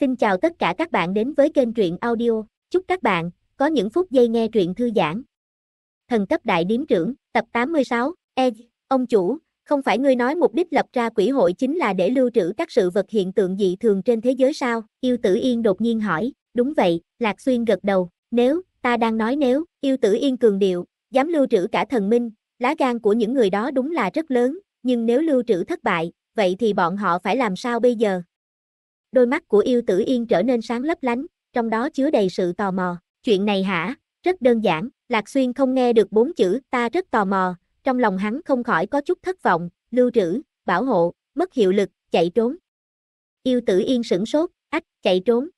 Xin chào tất cả các bạn đến với kênh truyện audio, chúc các bạn có những phút giây nghe truyện thư giãn. Thần cấp đại điếm trưởng, tập 86, E, ông chủ, không phải ngươi nói mục đích lập ra quỹ hội chính là để lưu trữ các sự vật hiện tượng dị thường trên thế giới sao? Yêu tử yên đột nhiên hỏi, đúng vậy, Lạc Xuyên gật đầu, nếu, ta đang nói nếu, yêu tử yên cường điệu, dám lưu trữ cả thần minh, lá gan của những người đó đúng là rất lớn, nhưng nếu lưu trữ thất bại, vậy thì bọn họ phải làm sao bây giờ? đôi mắt của yêu tử yên trở nên sáng lấp lánh, trong đó chứa đầy sự tò mò. Chuyện này hả? Rất đơn giản, Lạc Xuyên không nghe được bốn chữ ta rất tò mò, trong lòng hắn không khỏi có chút thất vọng, lưu trữ, bảo hộ, mất hiệu lực, chạy trốn. Yêu tử yên sửng sốt, ách, chạy trốn.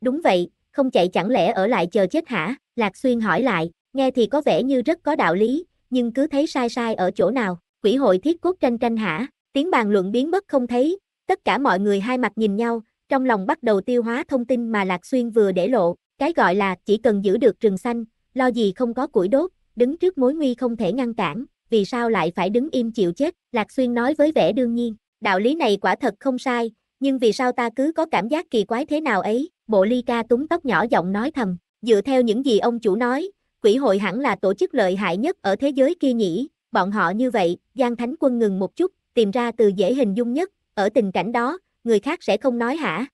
Đúng vậy, không chạy chẳng lẽ ở lại chờ chết hả? Lạc Xuyên hỏi lại, nghe thì có vẻ như rất có đạo lý, nhưng cứ thấy sai sai ở chỗ nào, quỷ hội thiết cốt tranh tranh hả? Tiếng bàn luận biến mất không thấy, Tất cả mọi người hai mặt nhìn nhau, trong lòng bắt đầu tiêu hóa thông tin mà Lạc Xuyên vừa để lộ, cái gọi là chỉ cần giữ được rừng xanh, lo gì không có củi đốt, đứng trước mối nguy không thể ngăn cản, vì sao lại phải đứng im chịu chết, Lạc Xuyên nói với vẻ đương nhiên, đạo lý này quả thật không sai, nhưng vì sao ta cứ có cảm giác kỳ quái thế nào ấy, bộ ly ca túng tóc nhỏ giọng nói thầm, dựa theo những gì ông chủ nói, quỷ hội hẳn là tổ chức lợi hại nhất ở thế giới kia nhỉ, bọn họ như vậy, Giang Thánh Quân ngừng một chút, tìm ra từ dễ hình dung nhất, ở tình cảnh đó, người khác sẽ không nói hả?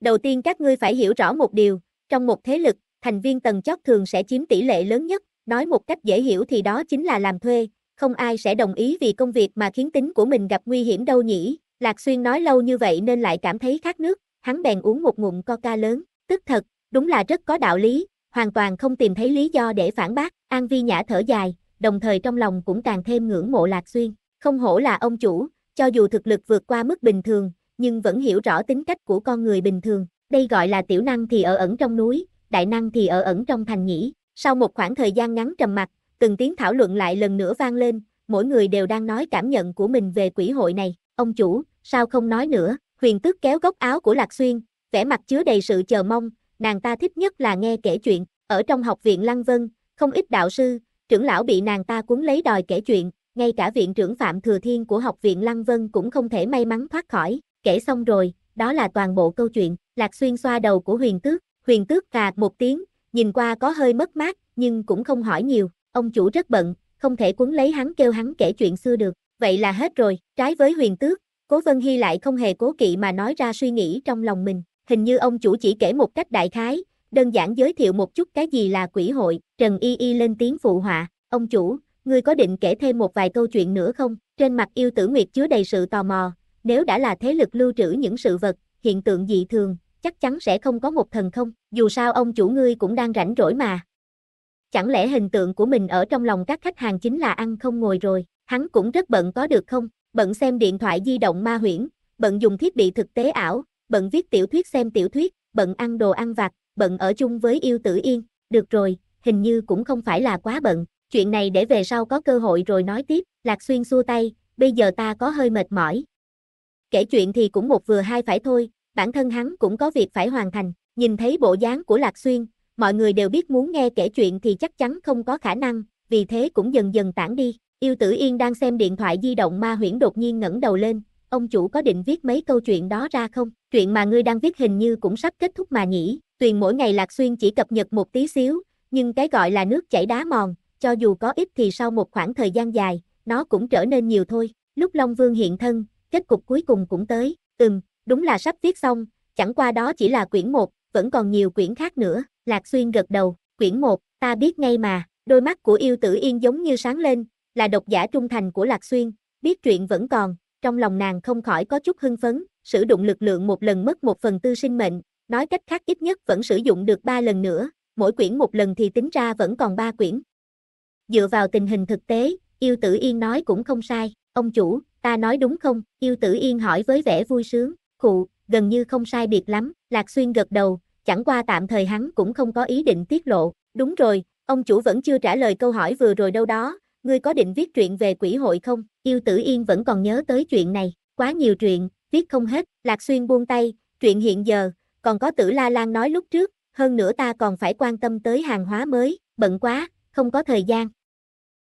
Đầu tiên các ngươi phải hiểu rõ một điều, trong một thế lực, thành viên tầng chót thường sẽ chiếm tỷ lệ lớn nhất, nói một cách dễ hiểu thì đó chính là làm thuê, không ai sẽ đồng ý vì công việc mà khiến tính của mình gặp nguy hiểm đâu nhỉ, Lạc Xuyên nói lâu như vậy nên lại cảm thấy khát nước, hắn bèn uống một ngụm coca lớn, tức thật, đúng là rất có đạo lý, hoàn toàn không tìm thấy lý do để phản bác, An Vi Nhã thở dài, đồng thời trong lòng cũng càng thêm ngưỡng mộ Lạc Xuyên, không hổ là ông chủ, cho dù thực lực vượt qua mức bình thường, nhưng vẫn hiểu rõ tính cách của con người bình thường. Đây gọi là tiểu năng thì ở ẩn trong núi, đại năng thì ở ẩn trong thành nhĩ. Sau một khoảng thời gian ngắn trầm mặc, từng tiếng thảo luận lại lần nữa vang lên, mỗi người đều đang nói cảm nhận của mình về quỷ hội này. Ông chủ, sao không nói nữa? Huyền Tước kéo góc áo của Lạc Xuyên, vẻ mặt chứa đầy sự chờ mong, nàng ta thích nhất là nghe kể chuyện. Ở trong học viện Lăng Vân, không ít đạo sư, trưởng lão bị nàng ta cuốn lấy đòi kể chuyện, ngay cả viện trưởng Phạm Thừa Thiên của Học viện Lăng Vân cũng không thể may mắn thoát khỏi, kể xong rồi, đó là toàn bộ câu chuyện, Lạc Xuyên xoa đầu của huyền tước, huyền tước cà một tiếng, nhìn qua có hơi mất mát, nhưng cũng không hỏi nhiều, ông chủ rất bận, không thể cuốn lấy hắn kêu hắn kể chuyện xưa được, vậy là hết rồi, trái với huyền tước, Cố Vân Hy lại không hề cố kỵ mà nói ra suy nghĩ trong lòng mình, hình như ông chủ chỉ kể một cách đại khái, đơn giản giới thiệu một chút cái gì là quỷ hội, Trần Y Y lên tiếng phụ họa, ông chủ, ngươi có định kể thêm một vài câu chuyện nữa không? Trên mặt yêu tử nguyệt chứa đầy sự tò mò, nếu đã là thế lực lưu trữ những sự vật, hiện tượng dị thường, chắc chắn sẽ không có một thần không, dù sao ông chủ ngươi cũng đang rảnh rỗi mà. Chẳng lẽ hình tượng của mình ở trong lòng các khách hàng chính là ăn không ngồi rồi, hắn cũng rất bận có được không? Bận xem điện thoại di động ma huyễn, bận dùng thiết bị thực tế ảo, bận viết tiểu thuyết xem tiểu thuyết, bận ăn đồ ăn vặt, bận ở chung với yêu tử yên, được rồi, hình như cũng không phải là quá bận, chuyện này để về sau có cơ hội rồi nói tiếp, Lạc Xuyên xua tay, bây giờ ta có hơi mệt mỏi. Kể chuyện thì cũng một vừa hai phải thôi, bản thân hắn cũng có việc phải hoàn thành, nhìn thấy bộ dáng của Lạc Xuyên, mọi người đều biết muốn nghe kể chuyện thì chắc chắn không có khả năng, vì thế cũng dần dần tản đi. Yêu tử yên đang xem điện thoại di động ma huyễn đột nhiên ngẩng đầu lên, ông chủ có định viết mấy câu chuyện đó ra không? Chuyện mà ngươi đang viết hình như cũng sắp kết thúc mà nhỉ, tuyền mỗi ngày Lạc Xuyên chỉ cập nhật một tí xíu, nhưng cái gọi là nước chảy đá mòn, cho dù có ít thì sau một khoảng thời gian dài, nó cũng trở nên nhiều thôi. Lúc Long Vương hiện thân, kết cục cuối cùng cũng tới, ừm, đúng là sắp viết xong, chẳng qua đó chỉ là quyển 1, vẫn còn nhiều quyển khác nữa. Lạc Xuyên gật đầu, quyển 1, ta biết ngay mà, đôi mắt của yêu tử yên giống như sáng lên, là độc giả trung thành của Lạc Xuyên, biết chuyện vẫn còn, trong lòng nàng không khỏi có chút hưng phấn, sử dụng lực lượng một lần mất một phần tư sinh mệnh, nói cách khác ít nhất vẫn sử dụng được ba lần nữa, mỗi quyển một lần thì tính ra vẫn còn ba quyển, Dựa vào tình hình thực tế, yêu tử yên nói cũng không sai, ông chủ, ta nói đúng không, yêu tử yên hỏi với vẻ vui sướng, khụ, gần như không sai biệt lắm, Lạc Xuyên gật đầu, chẳng qua tạm thời hắn cũng không có ý định tiết lộ, đúng rồi, ông chủ vẫn chưa trả lời câu hỏi vừa rồi đâu đó, ngươi có định viết truyện về quỷ hội không, yêu tử yên vẫn còn nhớ tới chuyện này, quá nhiều chuyện, viết không hết, Lạc Xuyên buông tay, chuyện hiện giờ, còn có tử La Lan nói lúc trước, hơn nữa ta còn phải quan tâm tới hàng hóa mới, bận quá, không có thời gian.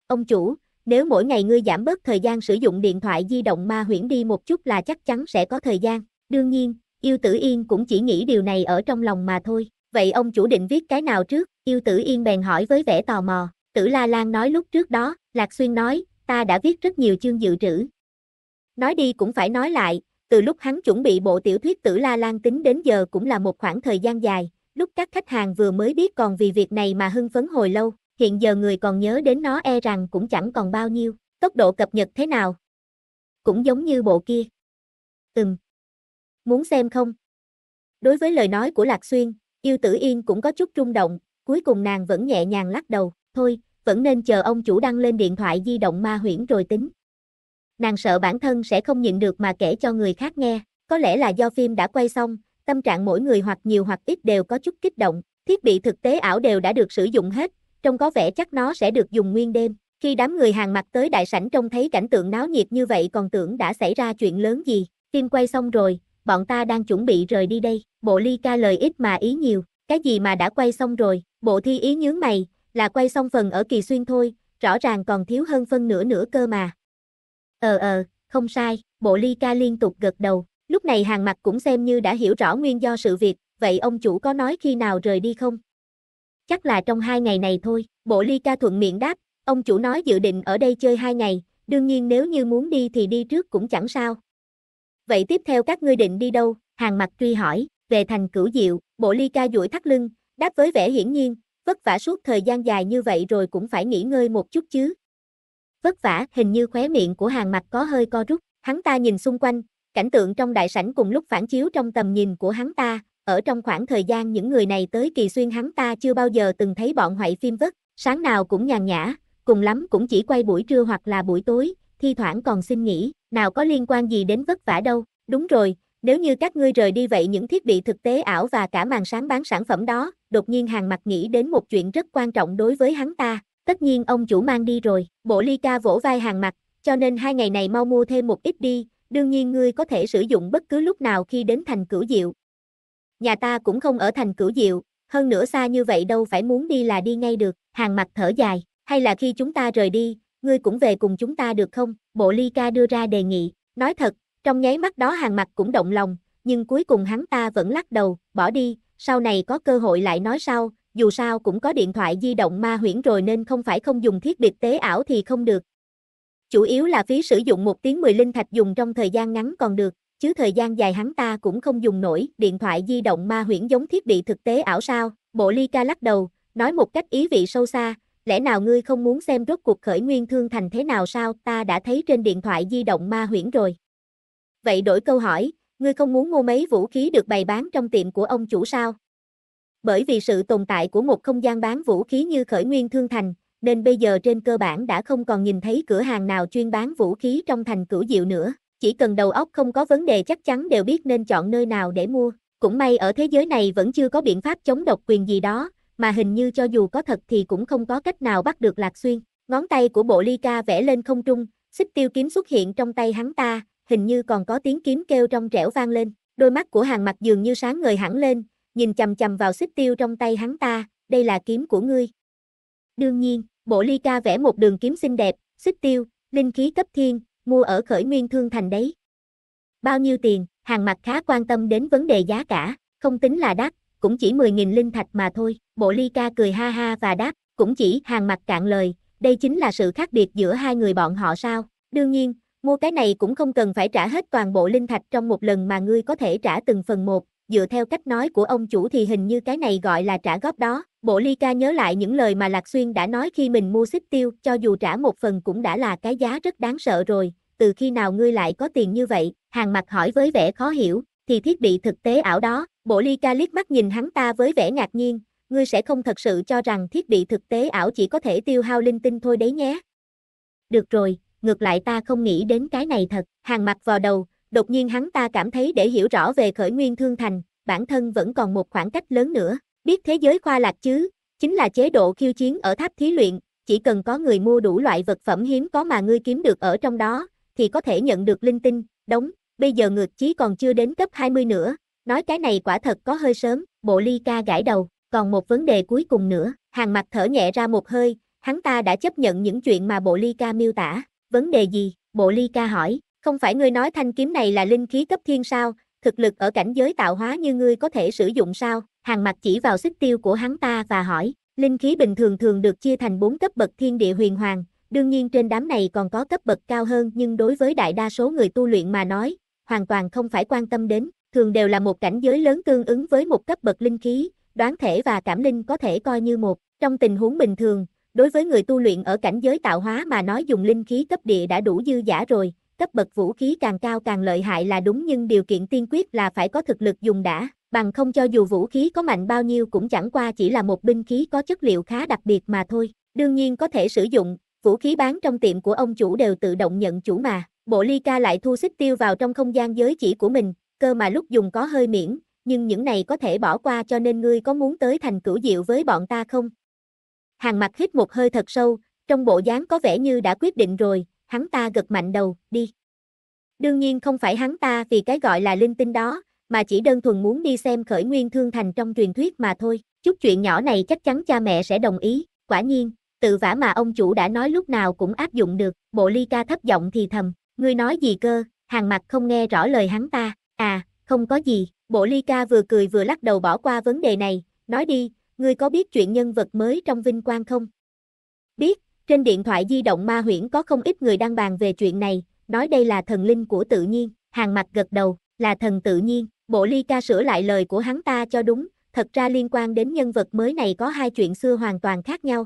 Ông chủ, nếu mỗi ngày ngươi giảm bớt thời gian sử dụng điện thoại di động ma huyễn đi một chút là chắc chắn sẽ có thời gian. Đương nhiên, yêu tử yên cũng chỉ nghĩ điều này ở trong lòng mà thôi. Vậy ông chủ định viết cái nào trước? Yêu tử yên bèn hỏi với vẻ tò mò. Tử La Lan nói lúc trước đó, Lạc Xuyên nói, ta đã viết rất nhiều chương dự trữ. Nói đi cũng phải nói lại, từ lúc hắn chuẩn bị bộ tiểu thuyết Tử La Lan tính đến giờ cũng là một khoảng thời gian dài, lúc các khách hàng vừa mới biết còn vì việc này mà hưng phấn hồi lâu, hiện giờ người còn nhớ đến nó e rằng cũng chẳng còn bao nhiêu, tốc độ cập nhật thế nào? Cũng giống như bộ kia. Ừm. Muốn xem không? Đối với lời nói của Lạc Xuyên, yêu tử yên cũng có chút rung động, cuối cùng nàng vẫn nhẹ nhàng lắc đầu, thôi, vẫn nên chờ ông chủ đăng lên điện thoại di động ma huyễn rồi tính. Nàng sợ bản thân sẽ không nhịn được mà kể cho người khác nghe, có lẽ là do phim đã quay xong, tâm trạng mỗi người hoặc nhiều hoặc ít đều có chút kích động, thiết bị thực tế ảo đều đã được sử dụng hết, trông có vẻ chắc nó sẽ được dùng nguyên đêm. Khi đám người hàng mặt tới đại sảnh trông thấy cảnh tượng náo nhiệt như vậy còn tưởng đã xảy ra chuyện lớn gì. Phim quay xong rồi, bọn ta đang chuẩn bị rời đi đây. Bộ ly ca lời ít mà ý nhiều. Cái gì mà đã quay xong rồi? Bộ thi ý nhướng mày, là quay xong phần ở kỳ xuyên thôi, rõ ràng còn thiếu hơn phân nửa nửa cơ mà. Ờ ờ, không sai, bộ ly ca liên tục gật đầu. Lúc này hàng mặt cũng xem như đã hiểu rõ nguyên do sự việc, vậy ông chủ có nói khi nào rời đi không? chắc là trong hai ngày này thôi, bộ ly ca thuận miệng đáp, ông chủ nói dự định ở đây chơi hai ngày, đương nhiên nếu như muốn đi thì đi trước cũng chẳng sao. Vậy tiếp theo các ngươi định đi đâu, hàng mặt truy hỏi, về thành cửu diệu, bộ ly ca duỗi thắt lưng, đáp với vẻ hiển nhiên, vất vả suốt thời gian dài như vậy rồi cũng phải nghỉ ngơi một chút chứ. Vất vả, hình như khóe miệng của hàng mặt có hơi co rút, hắn ta nhìn xung quanh, cảnh tượng trong đại sảnh cùng lúc phản chiếu trong tầm nhìn của hắn ta, ở trong khoảng thời gian những người này tới kỳ xuyên hắn ta chưa bao giờ từng thấy bọn hoại phim vất, sáng nào cũng nhàn nhã, cùng lắm cũng chỉ quay buổi trưa hoặc là buổi tối, thi thoảng còn xin nghỉ, nào có liên quan gì đến vất vả đâu, đúng rồi, nếu như các ngươi rời đi vậy những thiết bị thực tế ảo và cả màn sáng bán sản phẩm đó, đột nhiên hàng mặt nghĩ đến một chuyện rất quan trọng đối với hắn ta, tất nhiên ông chủ mang đi rồi, bộ ly ca vỗ vai hàng mặt, cho nên hai ngày này mau mua thêm một ít đi, đương nhiên ngươi có thể sử dụng bất cứ lúc nào khi đến thành cửu diệu, nhà ta cũng không ở thành cửu diệu, hơn nữa xa như vậy đâu phải muốn đi là đi ngay được, hàng mặt thở dài, hay là khi chúng ta rời đi, ngươi cũng về cùng chúng ta được không, bộ ly ca đưa ra đề nghị, nói thật, trong nháy mắt đó hàng mặt cũng động lòng, nhưng cuối cùng hắn ta vẫn lắc đầu, bỏ đi, sau này có cơ hội lại nói sau, dù sao cũng có điện thoại di động ma huyễn rồi nên không phải không dùng thiết bị tế ảo thì không được. Chủ yếu là phí sử dụng một tiếng 10 linh thạch dùng trong thời gian ngắn còn được, chứ thời gian dài hắn ta cũng không dùng nổi, điện thoại di động ma huyễn giống thiết bị thực tế ảo sao, bộ ly ca lắc đầu, nói một cách ý vị sâu xa, lẽ nào ngươi không muốn xem rốt cuộc khởi nguyên thương thành thế nào sao, ta đã thấy trên điện thoại di động ma huyễn rồi. Vậy đổi câu hỏi, ngươi không muốn mua mấy vũ khí được bày bán trong tiệm của ông chủ sao? Bởi vì sự tồn tại của một không gian bán vũ khí như khởi nguyên thương thành, nên bây giờ trên cơ bản đã không còn nhìn thấy cửa hàng nào chuyên bán vũ khí trong thành cửu diệu nữa chỉ cần đầu óc không có vấn đề chắc chắn đều biết nên chọn nơi nào để mua. Cũng may ở thế giới này vẫn chưa có biện pháp chống độc quyền gì đó, mà hình như cho dù có thật thì cũng không có cách nào bắt được Lạc Xuyên. Ngón tay của bộ ly ca vẽ lên không trung, xích tiêu kiếm xuất hiện trong tay hắn ta, hình như còn có tiếng kiếm kêu trong trẻo vang lên. Đôi mắt của hàng mặt dường như sáng ngời hẳn lên, nhìn chầm chầm vào xích tiêu trong tay hắn ta, đây là kiếm của ngươi. Đương nhiên, bộ ly ca vẽ một đường kiếm xinh đẹp, xích tiêu, linh khí cấp thiên, mua ở khởi nguyên thương thành đấy. Bao nhiêu tiền, hàng mặt khá quan tâm đến vấn đề giá cả, không tính là đắt, cũng chỉ 10.000 linh thạch mà thôi, bộ ly ca cười ha ha và đáp, cũng chỉ hàng mặt cạn lời, đây chính là sự khác biệt giữa hai người bọn họ sao, đương nhiên, mua cái này cũng không cần phải trả hết toàn bộ linh thạch trong một lần mà ngươi có thể trả từng phần một, dựa theo cách nói của ông chủ thì hình như cái này gọi là trả góp đó, Bộ Ly Ca nhớ lại những lời mà Lạc Xuyên đã nói khi mình mua xích tiêu, cho dù trả một phần cũng đã là cái giá rất đáng sợ rồi, từ khi nào ngươi lại có tiền như vậy, hàng mặt hỏi với vẻ khó hiểu, thì thiết bị thực tế ảo đó, bộ Ly Ca liếc mắt nhìn hắn ta với vẻ ngạc nhiên, ngươi sẽ không thật sự cho rằng thiết bị thực tế ảo chỉ có thể tiêu hao linh tinh thôi đấy nhé. Được rồi, ngược lại ta không nghĩ đến cái này thật, hàng mặt vào đầu, đột nhiên hắn ta cảm thấy để hiểu rõ về khởi nguyên thương thành, bản thân vẫn còn một khoảng cách lớn nữa. Biết thế giới khoa lạc chứ, chính là chế độ khiêu chiến ở tháp thí luyện, chỉ cần có người mua đủ loại vật phẩm hiếm có mà ngươi kiếm được ở trong đó, thì có thể nhận được linh tinh, đóng, bây giờ ngược chí còn chưa đến cấp 20 nữa, nói cái này quả thật có hơi sớm, bộ ly ca gãi đầu, còn một vấn đề cuối cùng nữa, hàng mặt thở nhẹ ra một hơi, hắn ta đã chấp nhận những chuyện mà bộ ly ca miêu tả, vấn đề gì, bộ ly ca hỏi, không phải ngươi nói thanh kiếm này là linh khí cấp thiên sao, thực lực ở cảnh giới tạo hóa như ngươi có thể sử dụng sao, hàng mặt chỉ vào xích tiêu của hắn ta và hỏi, linh khí bình thường thường được chia thành 4 cấp bậc thiên địa huyền hoàng, đương nhiên trên đám này còn có cấp bậc cao hơn nhưng đối với đại đa số người tu luyện mà nói, hoàn toàn không phải quan tâm đến, thường đều là một cảnh giới lớn tương ứng với một cấp bậc linh khí, đoán thể và cảm linh có thể coi như một, trong tình huống bình thường, đối với người tu luyện ở cảnh giới tạo hóa mà nói dùng linh khí cấp địa đã đủ dư giả rồi, cấp bậc vũ khí càng cao càng lợi hại là đúng nhưng điều kiện tiên quyết là phải có thực lực dùng đã, bằng không cho dù vũ khí có mạnh bao nhiêu cũng chẳng qua chỉ là một binh khí có chất liệu khá đặc biệt mà thôi. Đương nhiên có thể sử dụng, vũ khí bán trong tiệm của ông chủ đều tự động nhận chủ mà. Bộ ly ca lại thu xích tiêu vào trong không gian giới chỉ của mình, cơ mà lúc dùng có hơi miễn, nhưng những này có thể bỏ qua cho nên ngươi có muốn tới thành cửu diệu với bọn ta không? Hàng mặt hít một hơi thật sâu, trong bộ dáng có vẻ như đã quyết định rồi, hắn ta gật mạnh đầu, đi. Đương nhiên không phải hắn ta vì cái gọi là linh tinh đó, mà chỉ đơn thuần muốn đi xem khởi nguyên thương thành trong truyền thuyết mà thôi. Chút chuyện nhỏ này chắc chắn cha mẹ sẽ đồng ý, quả nhiên, tự vả mà ông chủ đã nói lúc nào cũng áp dụng được, bộ ly ca thấp giọng thì thầm, ngươi nói gì cơ, hàng mặt không nghe rõ lời hắn ta, à, không có gì, bộ ly ca vừa cười vừa lắc đầu bỏ qua vấn đề này, nói đi, ngươi có biết chuyện nhân vật mới trong vinh quang không? Biết, trên điện thoại di động ma huyễn có không ít người đang bàn về chuyện này, nói đây là thần linh của tự nhiên, hàng mặt gật đầu, là thần tự nhiên, Bộ ly ca sửa lại lời của hắn ta cho đúng, thật ra liên quan đến nhân vật mới này có hai chuyện xưa hoàn toàn khác nhau.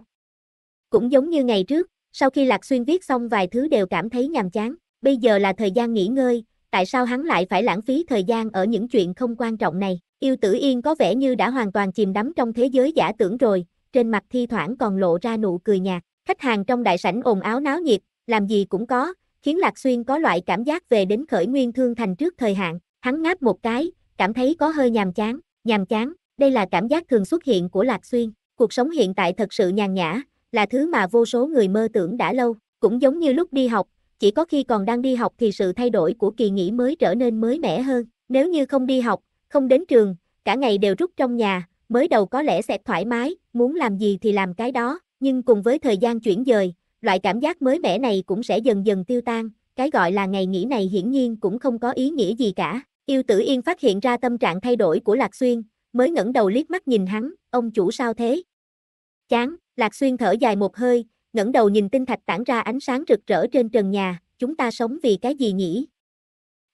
Cũng giống như ngày trước, sau khi Lạc Xuyên viết xong vài thứ đều cảm thấy nhàm chán, bây giờ là thời gian nghỉ ngơi, tại sao hắn lại phải lãng phí thời gian ở những chuyện không quan trọng này. Yêu tử yên có vẻ như đã hoàn toàn chìm đắm trong thế giới giả tưởng rồi, trên mặt thi thoảng còn lộ ra nụ cười nhạt. Khách hàng trong đại sảnh ồn áo náo nhiệt, làm gì cũng có, khiến Lạc Xuyên có loại cảm giác về đến khởi nguyên thương thành trước thời hạn. Hắn ngáp một cái, cảm thấy có hơi nhàm chán, nhàm chán, đây là cảm giác thường xuất hiện của Lạc Xuyên, cuộc sống hiện tại thật sự nhàn nhã, là thứ mà vô số người mơ tưởng đã lâu, cũng giống như lúc đi học, chỉ có khi còn đang đi học thì sự thay đổi của kỳ nghỉ mới trở nên mới mẻ hơn, nếu như không đi học, không đến trường, cả ngày đều rút trong nhà, mới đầu có lẽ sẽ thoải mái, muốn làm gì thì làm cái đó, nhưng cùng với thời gian chuyển dời, loại cảm giác mới mẻ này cũng sẽ dần dần tiêu tan, cái gọi là ngày nghỉ này hiển nhiên cũng không có ý nghĩa gì cả. Yêu tử yên phát hiện ra tâm trạng thay đổi của Lạc Xuyên, mới ngẩng đầu liếc mắt nhìn hắn, ông chủ sao thế? Chán, Lạc Xuyên thở dài một hơi, ngẩng đầu nhìn tinh thạch tản ra ánh sáng rực rỡ trên trần nhà, chúng ta sống vì cái gì nhỉ?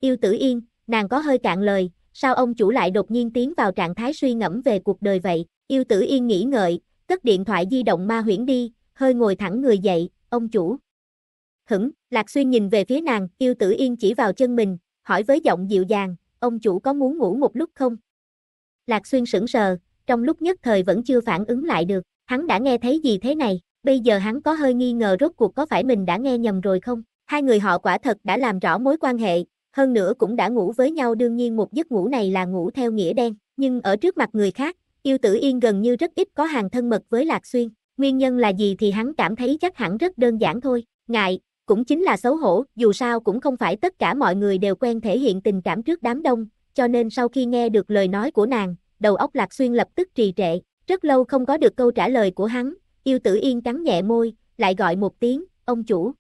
Yêu tử yên, nàng có hơi cạn lời, sao ông chủ lại đột nhiên tiến vào trạng thái suy ngẫm về cuộc đời vậy? Yêu tử yên nghĩ ngợi, cất điện thoại di động ma huyễn đi, hơi ngồi thẳng người dậy, ông chủ. Hửng, Lạc Xuyên nhìn về phía nàng, yêu tử yên chỉ vào chân mình, hỏi với giọng dịu dàng, ông chủ có muốn ngủ một lúc không? Lạc Xuyên sững sờ, trong lúc nhất thời vẫn chưa phản ứng lại được, hắn đã nghe thấy gì thế này, bây giờ hắn có hơi nghi ngờ rốt cuộc có phải mình đã nghe nhầm rồi không? Hai người họ quả thật đã làm rõ mối quan hệ, hơn nữa cũng đã ngủ với nhau đương nhiên một giấc ngủ này là ngủ theo nghĩa đen, nhưng ở trước mặt người khác, yêu tử yên gần như rất ít có hàng thân mật với Lạc Xuyên, nguyên nhân là gì thì hắn cảm thấy chắc hẳn rất đơn giản thôi, ngại, cũng chính là xấu hổ, dù sao cũng không phải tất cả mọi người đều quen thể hiện tình cảm trước đám đông, cho nên sau khi nghe được lời nói của nàng, đầu óc Lạc Xuyên lập tức trì trệ, rất lâu không có được câu trả lời của hắn, yêu tử yên cắn nhẹ môi, lại gọi một tiếng, ông chủ.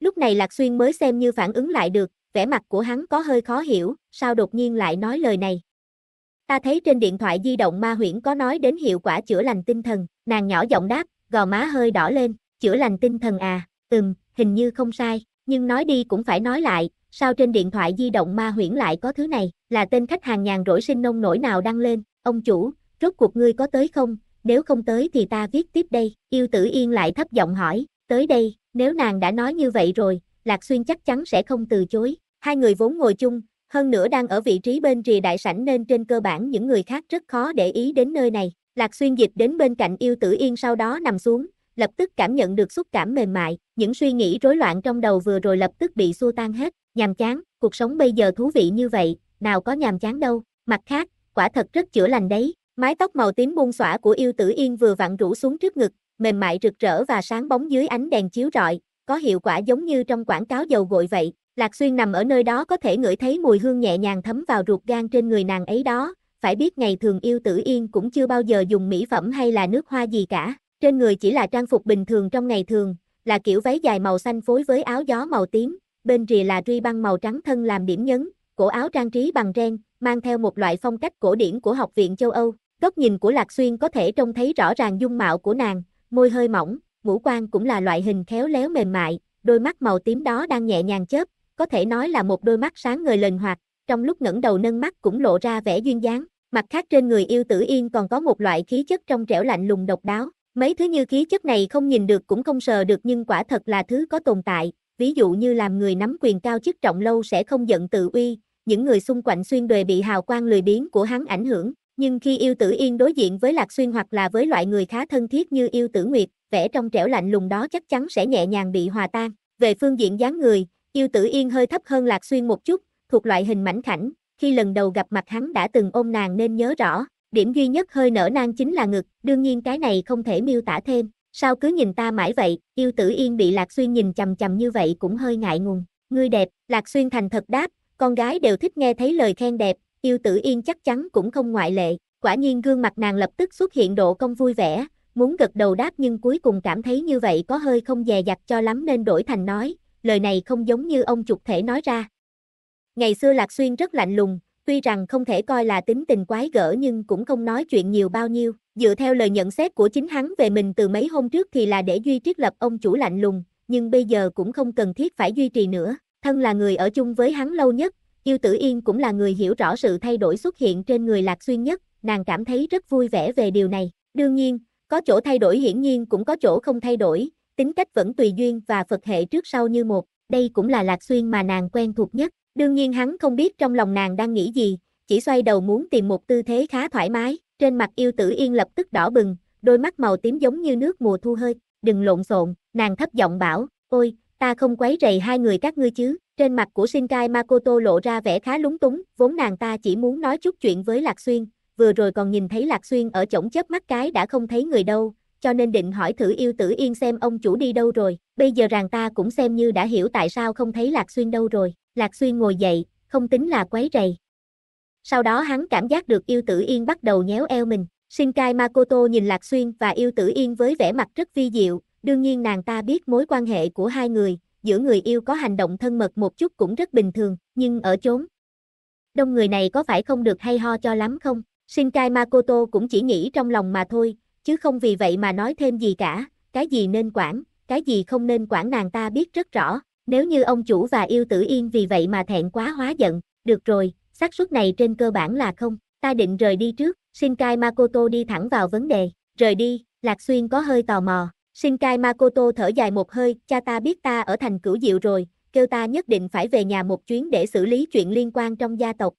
Lúc này Lạc Xuyên mới xem như phản ứng lại được, vẻ mặt của hắn có hơi khó hiểu, sao đột nhiên lại nói lời này. Ta thấy trên điện thoại di động ma huyễn có nói đến hiệu quả chữa lành tinh thần, nàng nhỏ giọng đáp, gò má hơi đỏ lên, chữa lành tinh thần à, ừm, hình như không sai, nhưng nói đi cũng phải nói lại, sao trên điện thoại di động ma huyễn lại có thứ này, là tên khách hàng nhàn rỗi sinh nông nổi nào đăng lên, ông chủ, rốt cuộc ngươi có tới không, nếu không tới thì ta viết tiếp đây, yêu tử yên lại thấp giọng hỏi, tới đây, nếu nàng đã nói như vậy rồi, Lạc Xuyên chắc chắn sẽ không từ chối, hai người vốn ngồi chung, hơn nữa đang ở vị trí bên rìa đại sảnh nên trên cơ bản những người khác rất khó để ý đến nơi này, Lạc Xuyên dịch đến bên cạnh yêu tử yên sau đó nằm xuống, lập tức cảm nhận được xúc cảm mềm mại, những suy nghĩ rối loạn trong đầu vừa rồi lập tức bị xua tan hết, nhàm chán, cuộc sống bây giờ thú vị như vậy, nào có nhàm chán đâu, mặt khác, quả thật rất chữa lành đấy, mái tóc màu tím buông xõa của yêu tử yên vừa vặn rủ xuống trước ngực, mềm mại rực rỡ và sáng bóng dưới ánh đèn chiếu rọi, có hiệu quả giống như trong quảng cáo dầu gội vậy, Lạc Xuyên nằm ở nơi đó có thể ngửi thấy mùi hương nhẹ nhàng thấm vào ruột gan trên người nàng ấy đó, phải biết ngày thường yêu tử yên cũng chưa bao giờ dùng mỹ phẩm hay là nước hoa gì cả. Trên người chỉ là trang phục bình thường trong ngày thường, là kiểu váy dài màu xanh phối với áo gió màu tím, bên rìa là truy băng màu trắng thân làm điểm nhấn, cổ áo trang trí bằng ren, mang theo một loại phong cách cổ điển của Học viện châu Âu. Góc nhìn của Lạc Xuyên có thể trông thấy rõ ràng dung mạo của nàng, môi hơi mỏng, ngũ quan cũng là loại hình khéo léo mềm mại, đôi mắt màu tím đó đang nhẹ nhàng chớp, có thể nói là một đôi mắt sáng ngời lần hoạt, trong lúc ngẩng đầu nâng mắt cũng lộ ra vẻ duyên dáng. Mặt khác trên người yêu tử yên còn có một loại khí chất trong trẻo lạnh lùng độc đáo, Mấy thứ như khí chất này không nhìn được cũng không sờ được nhưng quả thật là thứ có tồn tại, ví dụ như làm người nắm quyền cao chức trọng lâu sẽ không giận tự uy, những người xung quanh xuyên đuề bị hào quang lười biếng của hắn ảnh hưởng, nhưng khi yêu tử yên đối diện với lạc xuyên hoặc là với loại người khá thân thiết như yêu tử nguyệt, vẻ trong trẻo lạnh lùng đó chắc chắn sẽ nhẹ nhàng bị hòa tan. Về phương diện dáng người, yêu tử yên hơi thấp hơn lạc xuyên một chút, thuộc loại hình mảnh khảnh, khi lần đầu gặp mặt hắn đã từng ôm nàng nên nhớ rõ, Điểm duy nhất hơi nở nang chính là ngực, đương nhiên cái này không thể miêu tả thêm, sao cứ nhìn ta mãi vậy, yêu tử yên bị Lạc Xuyên nhìn chầm chầm như vậy cũng hơi ngại ngùng. Ngươi đẹp, Lạc Xuyên thành thật đáp, con gái đều thích nghe thấy lời khen đẹp, yêu tử yên chắc chắn cũng không ngoại lệ, quả nhiên gương mặt nàng lập tức xuất hiện độ công vui vẻ, muốn gật đầu đáp nhưng cuối cùng cảm thấy như vậy có hơi không dè dặt cho lắm nên đổi thành nói, lời này không giống như ông trục thể nói ra. Ngày xưa Lạc Xuyên rất lạnh lùng, Tuy rằng không thể coi là tính tình quái gở nhưng cũng không nói chuyện nhiều bao nhiêu, dựa theo lời nhận xét của chính hắn về mình từ mấy hôm trước thì là để duy triết lập ông chủ lạnh lùng, nhưng bây giờ cũng không cần thiết phải duy trì nữa, thân là người ở chung với hắn lâu nhất, yêu tử yên cũng là người hiểu rõ sự thay đổi xuất hiện trên người lạc xuyên nhất, nàng cảm thấy rất vui vẻ về điều này, đương nhiên, có chỗ thay đổi hiển nhiên cũng có chỗ không thay đổi, tính cách vẫn tùy duyên và Phật hệ trước sau như một, đây cũng là lạc xuyên mà nàng quen thuộc nhất, Đương nhiên hắn không biết trong lòng nàng đang nghĩ gì, chỉ xoay đầu muốn tìm một tư thế khá thoải mái, trên mặt yêu tử yên lập tức đỏ bừng, đôi mắt màu tím giống như nước mùa thu hơi, đừng lộn xộn, nàng thấp giọng bảo, ôi, ta không quấy rầy hai người các ngươi chứ, trên mặt của Shinkai Makoto lộ ra vẻ khá lúng túng, vốn nàng ta chỉ muốn nói chút chuyện với Lạc Xuyên, vừa rồi còn nhìn thấy Lạc Xuyên ở chổng chớp mắt cái đã không thấy người đâu, cho nên định hỏi thử yêu tử yên xem ông chủ đi đâu rồi, bây giờ rằng ta cũng xem như đã hiểu tại sao không thấy Lạc Xuyên đâu rồi, Lạc Xuyên ngồi dậy, không tính là quấy rầy. Sau đó hắn cảm giác được yêu tử yên bắt đầu nhéo eo mình. Shinkai Makoto nhìn Lạc Xuyên và yêu tử yên với vẻ mặt rất vi diệu, đương nhiên nàng ta biết mối quan hệ của hai người, giữa người yêu có hành động thân mật một chút cũng rất bình thường, nhưng ở chốn. Đông người này có phải không được hay ho cho lắm không? Shinkai Makoto cũng chỉ nghĩ trong lòng mà thôi, chứ không vì vậy mà nói thêm gì cả, cái gì nên quản, cái gì không nên quản nàng ta biết rất rõ, nếu như ông chủ và yêu tử yên vì vậy mà thẹn quá hóa giận, được rồi, xác suất này trên cơ bản là không, ta định rời đi trước, Shinkai Makoto đi thẳng vào vấn đề, rời đi, Lạc Xuyên có hơi tò mò, Shinkai Makoto thở dài một hơi, cha ta biết ta ở thành cửu diệu rồi, kêu ta nhất định phải về nhà một chuyến để xử lý chuyện liên quan trong gia tộc.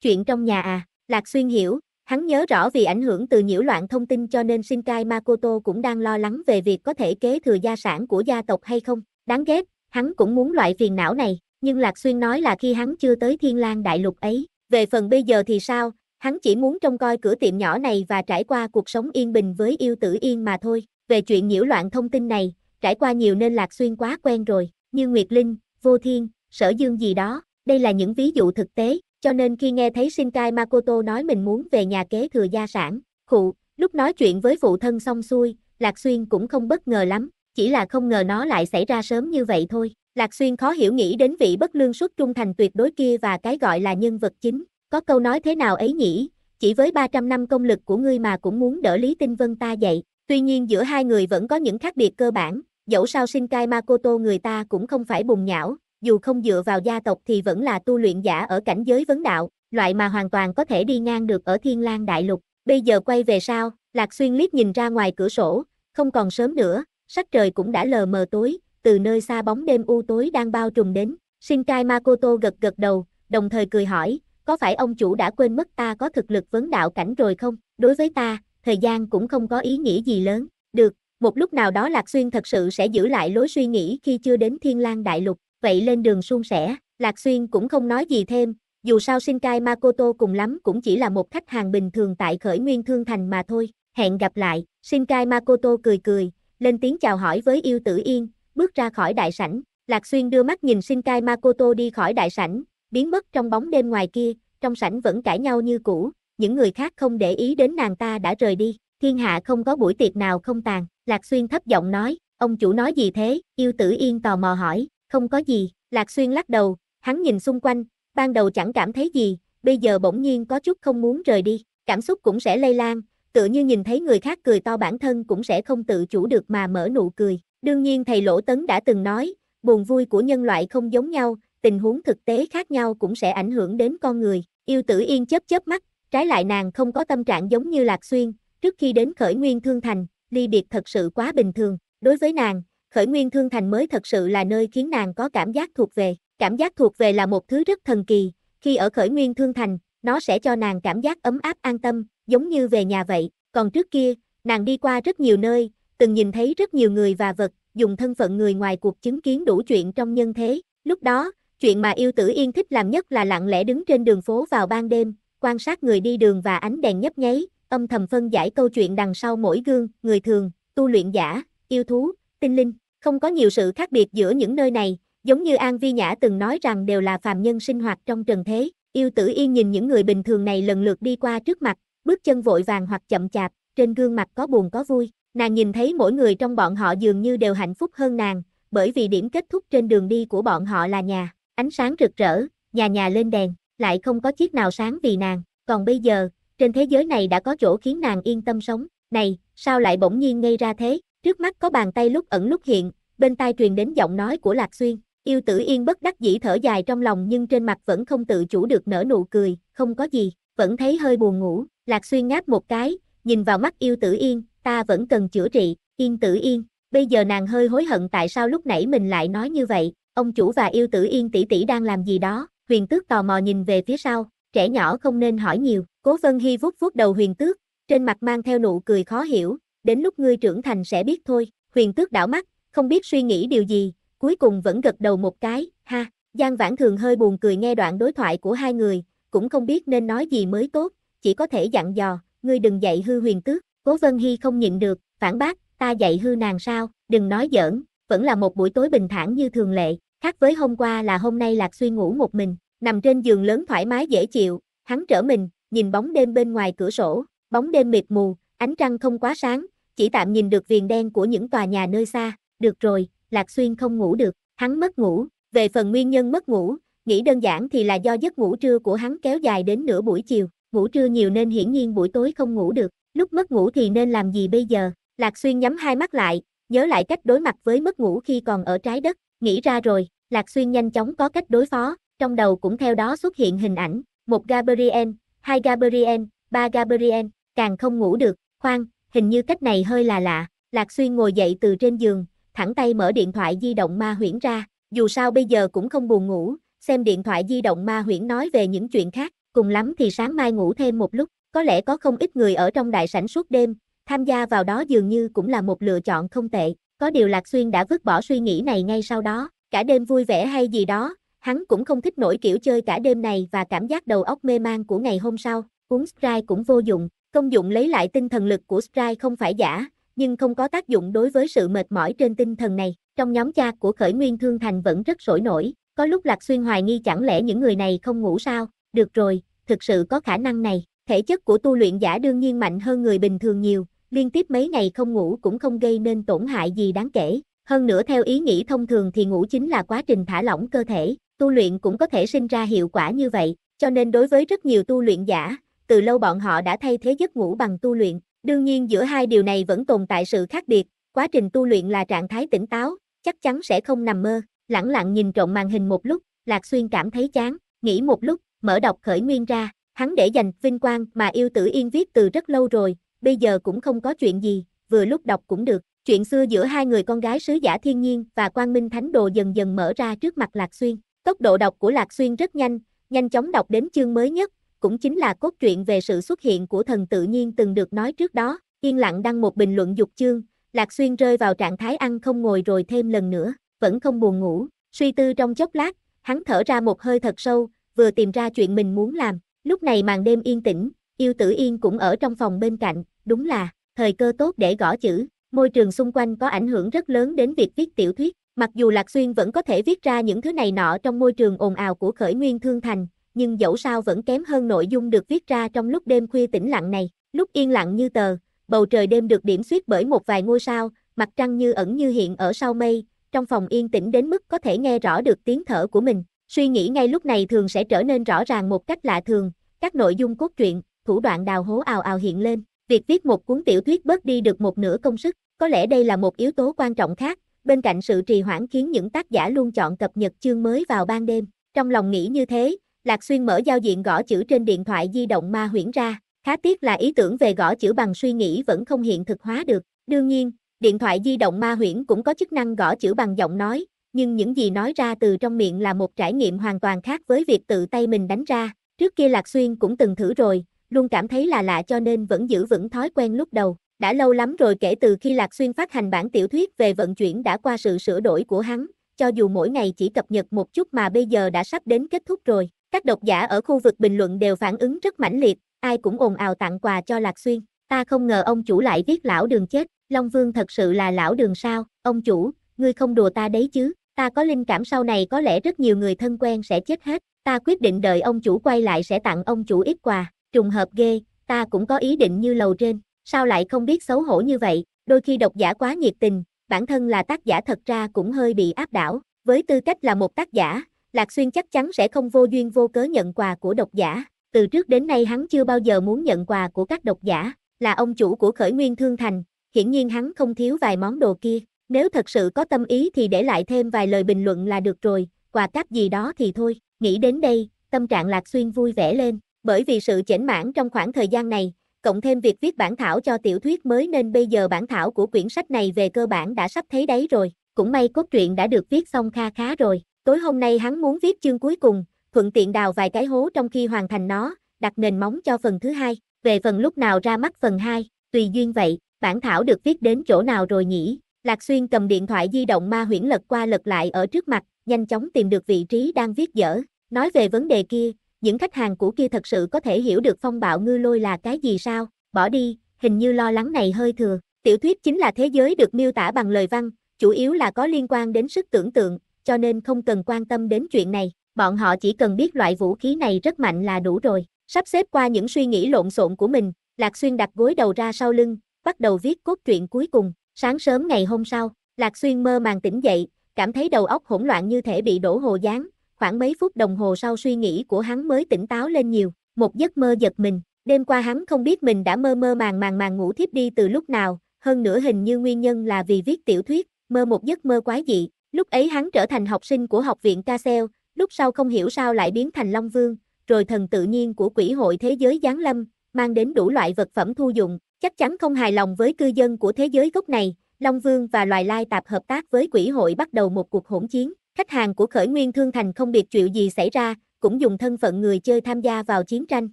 Chuyện trong nhà à, Lạc Xuyên hiểu, hắn nhớ rõ vì ảnh hưởng từ nhiễu loạn thông tin cho nên Shinkai Makoto cũng đang lo lắng về việc có thể kế thừa gia sản của gia tộc hay không, đáng ghét, hắn cũng muốn loại phiền não này, nhưng Lạc Xuyên nói là khi hắn chưa tới Thiên Lang Đại Lục ấy. Về phần bây giờ thì sao, hắn chỉ muốn trông coi cửa tiệm nhỏ này và trải qua cuộc sống yên bình với yêu tử yên mà thôi. Về chuyện nhiễu loạn thông tin này, trải qua nhiều nên Lạc Xuyên quá quen rồi, như Nguyệt Linh, Vô Thiên, Sở Dương gì đó, đây là những ví dụ thực tế, cho nên khi nghe thấy Shinkai Makoto nói mình muốn về nhà kế thừa gia sản, khụ, lúc nói chuyện với phụ thân xong xuôi, Lạc Xuyên cũng không bất ngờ lắm, chỉ là không ngờ nó lại xảy ra sớm như vậy thôi. Lạc Xuyên khó hiểu nghĩ đến vị bất lương suất trung thành tuyệt đối kia và cái gọi là nhân vật chính, có câu nói thế nào ấy nhỉ, chỉ với 300 năm công lực của ngươi mà cũng muốn đỡ Lý Tinh Vân ta dậy? Tuy nhiên giữa hai người vẫn có những khác biệt cơ bản, dẫu sao Shinkai Makoto người ta cũng không phải bùng nhão, dù không dựa vào gia tộc thì vẫn là tu luyện giả ở cảnh giới vấn đạo, loại mà hoàn toàn có thể đi ngang được ở Thiên Lang Đại Lục. Bây giờ quay về sao, Lạc Xuyên liếc nhìn ra ngoài cửa sổ, không còn sớm nữa, Sắc trời cũng đã lờ mờ tối, từ nơi xa bóng đêm u tối đang bao trùm đến, Shinkai Makoto gật gật đầu, đồng thời cười hỏi, có phải ông chủ đã quên mất ta có thực lực vấn đạo cảnh rồi không? Đối với ta, thời gian cũng không có ý nghĩa gì lớn, được, một lúc nào đó Lạc Xuyên thật sự sẽ giữ lại lối suy nghĩ khi chưa đến Thiên Lang Đại Lục, vậy lên đường suôn sẻ, Lạc Xuyên cũng không nói gì thêm, dù sao Shinkai Makoto cùng lắm cũng chỉ là một khách hàng bình thường tại khởi nguyên thương thành mà thôi, hẹn gặp lại, Shinkai Makoto cười cười, lên tiếng chào hỏi với yêu tử yên, bước ra khỏi đại sảnh, Lạc Xuyên đưa mắt nhìn Shinkai Makoto đi khỏi đại sảnh, biến mất trong bóng đêm ngoài kia, trong sảnh vẫn cãi nhau như cũ, những người khác không để ý đến nàng ta đã rời đi, thiên hạ không có buổi tiệc nào không tàn, Lạc Xuyên thấp giọng nói, ông chủ nói gì thế, yêu tử yên tò mò hỏi, không có gì, Lạc Xuyên lắc đầu, hắn nhìn xung quanh, ban đầu chẳng cảm thấy gì, bây giờ bỗng nhiên có chút không muốn rời đi, cảm xúc cũng sẽ lây lan, tựa như nhìn thấy người khác cười to bản thân cũng sẽ không tự chủ được mà mở nụ cười. Đương nhiên thầy Lỗ Tấn đã từng nói, buồn vui của nhân loại không giống nhau, tình huống thực tế khác nhau cũng sẽ ảnh hưởng đến con người. Yêu tử yên chớp chớp mắt, trái lại nàng không có tâm trạng giống như Lạc Xuyên, trước khi đến khởi nguyên thương thành, ly biệt thật sự quá bình thường. Đối với nàng, khởi nguyên thương thành mới thật sự là nơi khiến nàng có cảm giác thuộc về. Cảm giác thuộc về là một thứ rất thần kỳ, khi ở khởi nguyên thương thành, nó sẽ cho nàng cảm giác ấm áp an tâm, giống như về nhà vậy, còn trước kia, nàng đi qua rất nhiều nơi, từng nhìn thấy rất nhiều người và vật, dùng thân phận người ngoài cuộc chứng kiến đủ chuyện trong nhân thế, lúc đó, chuyện mà yêu tử yên thích làm nhất là lặng lẽ đứng trên đường phố vào ban đêm, quan sát người đi đường và ánh đèn nhấp nháy, âm thầm phân giải câu chuyện đằng sau mỗi gương, người thường, tu luyện giả, yêu thú, tinh linh, không có nhiều sự khác biệt giữa những nơi này, giống như An Vi Nhã từng nói rằng đều là phàm nhân sinh hoạt trong trần thế, yêu tử yên nhìn những người bình thường này lần lượt đi qua trước mặt, bước chân vội vàng hoặc chậm chạp, trên gương mặt có buồn có vui. Nàng nhìn thấy mỗi người trong bọn họ dường như đều hạnh phúc hơn nàng, bởi vì điểm kết thúc trên đường đi của bọn họ là nhà, ánh sáng rực rỡ, nhà nhà lên đèn, lại không có chiếc nào sáng vì nàng, còn bây giờ, trên thế giới này đã có chỗ khiến nàng yên tâm sống, này, sao lại bỗng nhiên ngây ra thế, trước mắt có bàn tay lúc ẩn lúc hiện, bên tai truyền đến giọng nói của Lạc Xuyên, yêu tử yên bất đắc dĩ thở dài trong lòng nhưng trên mặt vẫn không tự chủ được nở nụ cười, không có gì, vẫn thấy hơi buồn ngủ, Lạc Xuyên ngáp một cái, nhìn vào mắt yêu tử yên, ta vẫn cần chữa trị, yên tử yên, bây giờ nàng hơi hối hận tại sao lúc nãy mình lại nói như vậy, ông chủ và yêu tử yên tỷ tỷ đang làm gì đó, huyền tước tò mò nhìn về phía sau, trẻ nhỏ không nên hỏi nhiều, cố vân hy vuốt vuốt đầu huyền tước, trên mặt mang theo nụ cười khó hiểu, đến lúc ngươi trưởng thành sẽ biết thôi, huyền tước đảo mắt, không biết suy nghĩ điều gì, cuối cùng vẫn gật đầu một cái, ha, Giang Vãn Thường hơi buồn cười nghe đoạn đối thoại của hai người, cũng không biết nên nói gì mới tốt, chỉ có thể dặn dò, ngươi đừng dạy hư huyền tước, cố vân hy không nhịn được, phản bác, ta dạy hư nàng sao, đừng nói giỡn, vẫn là một buổi tối bình thản như thường lệ, khác với hôm qua là hôm nay Lạc Xuyên ngủ một mình, nằm trên giường lớn thoải mái dễ chịu, hắn trở mình, nhìn bóng đêm bên ngoài cửa sổ, bóng đêm mịt mù, ánh trăng không quá sáng, chỉ tạm nhìn được viền đen của những tòa nhà nơi xa, được rồi, Lạc Xuyên không ngủ được, hắn mất ngủ, về phần nguyên nhân mất ngủ, nghĩ đơn giản thì là do giấc ngủ trưa của hắn kéo dài đến nửa buổi chiều, ngủ trưa nhiều nên hiển nhiên buổi tối không ngủ được, lúc mất ngủ thì nên làm gì bây giờ, Lạc Xuyên nhắm hai mắt lại, nhớ lại cách đối mặt với mất ngủ khi còn ở trái đất, nghĩ ra rồi, Lạc Xuyên nhanh chóng có cách đối phó, trong đầu cũng theo đó xuất hiện hình ảnh, một Gabriel, hai Gabriel, ba Gabriel, càng không ngủ được, khoan, hình như cách này hơi là lạ, Lạc Xuyên ngồi dậy từ trên giường, thẳng tay mở điện thoại di động ma huyễn ra, dù sao bây giờ cũng không buồn ngủ, xem điện thoại di động ma huyễn nói về những chuyện khác, cùng lắm thì sáng mai ngủ thêm một lúc, có lẽ có không ít người ở trong đại sảnh suốt đêm, tham gia vào đó dường như cũng là một lựa chọn không tệ, có điều Lạc Xuyên đã vứt bỏ suy nghĩ này ngay sau đó, cả đêm vui vẻ hay gì đó, hắn cũng không thích nổi kiểu chơi cả đêm này và cảm giác đầu óc mê man của ngày hôm sau, uống Sprite cũng vô dụng, công dụng lấy lại tinh thần lực của Sprite không phải giả, nhưng không có tác dụng đối với sự mệt mỏi trên tinh thần này, trong nhóm cha của khởi nguyên thương thành vẫn rất sổi nổi, có lúc Lạc Xuyên hoài nghi chẳng lẽ những người này không ngủ sao, được rồi, thực sự có khả năng này, thể chất của tu luyện giả đương nhiên mạnh hơn người bình thường nhiều, liên tiếp mấy ngày không ngủ cũng không gây nên tổn hại gì đáng kể. Hơn nữa theo ý nghĩ thông thường thì ngủ chính là quá trình thả lỏng cơ thể, tu luyện cũng có thể sinh ra hiệu quả như vậy, cho nên đối với rất nhiều tu luyện giả, từ lâu bọn họ đã thay thế giấc ngủ bằng tu luyện. Đương nhiên giữa hai điều này vẫn tồn tại sự khác biệt, quá trình tu luyện là trạng thái tỉnh táo, chắc chắn sẽ không nằm mơ. Lặng lặng nhìn trộm màn hình một lúc, Lạc Xuyên cảm thấy chán, nghĩ một lúc, mở đọc khởi nguyên ra, hắn để dành vinh quang mà yêu tử yên viết từ rất lâu rồi, bây giờ cũng không có chuyện gì, vừa lúc đọc cũng được. Chuyện xưa giữa hai người con gái sứ giả thiên nhiên và quang minh thánh đồ dần dần mở ra trước mặt Lạc Xuyên. Tốc độ đọc của Lạc Xuyên rất nhanh, nhanh chóng đọc đến chương mới nhất, cũng chính là cốt truyện về sự xuất hiện của thần tự nhiên từng được nói trước đó. Yên lặng đăng một bình luận dục chương, Lạc Xuyên rơi vào trạng thái ăn không ngồi rồi thêm lần nữa, vẫn không buồn ngủ. Suy tư trong chốc lát, hắn thở ra một hơi thật sâu, vừa tìm ra chuyện mình muốn làm, lúc này màn đêm yên tĩnh, yêu tử yên cũng ở trong phòng bên cạnh, đúng là, thời cơ tốt để gõ chữ, môi trường xung quanh có ảnh hưởng rất lớn đến việc viết tiểu thuyết, mặc dù Lạc Xuyên vẫn có thể viết ra những thứ này nọ trong môi trường ồn ào của khởi nguyên thương thành, nhưng dẫu sao vẫn kém hơn nội dung được viết ra trong lúc đêm khuya tĩnh lặng này, lúc yên lặng như tờ, bầu trời đêm được điểm xuyết bởi một vài ngôi sao, mặt trăng như ẩn như hiện ở sau mây, trong phòng yên tĩnh đến mức có thể nghe rõ được tiếng thở của mình, Suy nghĩ ngay lúc này thường sẽ trở nên rõ ràng một cách lạ thường, các nội dung cốt truyện, thủ đoạn đào hố ào ào hiện lên. Việc viết một cuốn tiểu thuyết bớt đi được một nửa công sức, có lẽ đây là một yếu tố quan trọng khác, bên cạnh sự trì hoãn khiến những tác giả luôn chọn cập nhật chương mới vào ban đêm. Trong lòng nghĩ như thế, Lạc Xuyên mở giao diện gõ chữ trên điện thoại di động ma huyễn ra, khá tiếc là ý tưởng về gõ chữ bằng suy nghĩ vẫn không hiện thực hóa được. Đương nhiên, điện thoại di động ma huyễn cũng có chức năng gõ chữ bằng giọng nói, nhưng những gì nói ra từ trong miệng là một trải nghiệm hoàn toàn khác với việc tự tay mình đánh ra. Trước kia Lạc Xuyên cũng từng thử rồi, luôn cảm thấy là lạ cho nên vẫn giữ vững thói quen lúc đầu. Đã lâu lắm rồi kể từ khi Lạc Xuyên phát hành bản tiểu thuyết về vận chuyển đã qua sự sửa đổi của hắn, cho dù mỗi ngày chỉ cập nhật một chút mà bây giờ đã sắp đến kết thúc rồi. Các độc giả ở khu vực bình luận đều phản ứng rất mãnh liệt, ai cũng ồn ào tặng quà cho Lạc Xuyên. Ta không ngờ ông chủ lại viết lão đường chết, Long Vương thật sự là lão đường sao, ông chủ, ngươi không đùa ta đấy chứ. Ta có linh cảm sau này có lẽ rất nhiều người thân quen sẽ chết hết, ta quyết định đợi ông chủ quay lại sẽ tặng ông chủ ít quà, trùng hợp ghê, ta cũng có ý định như lầu trên, sao lại không biết xấu hổ như vậy, đôi khi độc giả quá nhiệt tình, bản thân là tác giả thật ra cũng hơi bị áp đảo, với tư cách là một tác giả, Lạc Xuyên chắc chắn sẽ không vô duyên vô cớ nhận quà của độc giả, từ trước đến nay hắn chưa bao giờ muốn nhận quà của các độc giả, là ông chủ của khởi nguyên thương thành, hiển nhiên hắn không thiếu vài món đồ kia, nếu thật sự có tâm ý thì để lại thêm vài lời bình luận là được rồi, quà cáp gì đó thì thôi. Nghĩ đến đây, tâm trạng Lạc Xuyên vui vẻ lên, bởi vì sự chểnh mãn trong khoảng thời gian này, cộng thêm việc viết bản thảo cho tiểu thuyết mới nên bây giờ bản thảo của quyển sách này về cơ bản đã sắp thấy đấy rồi. Cũng may cốt truyện đã được viết xong kha khá rồi. Tối hôm nay hắn muốn viết chương cuối cùng, thuận tiện đào vài cái hố trong khi hoàn thành nó, đặt nền móng cho phần thứ hai. Về phần lúc nào ra mắt phần 2, tùy duyên vậy, bản thảo được viết đến chỗ nào rồi nhỉ? Lạc Xuyên cầm điện thoại di động ma huyễn lật qua lật lại ở trước mặt, nhanh chóng tìm được vị trí đang viết dở. Nói về vấn đề kia, những khách hàng của kia thật sự có thể hiểu được phong bạo ngư lôi là cái gì sao? Bỏ đi, hình như lo lắng này hơi thừa. Tiểu thuyết chính là thế giới được miêu tả bằng lời văn, chủ yếu là có liên quan đến sức tưởng tượng, cho nên không cần quan tâm đến chuyện này. Bọn họ chỉ cần biết loại vũ khí này rất mạnh là đủ rồi. Sắp xếp qua những suy nghĩ lộn xộn của mình, Lạc Xuyên đặt gối đầu ra sau lưng, bắt đầu viết cốt truyện cuối cùng. Sáng sớm ngày hôm sau, Lạc Xuyên mơ màng tỉnh dậy, cảm thấy đầu óc hỗn loạn như thể bị đổ hồ gián, khoảng mấy phút đồng hồ sau suy nghĩ của hắn mới tỉnh táo lên nhiều, một giấc mơ giật mình, đêm qua hắn không biết mình đã mơ mơ màng màng màng ngủ thiếp đi từ lúc nào, hơn nữa hình như nguyên nhân là vì viết tiểu thuyết, mơ một giấc mơ quái dị, lúc ấy hắn trở thành học sinh của học viện Casel, lúc sau không hiểu sao lại biến thành Long Vương, rồi thần tự nhiên của quỷ hội thế giới giáng lâm, mang đến đủ loại vật phẩm thu dụng, chắc chắn không hài lòng với cư dân của thế giới gốc này, Long Vương và loài lai tạp hợp tác với Quỷ hội bắt đầu một cuộc hỗn chiến. Khách hàng của khởi nguyên thương thành không biết chuyện gì xảy ra, cũng dùng thân phận người chơi tham gia vào chiến tranh.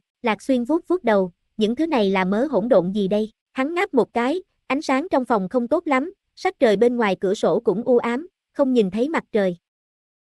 Lạc Xuyên vuốt vuốt đầu, những thứ này là mớ hỗn độn gì đây? Hắn ngáp một cái, ánh sáng trong phòng không tốt lắm, sắc trời bên ngoài cửa sổ cũng u ám, không nhìn thấy mặt trời.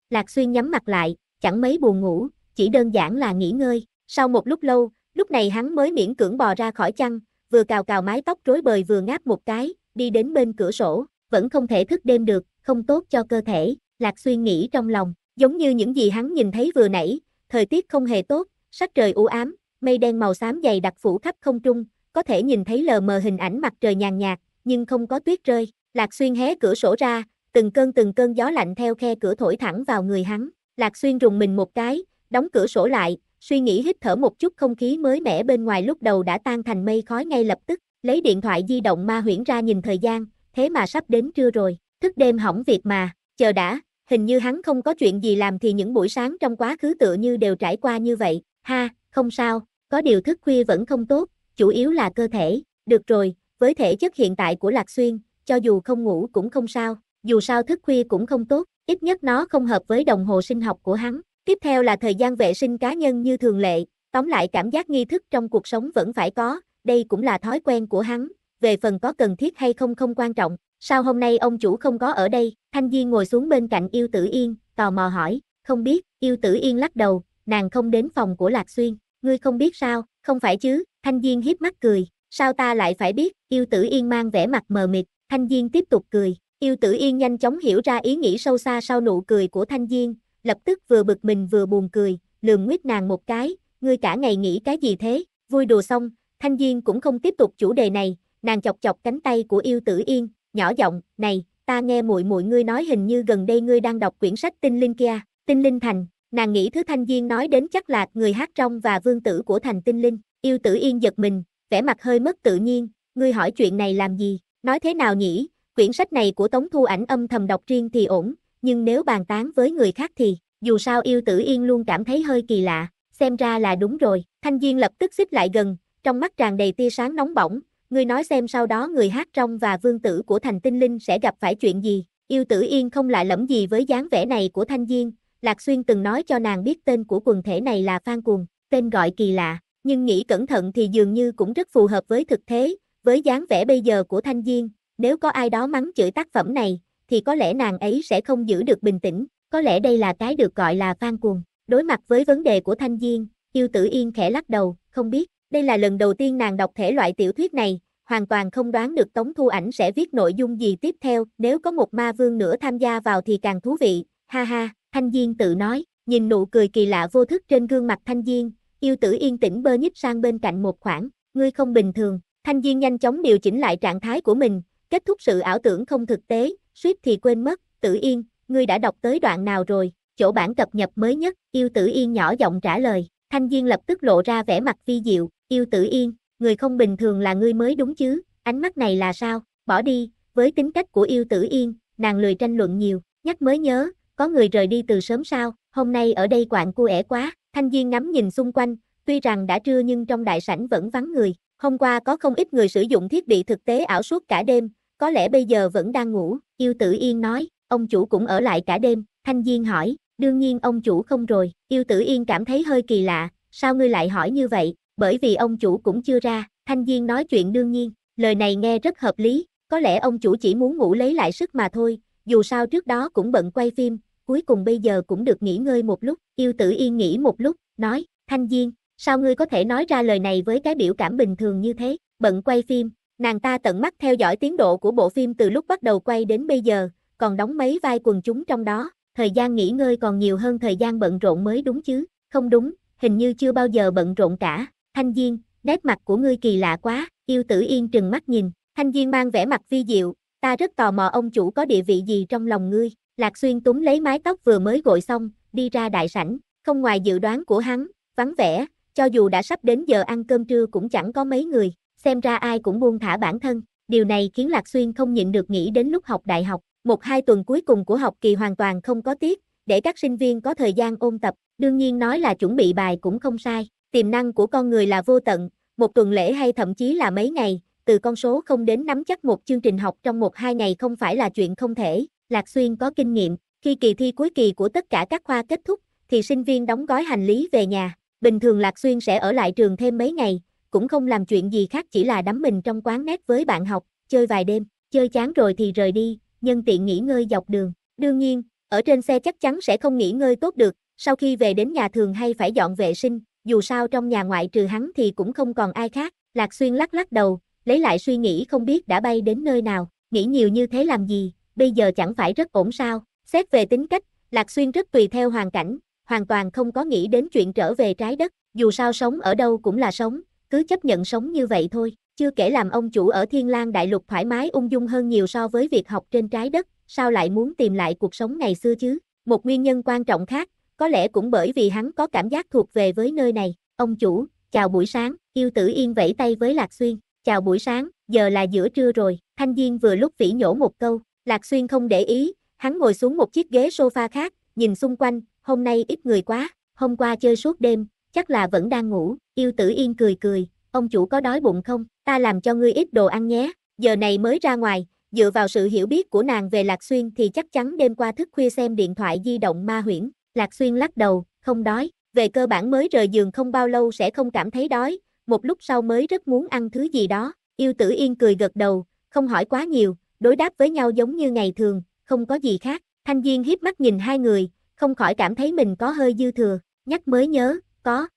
Lạc Xuyên nhắm mặt lại, chẳng mấy buồn ngủ, chỉ đơn giản là nghỉ ngơi. Sau một lúc lâu, lúc này hắn mới miễn cưỡng bò ra khỏi chăn, vừa cào cào mái tóc rối bời vừa ngáp một cái, đi đến bên cửa sổ, vẫn không thể thức đêm được, không tốt cho cơ thể, Lạc Xuyên nghĩ trong lòng, giống như những gì hắn nhìn thấy vừa nãy, thời tiết không hề tốt, sắc trời u ám, mây đen màu xám dày đặc phủ khắp không trung, có thể nhìn thấy lờ mờ hình ảnh mặt trời nhàn nhạt, nhưng không có tuyết rơi, Lạc Xuyên hé cửa sổ ra, từng cơn từng cơn gió lạnh theo khe cửa thổi thẳng vào người hắn, Lạc Xuyên rùng mình một cái, đóng cửa sổ lại, suy nghĩ hít thở một chút không khí mới mẻ bên ngoài lúc đầu đã tan thành mây khói ngay lập tức, lấy điện thoại di động ma huyễn ra nhìn thời gian, thế mà sắp đến trưa rồi, thức đêm hỏng việc mà, chờ đã, hình như hắn không có chuyện gì làm thì những buổi sáng trong quá khứ tựa như đều trải qua như vậy, ha, không sao, có điều thức khuya vẫn không tốt, chủ yếu là cơ thể, được rồi, với thể chất hiện tại của Lạc Xuyên, cho dù không ngủ cũng không sao, dù sao thức khuya cũng không tốt, ít nhất nó không hợp với đồng hồ sinh học của hắn, Tiếp theo là thời gian vệ sinh cá nhân như thường lệ, tóm lại cảm giác nghi thức trong cuộc sống vẫn phải có, đây cũng là thói quen của hắn, về phần có cần thiết hay không không quan trọng, sao hôm nay ông chủ không có ở đây, Thanh Di ngồi xuống bên cạnh yêu tử yên, tò mò hỏi, không biết, yêu tử yên lắc đầu, nàng không đến phòng của Lạc Xuyên, ngươi không biết sao, không phải chứ, Thanh Diên hiếp mắt cười, sao ta lại phải biết, yêu tử yên mang vẻ mặt mờ mịt, Thanh Diên tiếp tục cười, yêu tử yên nhanh chóng hiểu ra ý nghĩ sâu xa sau nụ cười của Thanh Diên, lập tức vừa bực mình vừa buồn cười, lườm nguyết nàng một cái, ngươi cả ngày nghĩ cái gì thế, vui đùa xong, thanh viên cũng không tiếp tục chủ đề này, nàng chọc chọc cánh tay của yêu tử yên, nhỏ giọng, này, ta nghe muội muội ngươi nói hình như gần đây ngươi đang đọc quyển sách tinh linh kia, tinh linh thành, nàng nghĩ thứ thanh viên nói đến chắc là người hát trong và vương tử của thành tinh linh, yêu tử yên giật mình, vẻ mặt hơi mất tự nhiên, ngươi hỏi chuyện này làm gì, nói thế nào nhỉ, quyển sách này của Tống Thu Ảnh âm thầm đọc riêng thì ổn, nhưng nếu bàn tán với người khác thì, dù sao yêu tử yên luôn cảm thấy hơi kỳ lạ, xem ra là đúng rồi, thanh diên lập tức xích lại gần, trong mắt tràn đầy tia sáng nóng bỏng, người nói xem sau đó người hát trong và vương tử của thành tinh linh sẽ gặp phải chuyện gì, yêu tử yên không lạ lẫm gì với dáng vẻ này của thanh diên, Lạc Xuyên từng nói cho nàng biết tên của quần thể này là Phan Cuồng, tên gọi kỳ lạ, nhưng nghĩ cẩn thận thì dường như cũng rất phù hợp với thực thế, với dáng vẻ bây giờ của Thanh Diên, nếu có ai đó mắng chửi tác phẩm này, thì có lẽ nàng ấy sẽ không giữ được bình tĩnh, có lẽ đây là cái được gọi là phan cuồng. Đối mặt với vấn đề của Thanh Diên, Yêu Tử Yên khẽ lắc đầu, không biết, đây là lần đầu tiên nàng đọc thể loại tiểu thuyết này, hoàn toàn không đoán được Tống Thu Ảnh sẽ viết nội dung gì tiếp theo, nếu có một ma vương nữa tham gia vào thì càng thú vị, ha ha, Thanh Diên tự nói, nhìn nụ cười kỳ lạ vô thức trên gương mặt Thanh Diên, Yêu Tử Yên tĩnh bơ nhích sang bên cạnh một khoảng, ngươi không bình thường, Thanh Diên nhanh chóng điều chỉnh lại trạng thái của mình, kết thúc sự ảo tưởng không thực tế, suýt thì quên mất, Tử Yên, ngươi đã đọc tới đoạn nào rồi, chỗ bản cập nhật mới nhất, yêu Tử Yên nhỏ giọng trả lời, Thanh Viên lập tức lộ ra vẻ mặt vi diệu, yêu Tử Yên, người không bình thường là ngươi mới đúng chứ, ánh mắt này là sao, bỏ đi, với tính cách của yêu Tử Yên, nàng lười tranh luận nhiều, nhắc mới nhớ, có người rời đi từ sớm sao, hôm nay ở đây quạng cua ẻ quá, Thanh Viên ngắm nhìn xung quanh, tuy rằng đã trưa nhưng trong đại sảnh vẫn vắng người, hôm qua có không ít người sử dụng thiết bị thực tế ảo suốt cả đêm, có lẽ bây giờ vẫn đang ngủ, yêu tử yên nói, ông chủ cũng ở lại cả đêm, thanh viên hỏi, đương nhiên ông chủ không rồi, yêu tử yên cảm thấy hơi kỳ lạ, sao ngươi lại hỏi như vậy, bởi vì ông chủ cũng chưa ra, thanh viên nói chuyện đương nhiên, lời này nghe rất hợp lý, có lẽ ông chủ chỉ muốn ngủ lấy lại sức mà thôi, dù sao trước đó cũng bận quay phim, cuối cùng bây giờ cũng được nghỉ ngơi một lúc, yêu tử yên nghỉ một lúc, nói, thanh viên, sao ngươi có thể nói ra lời này với cái biểu cảm bình thường như thế, bận quay phim, Nàng ta tận mắt theo dõi tiến độ của bộ phim từ lúc bắt đầu quay đến bây giờ, còn đóng mấy vai quần chúng trong đó, thời gian nghỉ ngơi còn nhiều hơn thời gian bận rộn mới đúng chứ, không đúng, hình như chưa bao giờ bận rộn cả, thanh Viên, nét mặt của ngươi kỳ lạ quá, yêu tử yên trừng mắt nhìn, thanh Viên mang vẻ mặt vi diệu, ta rất tò mò ông chủ có địa vị gì trong lòng ngươi, lạc xuyên Túng lấy mái tóc vừa mới gội xong, đi ra đại sảnh, không ngoài dự đoán của hắn, vắng vẻ, cho dù đã sắp đến giờ ăn cơm trưa cũng chẳng có mấy người, xem ra ai cũng buông thả bản thân, điều này khiến Lạc Xuyên không nhịn được nghĩ đến lúc học đại học, một hai tuần cuối cùng của học kỳ hoàn toàn không có tiết, để các sinh viên có thời gian ôn tập, đương nhiên nói là chuẩn bị bài cũng không sai, tiềm năng của con người là vô tận, một tuần lễ hay thậm chí là mấy ngày, từ con số không đến nắm chắc một chương trình học trong một hai ngày không phải là chuyện không thể, Lạc Xuyên có kinh nghiệm, khi kỳ thi cuối kỳ của tất cả các khoa kết thúc, thì sinh viên đóng gói hành lý về nhà, bình thường Lạc Xuyên sẽ ở lại trường thêm mấy ngày, cũng không làm chuyện gì khác chỉ là đắm mình trong quán nét với bạn học, chơi vài đêm, chơi chán rồi thì rời đi, nhân tiện nghỉ ngơi dọc đường. Đương nhiên, ở trên xe chắc chắn sẽ không nghỉ ngơi tốt được, sau khi về đến nhà thường hay phải dọn vệ sinh, dù sao trong nhà ngoại trừ hắn thì cũng không còn ai khác. Lạc Xuyên lắc lắc đầu, lấy lại suy nghĩ không biết đã bay đến nơi nào, nghĩ nhiều như thế làm gì, bây giờ chẳng phải rất ổn sao. Xét về tính cách, Lạc Xuyên rất tùy theo hoàn cảnh, hoàn toàn không có nghĩ đến chuyện trở về trái đất, dù sao sống ở đâu cũng là sống, cứ chấp nhận sống như vậy thôi. Chưa kể làm ông chủ ở Thiên Lang Đại Lục thoải mái ung dung hơn nhiều so với việc học trên trái đất, sao lại muốn tìm lại cuộc sống ngày xưa chứ? Một nguyên nhân quan trọng khác, có lẽ cũng bởi vì hắn có cảm giác thuộc về với nơi này. Ông chủ, chào buổi sáng, yêu tử yên vẫy tay với Lạc Xuyên, chào buổi sáng, giờ là giữa trưa rồi, thanh diên vừa lúc vỉ nhổ một câu, Lạc Xuyên không để ý, hắn ngồi xuống một chiếc ghế sofa khác, nhìn xung quanh, hôm nay ít người quá, hôm qua chơi suốt đêm, chắc là vẫn đang ngủ, yêu tử yên cười cười, ông chủ có đói bụng không, ta làm cho ngươi ít đồ ăn nhé, giờ này mới ra ngoài, dựa vào sự hiểu biết của nàng về Lạc Xuyên thì chắc chắn đêm qua thức khuya xem điện thoại di động ma huyễn, Lạc Xuyên lắc đầu, không đói, về cơ bản mới rời giường không bao lâu sẽ không cảm thấy đói, một lúc sau mới rất muốn ăn thứ gì đó, yêu tử yên cười gật đầu, không hỏi quá nhiều, đối đáp với nhau giống như ngày thường, không có gì khác, thanh viên hiếp mắt nhìn hai người, không khỏi cảm thấy mình có hơi dư thừa, nhắc mới nhớ, có.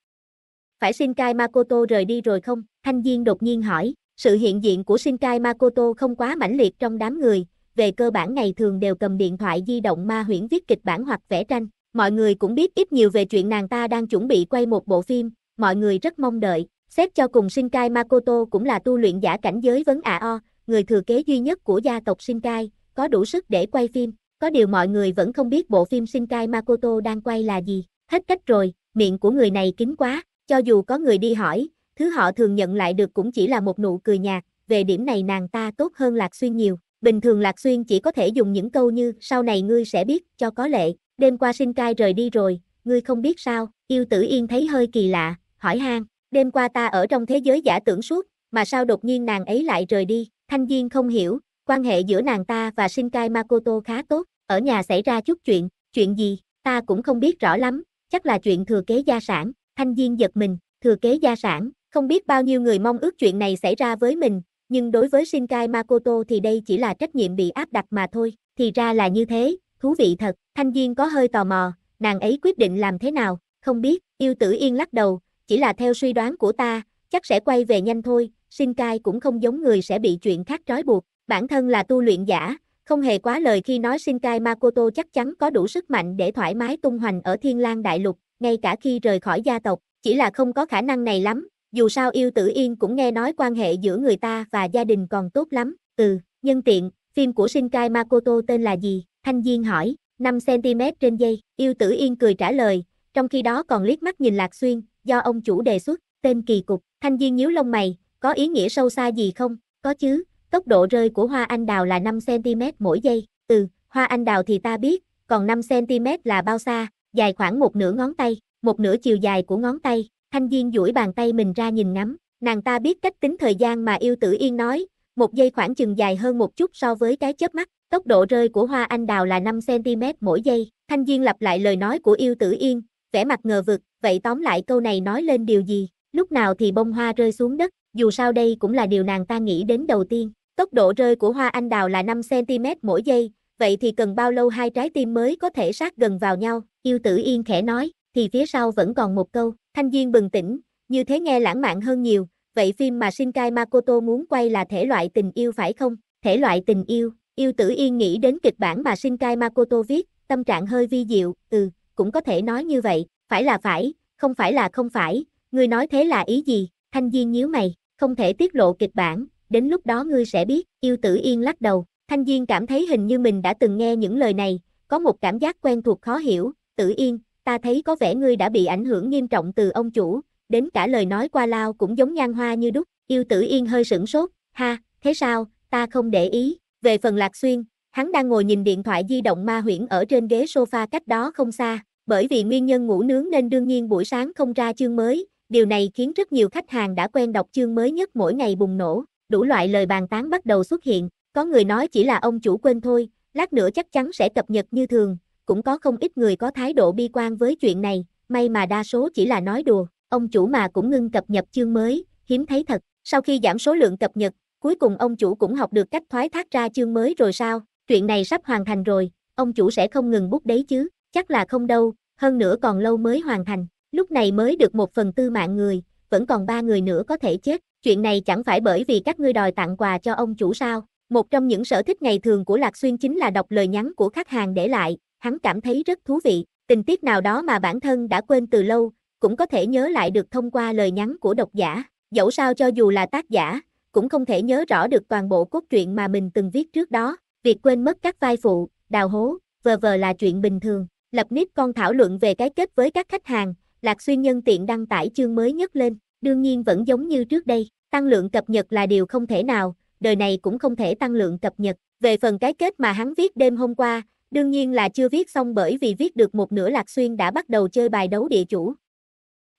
Phải Shinkai Makoto rời đi rồi không? Thanh viên đột nhiên hỏi, sự hiện diện của Shinkai Makoto không quá mãnh liệt trong đám người, về cơ bản ngày thường đều cầm điện thoại di động ma huyễn viết kịch bản hoặc vẽ tranh. Mọi người cũng biết ít nhiều về chuyện nàng ta đang chuẩn bị quay một bộ phim, mọi người rất mong đợi. Xét cho cùng Shinkai Makoto cũng là tu luyện giả cảnh giới vấn ạ o, người thừa kế duy nhất của gia tộc Shinkai, có đủ sức để quay phim. Có điều mọi người vẫn không biết bộ phim Shinkai Makoto đang quay là gì. Hết cách rồi, miệng của người này kín quá, cho dù có người đi hỏi, thứ họ thường nhận lại được cũng chỉ là một nụ cười nhạt, về điểm này nàng ta tốt hơn Lạc Xuyên nhiều. Bình thường Lạc Xuyên chỉ có thể dùng những câu như sau này ngươi sẽ biết cho có lệ, đêm qua sinh cai rời đi rồi, ngươi không biết sao, yêu tử yên thấy hơi kỳ lạ, hỏi han đêm qua ta ở trong thế giới giả tưởng suốt, mà sao đột nhiên nàng ấy lại rời đi, thanh viên không hiểu, quan hệ giữa nàng ta và sinh cai Makoto khá tốt, ở nhà xảy ra chút chuyện, chuyện gì, ta cũng không biết rõ lắm, chắc là chuyện thừa kế gia sản, thanh viên giật mình, thừa kế gia sản, không biết bao nhiêu người mong ước chuyện này xảy ra với mình, nhưng đối với Shinkai Makoto thì đây chỉ là trách nhiệm bị áp đặt mà thôi, thì ra là như thế, thú vị thật, thanh viên có hơi tò mò, nàng ấy quyết định làm thế nào, không biết, yêu tử yên lắc đầu, chỉ là theo suy đoán của ta, chắc sẽ quay về nhanh thôi, Shinkai cũng không giống người sẽ bị chuyện khác trói buộc, bản thân là tu luyện giả, không hề quá lời khi nói Shinkai Makoto chắc chắn có đủ sức mạnh để thoải mái tung hoành ở Thiên Lang Đại Lục, ngay cả khi rời khỏi gia tộc, chỉ là không có khả năng này lắm, dù sao yêu tử yên cũng nghe nói quan hệ giữa người ta và gia đình còn tốt lắm, ừ, nhân tiện, phim của Shinkai Makoto tên là gì, Thanh Viên hỏi, 5cm trên dây yêu tử yên cười trả lời, trong khi đó còn liếc mắt nhìn Lạc Xuyên, do ông chủ đề xuất, tên kỳ cục, Thanh Viên nhíu lông mày, có ý nghĩa sâu xa gì không, có chứ, Tốc độ rơi của hoa anh đào là 5cm mỗi giây. Ừ, hoa anh đào thì ta biết, còn 5cm là bao xa, dài khoảng một nửa ngón tay, một nửa chiều dài của ngón tay. Thanh Diên duỗi bàn tay mình ra nhìn ngắm, nàng ta biết cách tính thời gian mà yêu tử yên nói, một giây khoảng chừng dài hơn một chút so với cái chớp mắt. Tốc độ rơi của hoa anh đào là 5cm mỗi giây. Thanh Diên lặp lại lời nói của yêu tử yên, vẻ mặt ngờ vực, vậy tóm lại câu này nói lên điều gì, lúc nào thì bông hoa rơi xuống đất, dù sao đây cũng là điều nàng ta nghĩ đến đầu tiên. Tốc độ rơi của hoa anh đào là 5cm mỗi giây, vậy thì cần bao lâu hai trái tim mới có thể sát gần vào nhau, yêu tử yên khẽ nói, thì phía sau vẫn còn một câu, thanh Viên bừng tỉnh, như thế nghe lãng mạn hơn nhiều, vậy phim mà Shinkai Makoto muốn quay là thể loại tình yêu phải không? Thể loại tình yêu, yêu tử yên nghĩ đến kịch bản mà Shinkai Makoto viết, tâm trạng hơi vi diệu, ừ, cũng có thể nói như vậy, phải là phải, không phải là không phải, người nói thế là ý gì, thanh Viên nhíu mày, không thể tiết lộ kịch bản, đến lúc đó ngươi sẽ biết, yêu tử yên lắc đầu, thanh diên cảm thấy hình như mình đã từng nghe những lời này, có một cảm giác quen thuộc khó hiểu, tử yên, ta thấy có vẻ ngươi đã bị ảnh hưởng nghiêm trọng từ ông chủ, đến cả lời nói qua lao cũng giống nhan hoa như đúc, yêu tử yên hơi sửng sốt, ha, thế sao, ta không để ý, về phần lạc xuyên, hắn đang ngồi nhìn điện thoại di động ma huyễn ở trên ghế sofa cách đó không xa, bởi vì nguyên nhân ngủ nướng nên đương nhiên buổi sáng không ra chương mới, điều này khiến rất nhiều khách hàng đã quen đọc chương mới nhất mỗi ngày bùng nổ, đủ loại lời bàn tán bắt đầu xuất hiện, có người nói chỉ là ông chủ quên thôi, lát nữa chắc chắn sẽ cập nhật như thường, cũng có không ít người có thái độ bi quan với chuyện này, may mà đa số chỉ là nói đùa, ông chủ mà cũng ngưng cập nhật chương mới, hiếm thấy thật, sau khi giảm số lượng cập nhật, cuối cùng ông chủ cũng học được cách thoái thác ra chương mới rồi sao, chuyện này sắp hoàn thành rồi, ông chủ sẽ không ngừng bút đấy chứ, chắc là không đâu, hơn nữa còn lâu mới hoàn thành, lúc này mới được một phần tư mạng người, vẫn còn ba người nữa có thể chết, chuyện này chẳng phải bởi vì các ngươi đòi tặng quà cho ông chủ sao. Một trong những sở thích ngày thường của Lạc Xuyên chính là đọc lời nhắn của khách hàng để lại, hắn cảm thấy rất thú vị, tình tiết nào đó mà bản thân đã quên từ lâu, cũng có thể nhớ lại được thông qua lời nhắn của độc giả, dẫu sao cho dù là tác giả, cũng không thể nhớ rõ được toàn bộ cốt truyện mà mình từng viết trước đó, việc quên mất các vai phụ, đào hố, vờ vờ là chuyện bình thường. Lập Nít con thảo luận về cái kết với các khách hàng, Lạc Xuyên nhân tiện đăng tải chương mới nhất lên, đương nhiên vẫn giống như trước đây, tăng lượng cập nhật là điều không thể nào, đời này cũng không thể tăng lượng cập nhật. Về phần cái kết mà hắn viết đêm hôm qua, đương nhiên là chưa viết xong bởi vì viết được một nửa Lạc Xuyên đã bắt đầu chơi bài đấu địa chủ.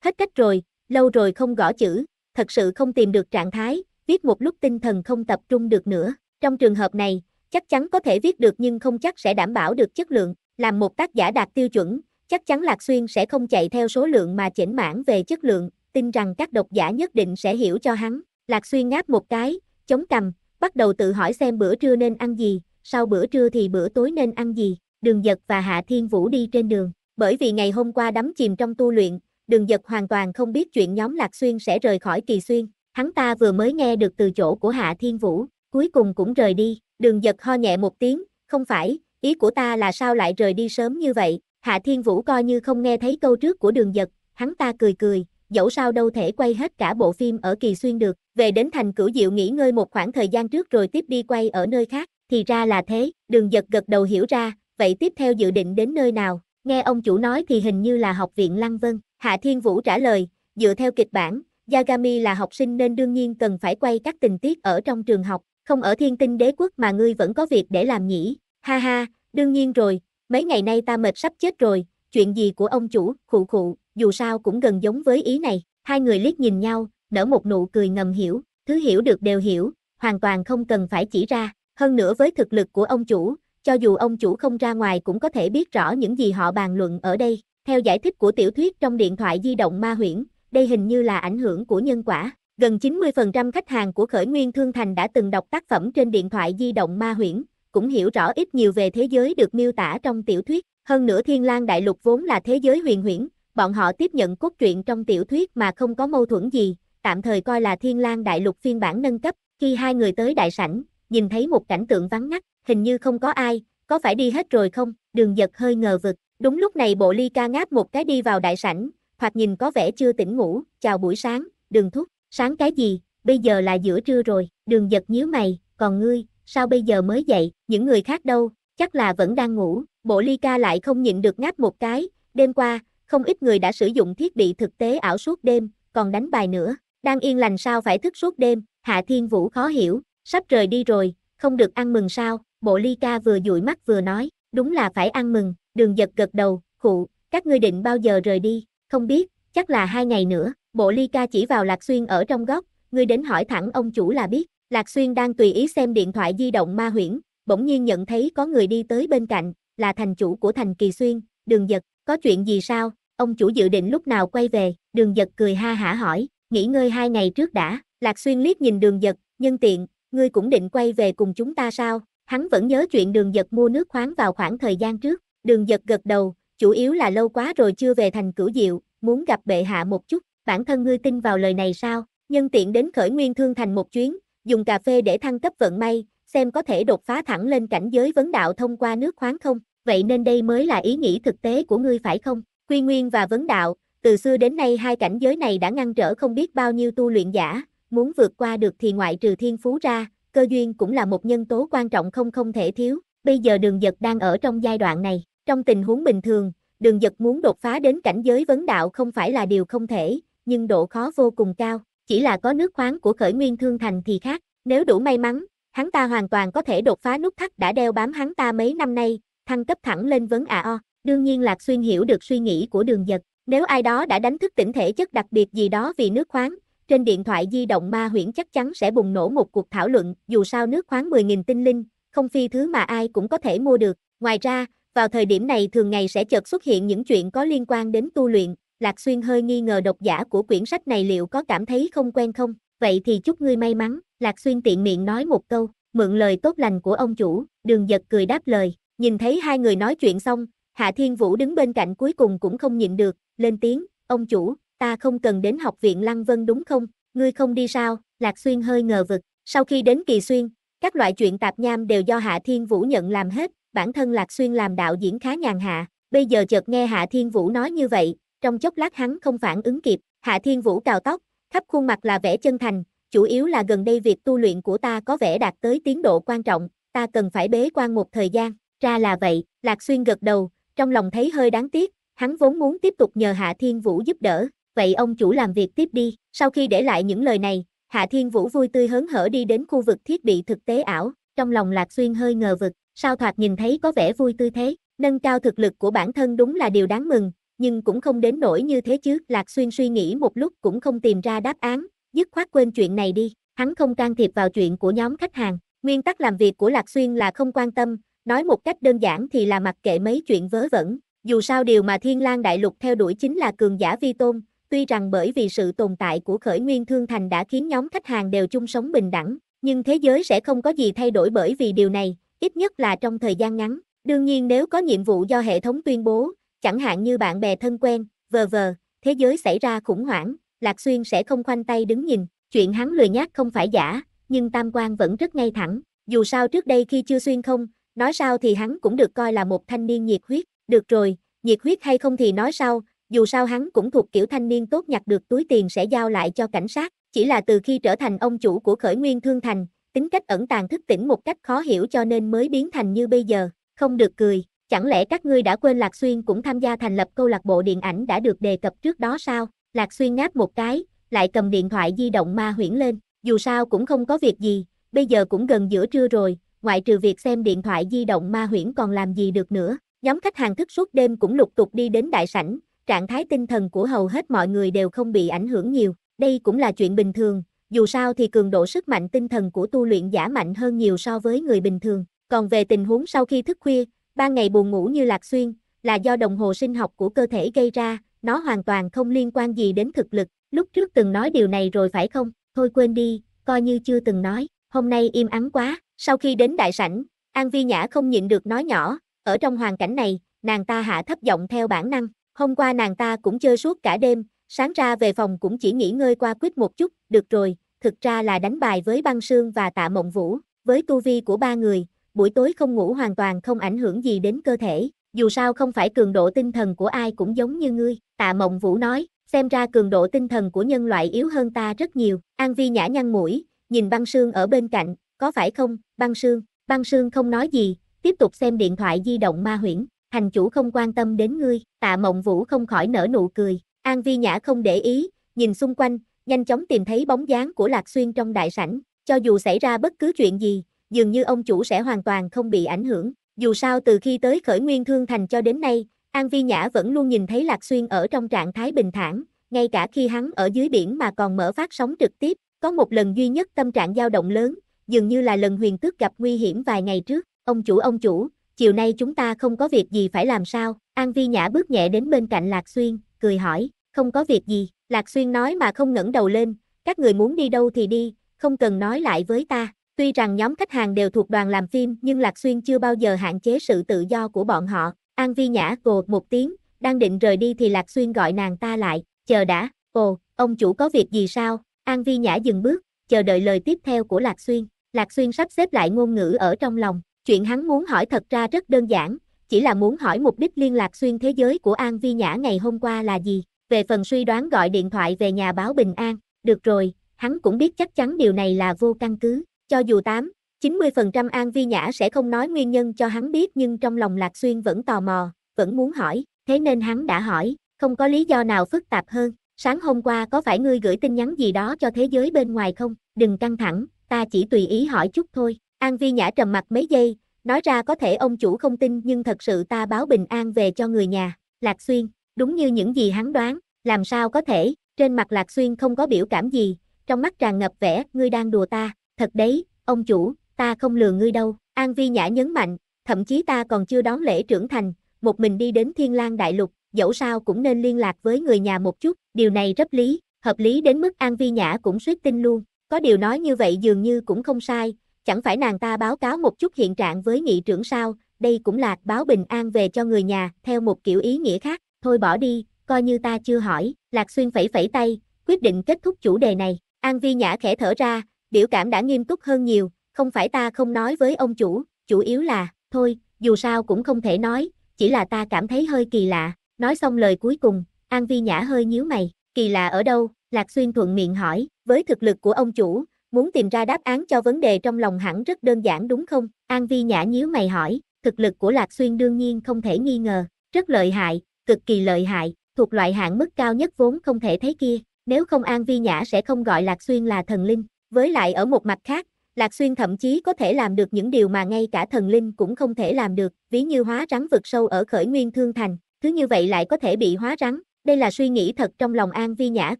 Hết cách rồi, lâu rồi không gõ chữ, thật sự không tìm được trạng thái, viết một lúc tinh thần không tập trung được nữa. Trong trường hợp này, chắc chắn có thể viết được nhưng không chắc sẽ đảm bảo được chất lượng, làm một tác giả đạt tiêu chuẩn, Chắc chắn Lạc Xuyên sẽ không chạy theo số lượng mà chỉnh mãn về chất lượng, tin rằng các độc giả nhất định sẽ hiểu cho hắn. Lạc Xuyên ngáp một cái, chống cằm, bắt đầu tự hỏi xem bữa trưa nên ăn gì, sau bữa trưa thì bữa tối nên ăn gì. Đường Giật và Hạ Thiên Vũ đi trên đường, bởi vì ngày hôm qua đắm chìm trong tu luyện, Đường Giật hoàn toàn không biết chuyện nhóm Lạc Xuyên sẽ rời khỏi Kỳ Xuyên. Hắn ta vừa mới nghe được từ chỗ của Hạ Thiên Vũ, cuối cùng cũng rời đi. Đường Giật ho nhẹ một tiếng, không phải, ý của ta là sao lại rời đi sớm như vậy, Hạ Thiên Vũ coi như không nghe thấy câu trước của đường giật, hắn ta cười cười, dẫu sao đâu thể quay hết cả bộ phim ở kỳ xuyên được, về đến thành cửu diệu nghỉ ngơi một khoảng thời gian trước rồi tiếp đi quay ở nơi khác, thì ra là thế, đường giật gật đầu hiểu ra, vậy tiếp theo dự định đến nơi nào, nghe ông chủ nói thì hình như là học viện Lăng Vân, Hạ Thiên Vũ trả lời, dựa theo kịch bản, Yagami là học sinh nên đương nhiên cần phải quay các tình tiết ở trong trường học, không ở thiên tinh đế quốc mà ngươi vẫn có việc để làm nhỉ, ha ha, đương nhiên rồi, Mấy ngày nay ta mệt sắp chết rồi, chuyện gì của ông chủ, khụ khụ, dù sao cũng gần giống với ý này. Hai người liếc nhìn nhau, nở một nụ cười ngầm hiểu, thứ hiểu được đều hiểu, hoàn toàn không cần phải chỉ ra. Hơn nữa với thực lực của ông chủ, cho dù ông chủ không ra ngoài cũng có thể biết rõ những gì họ bàn luận ở đây. Theo giải thích của tiểu thuyết trong điện thoại di động ma huyễn, đây hình như là ảnh hưởng của nhân quả. Gần 90% khách hàng của khởi nguyên thương thành đã từng đọc tác phẩm trên điện thoại di động ma huyễn, cũng hiểu rõ ít nhiều về thế giới được miêu tả trong tiểu thuyết. Hơn nữa Thiên Lang Đại Lục vốn là thế giới huyền huyễn, bọn họ tiếp nhận cốt truyện trong tiểu thuyết mà không có mâu thuẫn gì, tạm thời coi là Thiên Lang Đại Lục phiên bản nâng cấp. Khi hai người tới đại sảnh, nhìn thấy một cảnh tượng vắng ngắt, hình như không có ai, có phải đi hết rồi không? Đường giật hơi ngờ vực. Đúng lúc này bộ ly ca ngáp một cái đi vào đại sảnh, hoặc nhìn có vẻ chưa tỉnh ngủ, chào buổi sáng, đường thúc, sáng cái gì, bây giờ là giữa trưa rồi, đường giật nhíu mày, còn ngươi, sao bây giờ mới dậy, những người khác đâu, chắc là vẫn đang ngủ, bộ ly ca lại không nhịn được ngáp một cái, đêm qua, không ít người đã sử dụng thiết bị thực tế ảo suốt đêm, còn đánh bài nữa, đang yên lành sao phải thức suốt đêm, Hạ Thiên Vũ khó hiểu, sắp rời đi rồi, không được ăn mừng sao, bộ ly ca vừa dụi mắt vừa nói, đúng là phải ăn mừng, đường giật gật đầu, khụ, các ngươi định bao giờ rời đi, không biết, chắc là hai ngày nữa, bộ ly ca chỉ vào Lạc Xuyên ở trong góc, ngươi đến hỏi thẳng ông chủ là biết, Lạc Xuyên đang tùy ý xem điện thoại di động ma huyễn, bỗng nhiên nhận thấy có người đi tới bên cạnh, là thành chủ của thành Kỳ Xuyên, đường giật, có chuyện gì sao, ông chủ dự định lúc nào quay về, đường giật cười ha hả hỏi, nghỉ ngơi hai ngày trước đã, Lạc Xuyên liếc nhìn đường giật, nhân tiện, ngươi cũng định quay về cùng chúng ta sao, hắn vẫn nhớ chuyện đường giật mua nước khoáng vào khoảng thời gian trước, đường giật gật đầu, chủ yếu là lâu quá rồi chưa về thành cửu diệu, muốn gặp bệ hạ một chút, bản thân ngươi tin vào lời này sao, nhân tiện đến khởi nguyên thương thành một chuyến, dùng cà phê để thăng cấp vận may, xem có thể đột phá thẳng lên cảnh giới vấn đạo thông qua nước khoáng không, vậy nên đây mới là ý nghĩ thực tế của ngươi phải không? Quy Nguyên và vấn đạo, từ xưa đến nay hai cảnh giới này đã ngăn trở không biết bao nhiêu tu luyện giả, muốn vượt qua được thì ngoại trừ thiên phú ra, cơ duyên cũng là một nhân tố quan trọng không không thể thiếu. Bây giờ đường giật đang ở trong giai đoạn này, trong tình huống bình thường, đường giật muốn đột phá đến cảnh giới vấn đạo không phải là điều không thể, nhưng độ khó vô cùng cao. Chỉ là có nước khoáng của khởi nguyên thương thành thì khác, nếu đủ may mắn, hắn ta hoàn toàn có thể đột phá nút thắt đã đeo bám hắn ta mấy năm nay, thăng cấp thẳng lên vấn à o. Đương nhiên Lạc Xuyên hiểu được suy nghĩ của đường giật, nếu ai đó đã đánh thức tỉnh thể chất đặc biệt gì đó vì nước khoáng, trên điện thoại di động ma huyễn chắc chắn sẽ bùng nổ một cuộc thảo luận, dù sao nước khoáng 10.000 tinh linh, không phi thứ mà ai cũng có thể mua được. Ngoài ra, vào thời điểm này thường ngày sẽ chợt xuất hiện những chuyện có liên quan đến tu luyện, Lạc Xuyên hơi nghi ngờ độc giả của quyển sách này liệu có cảm thấy không quen không, vậy thì chúc ngươi may mắn, Lạc Xuyên tiện miệng nói một câu, mượn lời tốt lành của ông chủ, đường giật cười đáp lời, nhìn thấy hai người nói chuyện xong, Hạ Thiên Vũ đứng bên cạnh cuối cùng cũng không nhịn được, lên tiếng, ông chủ, ta không cần đến học viện Lăng Vân đúng không, ngươi không đi sao, Lạc Xuyên hơi ngờ vực, sau khi đến Kỳ Xuyên, các loại chuyện tạp nham đều do Hạ Thiên Vũ nhận làm hết, bản thân Lạc Xuyên làm đạo diễn khá nhàn hạ, bây giờ chợt nghe Hạ Thiên Vũ nói như vậy, trong chốc lát hắn không phản ứng kịp, Hạ Thiên Vũ cào tóc, khắp khuôn mặt là vẻ chân thành, chủ yếu là gần đây việc tu luyện của ta có vẻ đạt tới tiến độ quan trọng, ta cần phải bế quan một thời gian, ra là vậy, Lạc Xuyên gật đầu, trong lòng thấy hơi đáng tiếc, hắn vốn muốn tiếp tục nhờ Hạ Thiên Vũ giúp đỡ, vậy ông chủ làm việc tiếp đi, sau khi để lại những lời này, Hạ Thiên Vũ vui tươi hớn hở đi đến khu vực thiết bị thực tế ảo, trong lòng Lạc Xuyên hơi ngờ vực, sao thoạt nhìn thấy có vẻ vui tươi thế, nâng cao thực lực của bản thân đúng là điều đáng mừng, nhưng cũng không đến nỗi như thế chứ. Lạc Xuyên suy nghĩ một lúc cũng không tìm ra đáp án, dứt khoát quên chuyện này đi, hắn không can thiệp vào chuyện của nhóm khách hàng. Nguyên tắc làm việc của Lạc Xuyên là không quan tâm, nói một cách đơn giản thì là mặc kệ mấy chuyện vớ vẩn. Dù sao điều mà Thiên Lang Đại Lục theo đuổi chính là cường giả vi tôn, tuy rằng bởi vì sự tồn tại của khởi nguyên thương thành đã khiến nhóm khách hàng đều chung sống bình đẳng, nhưng thế giới sẽ không có gì thay đổi bởi vì điều này, ít nhất là trong thời gian ngắn. Đương nhiên nếu có nhiệm vụ do hệ thống tuyên bố, Chẳng hạn như bạn bè thân quen, vờ vờ, thế giới xảy ra khủng hoảng, Lạc Xuyên sẽ không khoanh tay đứng nhìn, chuyện hắn lười nhát không phải giả, nhưng tam quan vẫn rất ngay thẳng, dù sao trước đây khi chưa xuyên không, nói sao thì hắn cũng được coi là một thanh niên nhiệt huyết, được rồi, nhiệt huyết hay không thì nói sau, dù sao hắn cũng thuộc kiểu thanh niên tốt nhặt được túi tiền sẽ giao lại cho cảnh sát, chỉ là từ khi trở thành ông chủ của khởi nguyên thương thành, tính cách ẩn tàng thức tỉnh một cách khó hiểu cho nên mới biến thành như bây giờ, không được cười, Chẳng lẽ các ngươi đã quên Lạc Xuyên cũng tham gia thành lập câu lạc bộ điện ảnh đã được đề cập trước đó sao? Lạc Xuyên ngáp một cái, lại cầm điện thoại di động ma huyễn lên, dù sao cũng không có việc gì, bây giờ cũng gần giữa trưa rồi, ngoại trừ việc xem điện thoại di động ma huyễn còn làm gì được nữa. Nhóm khách hàng thức suốt đêm cũng lục tục đi đến đại sảnh, trạng thái tinh thần của hầu hết mọi người đều không bị ảnh hưởng nhiều, đây cũng là chuyện bình thường, dù sao thì cường độ sức mạnh tinh thần của tu luyện giả mạnh hơn nhiều so với người bình thường. Còn về tình huống sau khi thức khuya, Ba ngày buồn ngủ như lạc xuyên, là do đồng hồ sinh học của cơ thể gây ra, nó hoàn toàn không liên quan gì đến thực lực. Lúc trước từng nói điều này rồi phải không? Thôi quên đi, coi như chưa từng nói. Hôm nay im ắng quá. Sau khi đến đại sảnh, An Vi Nhã không nhịn được nói nhỏ. Ở trong hoàn cảnh này, nàng ta hạ thấp giọng theo bản năng. Hôm qua nàng ta cũng chơi suốt cả đêm, sáng ra về phòng cũng chỉ nghỉ ngơi qua quýt một chút. Được rồi, thực ra là đánh bài với băng sương và tạ mộng vũ. Với tu vi của ba người, buổi tối không ngủ hoàn toàn không ảnh hưởng gì đến cơ thể, dù sao không phải cường độ tinh thần của ai cũng giống như ngươi, tạ mộng vũ nói, xem ra cường độ tinh thần của nhân loại yếu hơn ta rất nhiều, An Vi nhã nhăn mũi, nhìn băng sương ở bên cạnh, có phải không, băng sương, băng sương không nói gì, tiếp tục xem điện thoại di động ma huyễn, thành chủ không quan tâm đến ngươi, tạ mộng vũ không khỏi nở nụ cười, An Vi nhã không để ý, nhìn xung quanh, nhanh chóng tìm thấy bóng dáng của Lạc Xuyên trong đại sảnh, cho dù xảy ra bất cứ chuyện gì, dường như ông chủ sẽ hoàn toàn không bị ảnh hưởng. Dù sao từ khi tới khởi nguyên thương thành cho đến nay, An Vi Nhã vẫn luôn nhìn thấy Lạc Xuyên ở trong trạng thái bình thản, ngay cả khi hắn ở dưới biển mà còn mở phát sóng trực tiếp, có một lần duy nhất tâm trạng dao động lớn, dường như là lần huyền tước gặp nguy hiểm vài ngày trước, ông chủ ông chủ, chiều nay chúng ta không có việc gì phải làm sao, An Vi Nhã bước nhẹ đến bên cạnh Lạc Xuyên, cười hỏi, không có việc gì, Lạc Xuyên nói mà không ngẩng đầu lên, các người muốn đi đâu thì đi, không cần nói lại với ta, Tuy rằng nhóm khách hàng đều thuộc đoàn làm phim nhưng Lạc Xuyên chưa bao giờ hạn chế sự tự do của bọn họ. An Vi Nhã gột một tiếng, đang định rời đi thì Lạc Xuyên gọi nàng ta lại, chờ đã, ồ, ông chủ có việc gì sao? An Vi Nhã dừng bước, chờ đợi lời tiếp theo của Lạc Xuyên. Lạc Xuyên sắp xếp lại ngôn ngữ ở trong lòng, chuyện hắn muốn hỏi thật ra rất đơn giản, chỉ là muốn hỏi mục đích liên lạc xuyên thế giới của An Vi Nhã ngày hôm qua là gì, về phần suy đoán gọi điện thoại về nhà báo Bình An, được rồi, hắn cũng biết chắc chắn điều này là vô căn cứ, cho dù 8, 90% An Vi Nhã sẽ không nói nguyên nhân cho hắn biết nhưng trong lòng Lạc Xuyên vẫn tò mò, vẫn muốn hỏi, thế nên hắn đã hỏi, không có lý do nào phức tạp hơn. Sáng hôm qua có phải ngươi gửi tin nhắn gì đó cho thế giới bên ngoài không? Đừng căng thẳng, ta chỉ tùy ý hỏi chút thôi. An Vi Nhã trầm mặt mấy giây, nói ra có thể ông chủ không tin nhưng thật sự ta báo bình an về cho người nhà. Lạc Xuyên, đúng như những gì hắn đoán, làm sao có thể, trên mặt Lạc Xuyên không có biểu cảm gì, trong mắt tràn ngập vẻ, ngươi đang đùa ta, thật đấy, ông chủ, ta không lừa ngươi đâu, An Vi Nhã nhấn mạnh, thậm chí ta còn chưa đón lễ trưởng thành, một mình đi đến Thiên Lang Đại Lục, dẫu sao cũng nên liên lạc với người nhà một chút, điều này rất lý, hợp lý đến mức An Vi Nhã cũng suýt tin luôn, có điều nói như vậy dường như cũng không sai, chẳng phải nàng ta báo cáo một chút hiện trạng với nghị trưởng sao, đây cũng là báo bình an về cho người nhà, theo một kiểu ý nghĩa khác, thôi bỏ đi, coi như ta chưa hỏi, Lạc Xuyên phẩy phẩy tay, quyết định kết thúc chủ đề này, An Vi Nhã khẽ thở ra, biểu cảm đã nghiêm túc hơn nhiều, không phải ta không nói với ông chủ, chủ yếu là, thôi, dù sao cũng không thể nói, chỉ là ta cảm thấy hơi kỳ lạ, nói xong lời cuối cùng, An Vi Nhã hơi nhíu mày, kỳ lạ ở đâu, Lạc Xuyên thuận miệng hỏi, với thực lực của ông chủ, muốn tìm ra đáp án cho vấn đề trong lòng hẳn rất đơn giản đúng không, An Vi Nhã nhíu mày hỏi, thực lực của Lạc Xuyên đương nhiên không thể nghi ngờ, rất lợi hại, cực kỳ lợi hại, thuộc loại hạng mức cao nhất vốn không thể thấy kia, nếu không An Vi Nhã sẽ không gọi Lạc Xuyên là thần linh, với lại ở một mặt khác, Lạc Xuyên thậm chí có thể làm được những điều mà ngay cả thần linh cũng không thể làm được, ví như hóa rắn vực sâu ở khởi nguyên thương thành, thứ như vậy lại có thể bị hóa rắn, đây là suy nghĩ thật trong lòng An Vi Nhã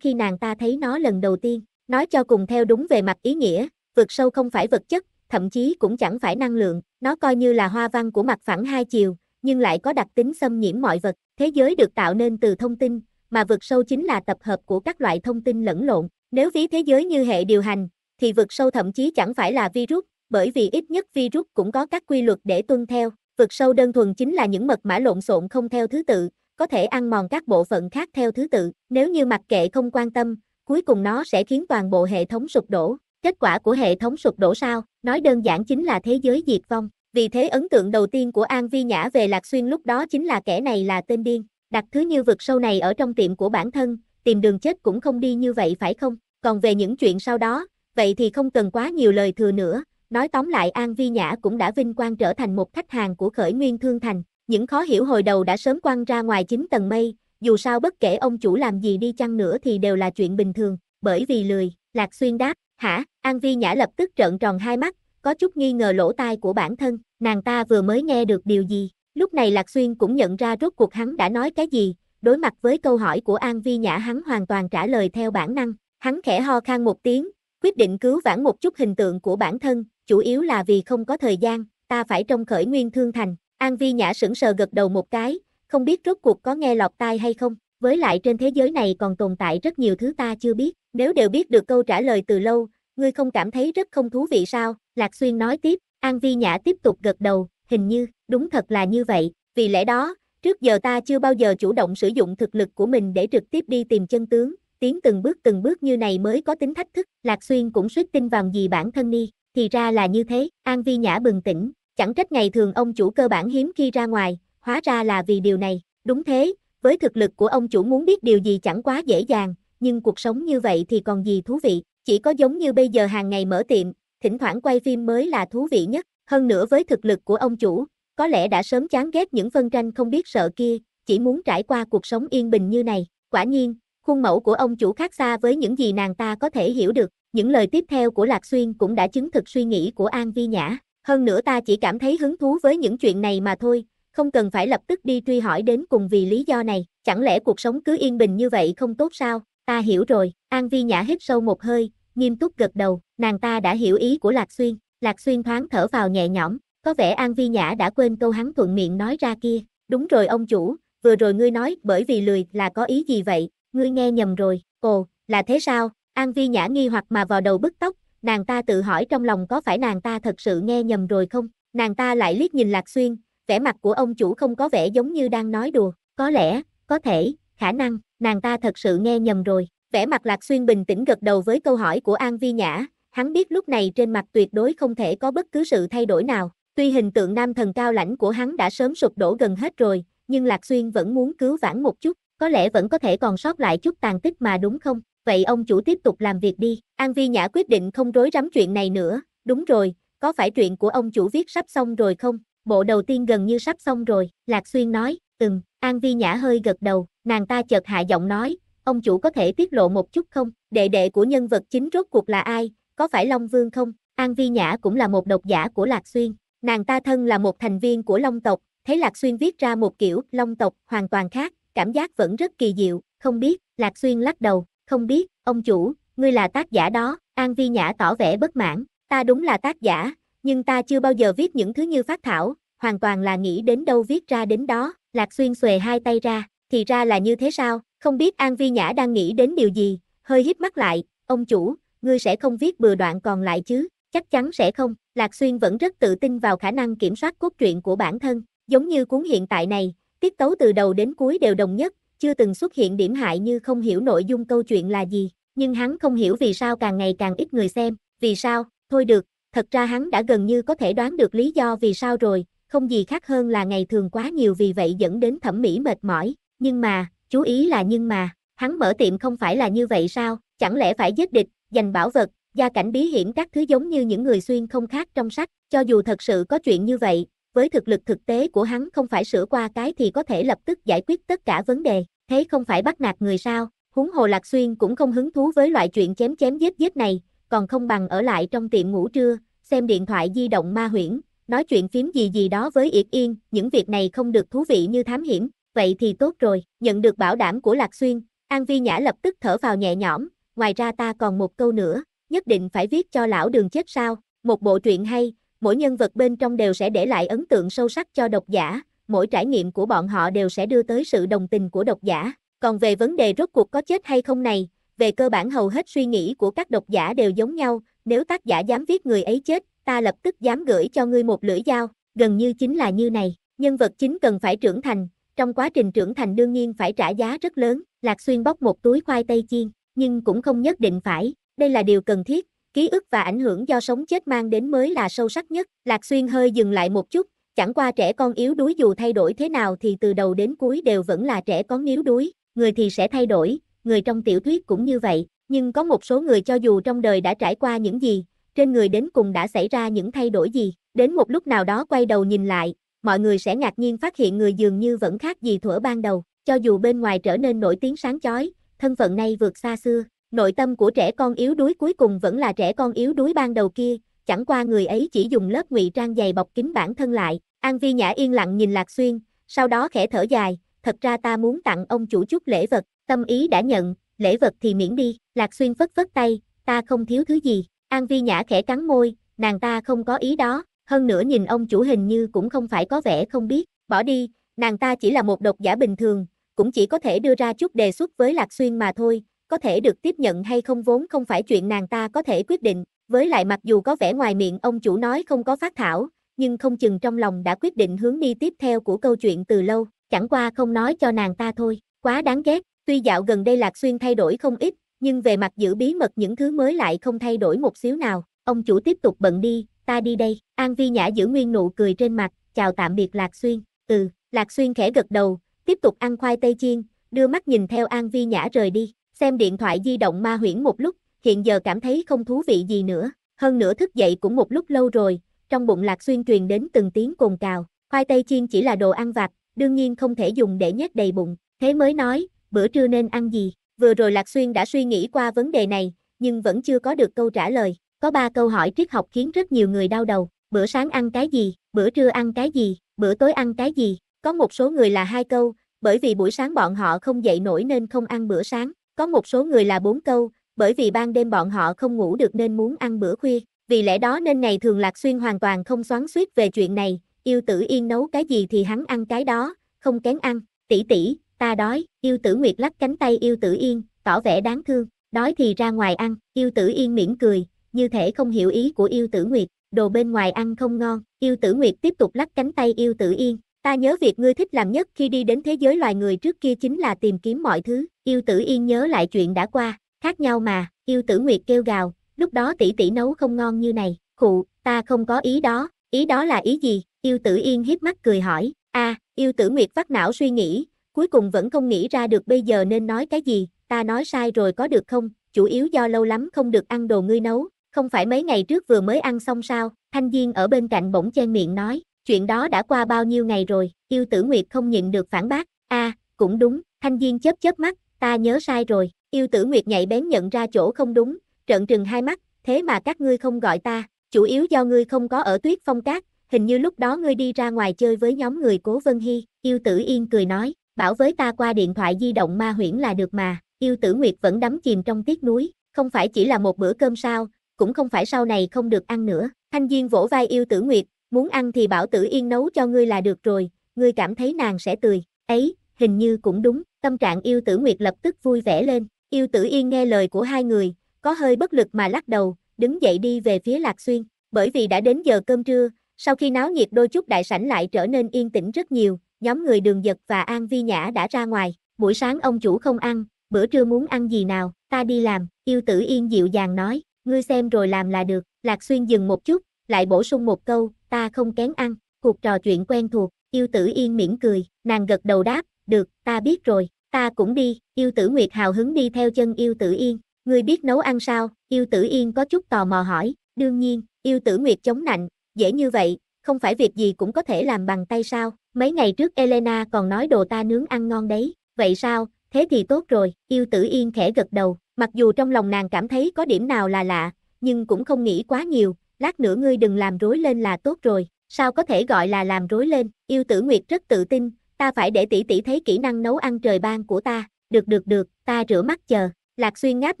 khi nàng ta thấy nó lần đầu tiên, nói cho cùng theo đúng về mặt ý nghĩa, vực sâu không phải vật chất, thậm chí cũng chẳng phải năng lượng, nó coi như là hoa văn của mặt phẳng hai chiều, nhưng lại có đặc tính xâm nhiễm mọi vật, thế giới được tạo nên từ thông tin, mà vực sâu chính là tập hợp của các loại thông tin lẫn lộn, nếu ví thế giới như hệ điều hành, thì vực sâu thậm chí chẳng phải là virus, bởi vì ít nhất virus cũng có các quy luật để tuân theo. Vực sâu đơn thuần chính là những mật mã lộn xộn không theo thứ tự, có thể ăn mòn các bộ phận khác theo thứ tự. Nếu như mặc kệ không quan tâm, cuối cùng nó sẽ khiến toàn bộ hệ thống sụp đổ. Kết quả của hệ thống sụp đổ sao? Nói đơn giản chính là thế giới diệt vong. Vì thế ấn tượng đầu tiên của An Vi Nhã về Lạc Xuyên lúc đó chính là kẻ này là tên điên. Đặt thứ như vực sâu này ở trong tiệm của bản thân, tìm đường chết cũng không đi như vậy phải không? Còn về những chuyện sau đó, vậy thì không cần quá nhiều lời thừa nữa, nói tóm lại An Vi Nhã cũng đã vinh quang trở thành một khách hàng của khởi nguyên thương thành, những khó hiểu hồi đầu đã sớm quăng ra ngoài chính tầng mây, dù sao bất kể ông chủ làm gì đi chăng nữa thì đều là chuyện bình thường, bởi vì lười, Lạc Xuyên đáp, hả, An Vi Nhã lập tức trợn tròn hai mắt, có chút nghi ngờ lỗ tai của bản thân, nàng ta vừa mới nghe được điều gì, lúc này Lạc Xuyên cũng nhận ra rốt cuộc hắn đã nói cái gì, đối mặt với câu hỏi của An Vi Nhã hắn hoàn toàn trả lời theo bản năng, hắn khẽ ho khan một tiếng, Quyết định cứu vãn một chút hình tượng của bản thân, chủ yếu là vì không có thời gian, ta phải trông khởi nguyên thương thành. An Vi Nhã sững sờ gật đầu một cái, không biết rốt cuộc có nghe lọt tai hay không. Với lại trên thế giới này còn tồn tại rất nhiều thứ ta chưa biết, nếu đều biết được câu trả lời từ lâu, ngươi không cảm thấy rất không thú vị sao? Lạc Xuyên nói tiếp, An Vi Nhã tiếp tục gật đầu, hình như, đúng thật là như vậy, vì lẽ đó, trước giờ ta chưa bao giờ chủ động sử dụng thực lực của mình để trực tiếp đi tìm chân tướng, tiến từng bước từng bước như này mới có tính thách thức, Lạc Xuyên cũng suýt tin vào gì bản thân đi, thì ra là như thế, An Vi Nhã bừng tỉnh, chẳng trách ngày thường ông chủ cơ bản hiếm khi ra ngoài, hóa ra là vì điều này, đúng thế, với thực lực của ông chủ muốn biết điều gì chẳng quá dễ dàng, nhưng cuộc sống như vậy thì còn gì thú vị, chỉ có giống như bây giờ hàng ngày mở tiệm, thỉnh thoảng quay phim mới là thú vị nhất, hơn nữa với thực lực của ông chủ, có lẽ đã sớm chán ghét những phân tranh không biết sợ kia, chỉ muốn trải qua cuộc sống yên bình như này, quả nhiên, Khuôn mẫu của ông chủ khác xa với những gì nàng ta có thể hiểu được, những lời tiếp theo của Lạc Xuyên cũng đã chứng thực suy nghĩ của An Vi Nhã. Hơn nữa ta chỉ cảm thấy hứng thú với những chuyện này mà thôi, không cần phải lập tức đi truy hỏi đến cùng vì lý do này, chẳng lẽ cuộc sống cứ yên bình như vậy không tốt sao, ta hiểu rồi, An Vi Nhã hít sâu một hơi, nghiêm túc gật đầu, nàng ta đã hiểu ý của Lạc Xuyên, Lạc Xuyên thoáng thở vào nhẹ nhõm, có vẻ An Vi Nhã đã quên câu hắn thuận miệng nói ra kia, đúng rồi ông chủ, vừa rồi ngươi nói bởi vì lười là có ý gì vậy, Ngươi nghe nhầm rồi, ồ, là thế sao? An Vi Nhã nghi hoặc mà vào đầu bức tóc, nàng ta tự hỏi trong lòng có phải nàng ta thật sự nghe nhầm rồi không? Nàng ta lại liếc nhìn Lạc Xuyên, vẻ mặt của ông chủ không có vẻ giống như đang nói đùa, có lẽ, có thể, khả năng, nàng ta thật sự nghe nhầm rồi. Vẻ mặt Lạc Xuyên bình tĩnh gật đầu với câu hỏi của An Vi Nhã, hắn biết lúc này trên mặt tuyệt đối không thể có bất cứ sự thay đổi nào. Tuy hình tượng nam thần cao lãnh của hắn đã sớm sụp đổ gần hết rồi, nhưng Lạc Xuyên vẫn muốn cứu vãn một chút có lẽ vẫn có thể còn sót lại chút tàn tích mà đúng không? Vậy ông chủ tiếp tục làm việc đi. An Vi Nhã quyết định không rối rắm chuyện này nữa. Đúng rồi, có phải chuyện của ông chủ viết sắp xong rồi không? Bộ đầu tiên gần như sắp xong rồi, Lạc Xuyên nói, ừm, An Vi Nhã hơi gật đầu, nàng ta chợt hạ giọng nói, ông chủ có thể tiết lộ một chút không? Đệ đệ của nhân vật chính rốt cuộc là ai? Có phải Long Vương không? An Vi Nhã cũng là một độc giả của Lạc Xuyên, nàng ta thân là một thành viên của Long tộc, thấy Lạc Xuyên viết ra một kiểu Long tộc hoàn toàn khác, cảm giác vẫn rất kỳ diệu, không biết, Lạc Xuyên lắc đầu, không biết, ông chủ, ngươi là tác giả đó, An Vi Nhã tỏ vẻ bất mãn, ta đúng là tác giả, nhưng ta chưa bao giờ viết những thứ như phát thảo, hoàn toàn là nghĩ đến đâu viết ra đến đó, Lạc Xuyên xuề hai tay ra, thì ra là như thế sao, không biết An Vi Nhã đang nghĩ đến điều gì, hơi híp mắt lại, ông chủ, ngươi sẽ không viết bừa đoạn còn lại chứ, chắc chắn sẽ không, Lạc Xuyên vẫn rất tự tin vào khả năng kiểm soát cốt truyện của bản thân, giống như cuốn hiện tại này, Tiết tấu từ đầu đến cuối đều đồng nhất, chưa từng xuất hiện điểm hại như không hiểu nội dung câu chuyện là gì, nhưng hắn không hiểu vì sao càng ngày càng ít người xem, vì sao, thôi được, thật ra hắn đã gần như có thể đoán được lý do vì sao rồi, không gì khác hơn là ngày thường quá nhiều vì vậy dẫn đến thẩm mỹ mệt mỏi, nhưng mà, chú ý là nhưng mà, hắn mở tiệm không phải là như vậy sao, chẳng lẽ phải giết địch, giành bảo vật, gia cảnh bí hiểm các thứ giống như những người xuyên không khác trong sách, cho dù thật sự có chuyện như vậy, với thực lực thực tế của hắn không phải sửa qua cái thì có thể lập tức giải quyết tất cả vấn đề, thế không phải bắt nạt người sao, huống hồ Lạc Xuyên cũng không hứng thú với loại chuyện chém chém giết giết này, còn không bằng ở lại trong tiệm ngủ trưa, xem điện thoại di động ma huyễn, nói chuyện phím gì gì đó với Yệt Yên, những việc này không được thú vị như thám hiểm, vậy thì tốt rồi, nhận được bảo đảm của Lạc Xuyên, An Vi Nhã lập tức thở vào nhẹ nhõm, ngoài ra ta còn một câu nữa, nhất định phải viết cho lão đường chết sao, một bộ truyện hay, mỗi nhân vật bên trong đều sẽ để lại ấn tượng sâu sắc cho độc giả, mỗi trải nghiệm của bọn họ đều sẽ đưa tới sự đồng tình của độc giả. Còn về vấn đề rốt cuộc có chết hay không này, về cơ bản hầu hết suy nghĩ của các độc giả đều giống nhau, nếu tác giả dám viết người ấy chết, ta lập tức dám gửi cho ngươi một lưỡi dao, gần như chính là như này, nhân vật chính cần phải trưởng thành, trong quá trình trưởng thành đương nhiên phải trả giá rất lớn, Lạc Xuyên bóc một túi khoai tây chiên, nhưng cũng không nhất định phải, đây là điều cần thiết, Ký ức và ảnh hưởng do sống chết mang đến mới là sâu sắc nhất. Lạc Xuyên hơi dừng lại một chút, chẳng qua trẻ con yếu đuối dù thay đổi thế nào thì từ đầu đến cuối đều vẫn là trẻ con yếu đuối, người thì sẽ thay đổi, người trong tiểu thuyết cũng như vậy, nhưng có một số người cho dù trong đời đã trải qua những gì, trên người đến cùng đã xảy ra những thay đổi gì, đến một lúc nào đó quay đầu nhìn lại, mọi người sẽ ngạc nhiên phát hiện người dường như vẫn khác gì thuở ban đầu, cho dù bên ngoài trở nên nổi tiếng sáng chói, thân phận nay vượt xa xưa, Nội tâm của trẻ con yếu đuối cuối cùng vẫn là trẻ con yếu đuối ban đầu kia, chẳng qua người ấy chỉ dùng lớp ngụy trang dày bọc kín bản thân lại. An Vi Nhã yên lặng nhìn Lạc Xuyên, sau đó khẽ thở dài, thật ra ta muốn tặng ông chủ chút lễ vật, tâm ý đã nhận, lễ vật thì miễn đi. Lạc Xuyên phất phất tay, ta không thiếu thứ gì. An Vi Nhã khẽ cắn môi, nàng ta không có ý đó, hơn nữa nhìn ông chủ hình như cũng không phải có vẻ không biết, bỏ đi, nàng ta chỉ là một độc giả bình thường, cũng chỉ có thể đưa ra chút đề xuất với Lạc Xuyên mà thôi, có thể được tiếp nhận hay không vốn không phải chuyện nàng ta có thể quyết định, với lại mặc dù có vẻ ngoài miệng ông chủ nói không có phát thảo, nhưng không chừng trong lòng đã quyết định hướng đi tiếp theo của câu chuyện từ lâu, chẳng qua không nói cho nàng ta thôi, quá đáng ghét, tuy dạo gần đây Lạc Xuyên thay đổi không ít, nhưng về mặt giữ bí mật những thứ mới lại không thay đổi một xíu nào, ông chủ tiếp tục bận đi, ta đi đây, An Vi Nhã giữ nguyên nụ cười trên mặt, chào tạm biệt Lạc Xuyên, ừ, Lạc Xuyên khẽ gật đầu, tiếp tục ăn khoai tây chiên, đưa mắt nhìn theo An Vi Nhã rời đi xem điện thoại di động ma huyễn một lúc, hiện giờ cảm thấy không thú vị gì nữa, hơn nữa thức dậy cũng một lúc lâu rồi, trong bụng lạc xuyên truyền đến từng tiếng cồn cào, khoai tây chiên chỉ là đồ ăn vặt, đương nhiên không thể dùng để nhét đầy bụng, thế mới nói, bữa trưa nên ăn gì, vừa rồi lạc xuyên đã suy nghĩ qua vấn đề này, nhưng vẫn chưa có được câu trả lời, có ba câu hỏi triết học khiến rất nhiều người đau đầu, bữa sáng ăn cái gì, bữa trưa ăn cái gì, bữa tối ăn cái gì, có một số người là hai câu, bởi vì buổi sáng bọn họ không dậy nổi nên không ăn bữa sáng, có một số người là bốn câu, bởi vì ban đêm bọn họ không ngủ được nên muốn ăn bữa khuya, vì lẽ đó nên ngày thường Lạc Xuyên hoàn toàn không xoắn suýt về chuyện này, yêu tử yên nấu cái gì thì hắn ăn cái đó, không kén ăn, tỷ tỷ, ta đói, yêu tử Nguyệt lắc cánh tay yêu tử yên, tỏ vẻ đáng thương, đói thì ra ngoài ăn, yêu tử yên mỉm cười, như thể không hiểu ý của yêu tử Nguyệt, đồ bên ngoài ăn không ngon, yêu tử Nguyệt tiếp tục lắc cánh tay yêu tử yên, ta nhớ việc ngươi thích làm nhất khi đi đến thế giới loài người trước kia chính là tìm kiếm mọi thứ, Yêu tử yên nhớ lại chuyện đã qua, khác nhau mà, yêu tử nguyệt kêu gào, lúc đó tỷ tỷ nấu không ngon như này, khụ, ta không có ý đó, ý đó là ý gì, yêu tử yên hiếp mắt cười hỏi, a yêu tử nguyệt vắt não suy nghĩ, cuối cùng vẫn không nghĩ ra được bây giờ nên nói cái gì, ta nói sai rồi có được không, chủ yếu do lâu lắm không được ăn đồ ngươi nấu, không phải mấy ngày trước vừa mới ăn xong sao, thanh viên ở bên cạnh bỗng chen miệng nói, chuyện đó đã qua bao nhiêu ngày rồi, yêu tử nguyệt không nhịn được phản bác, a cũng đúng, thanh viên chớp chớp mắt, ta nhớ sai rồi, yêu tử Nguyệt nhạy bén nhận ra chỗ không đúng, trợn trừng hai mắt, thế mà các ngươi không gọi ta, chủ yếu do ngươi không có ở tuyết phong cát, hình như lúc đó ngươi đi ra ngoài chơi với nhóm người cố Vân Hy, yêu tử Yên cười nói, bảo với ta qua điện thoại di động ma huyễn là được mà, yêu tử Nguyệt vẫn đắm chìm trong tiếc núi, không phải chỉ là một bữa cơm sao, cũng không phải sau này không được ăn nữa, thanh Diên vỗ vai yêu tử Nguyệt, muốn ăn thì bảo tử Yên nấu cho ngươi là được rồi, ngươi cảm thấy nàng sẽ tươi, ấy, hình như cũng đúng, tâm trạng yêu tử Nguyệt lập tức vui vẻ lên, yêu tử Yên nghe lời của hai người, có hơi bất lực mà lắc đầu, đứng dậy đi về phía Lạc Xuyên, bởi vì đã đến giờ cơm trưa, sau khi náo nhiệt đôi chút đại sảnh lại trở nên yên tĩnh rất nhiều, nhóm người đường giật và An Vi Nhã đã ra ngoài, buổi sáng ông chủ không ăn, bữa trưa muốn ăn gì nào, ta đi làm, yêu tử Yên dịu dàng nói, ngươi xem rồi làm là được, Lạc Xuyên dừng một chút, lại bổ sung một câu, ta không kén ăn, cuộc trò chuyện quen thuộc, yêu tử Yên mỉm cười, nàng gật đầu đáp, được, ta biết rồi, ta cũng đi, yêu tử Nguyệt hào hứng đi theo chân yêu tử Yên, ngươi biết nấu ăn sao, yêu tử Yên có chút tò mò hỏi, đương nhiên, yêu tử Nguyệt chống nạnh, dễ như vậy, không phải việc gì cũng có thể làm bằng tay sao, mấy ngày trước Elena còn nói đồ ta nướng ăn ngon đấy, vậy sao, thế thì tốt rồi, yêu tử Yên khẽ gật đầu, mặc dù trong lòng nàng cảm thấy có điểm nào là lạ, nhưng cũng không nghĩ quá nhiều, lát nữa ngươi đừng làm rối lên là tốt rồi, sao có thể gọi là làm rối lên, yêu tử Nguyệt rất tự tin, ta phải để tỷ tỷ thấy kỹ năng nấu ăn trời ban của ta, được được được, ta rửa mắt chờ, Lạc Xuyên ngáp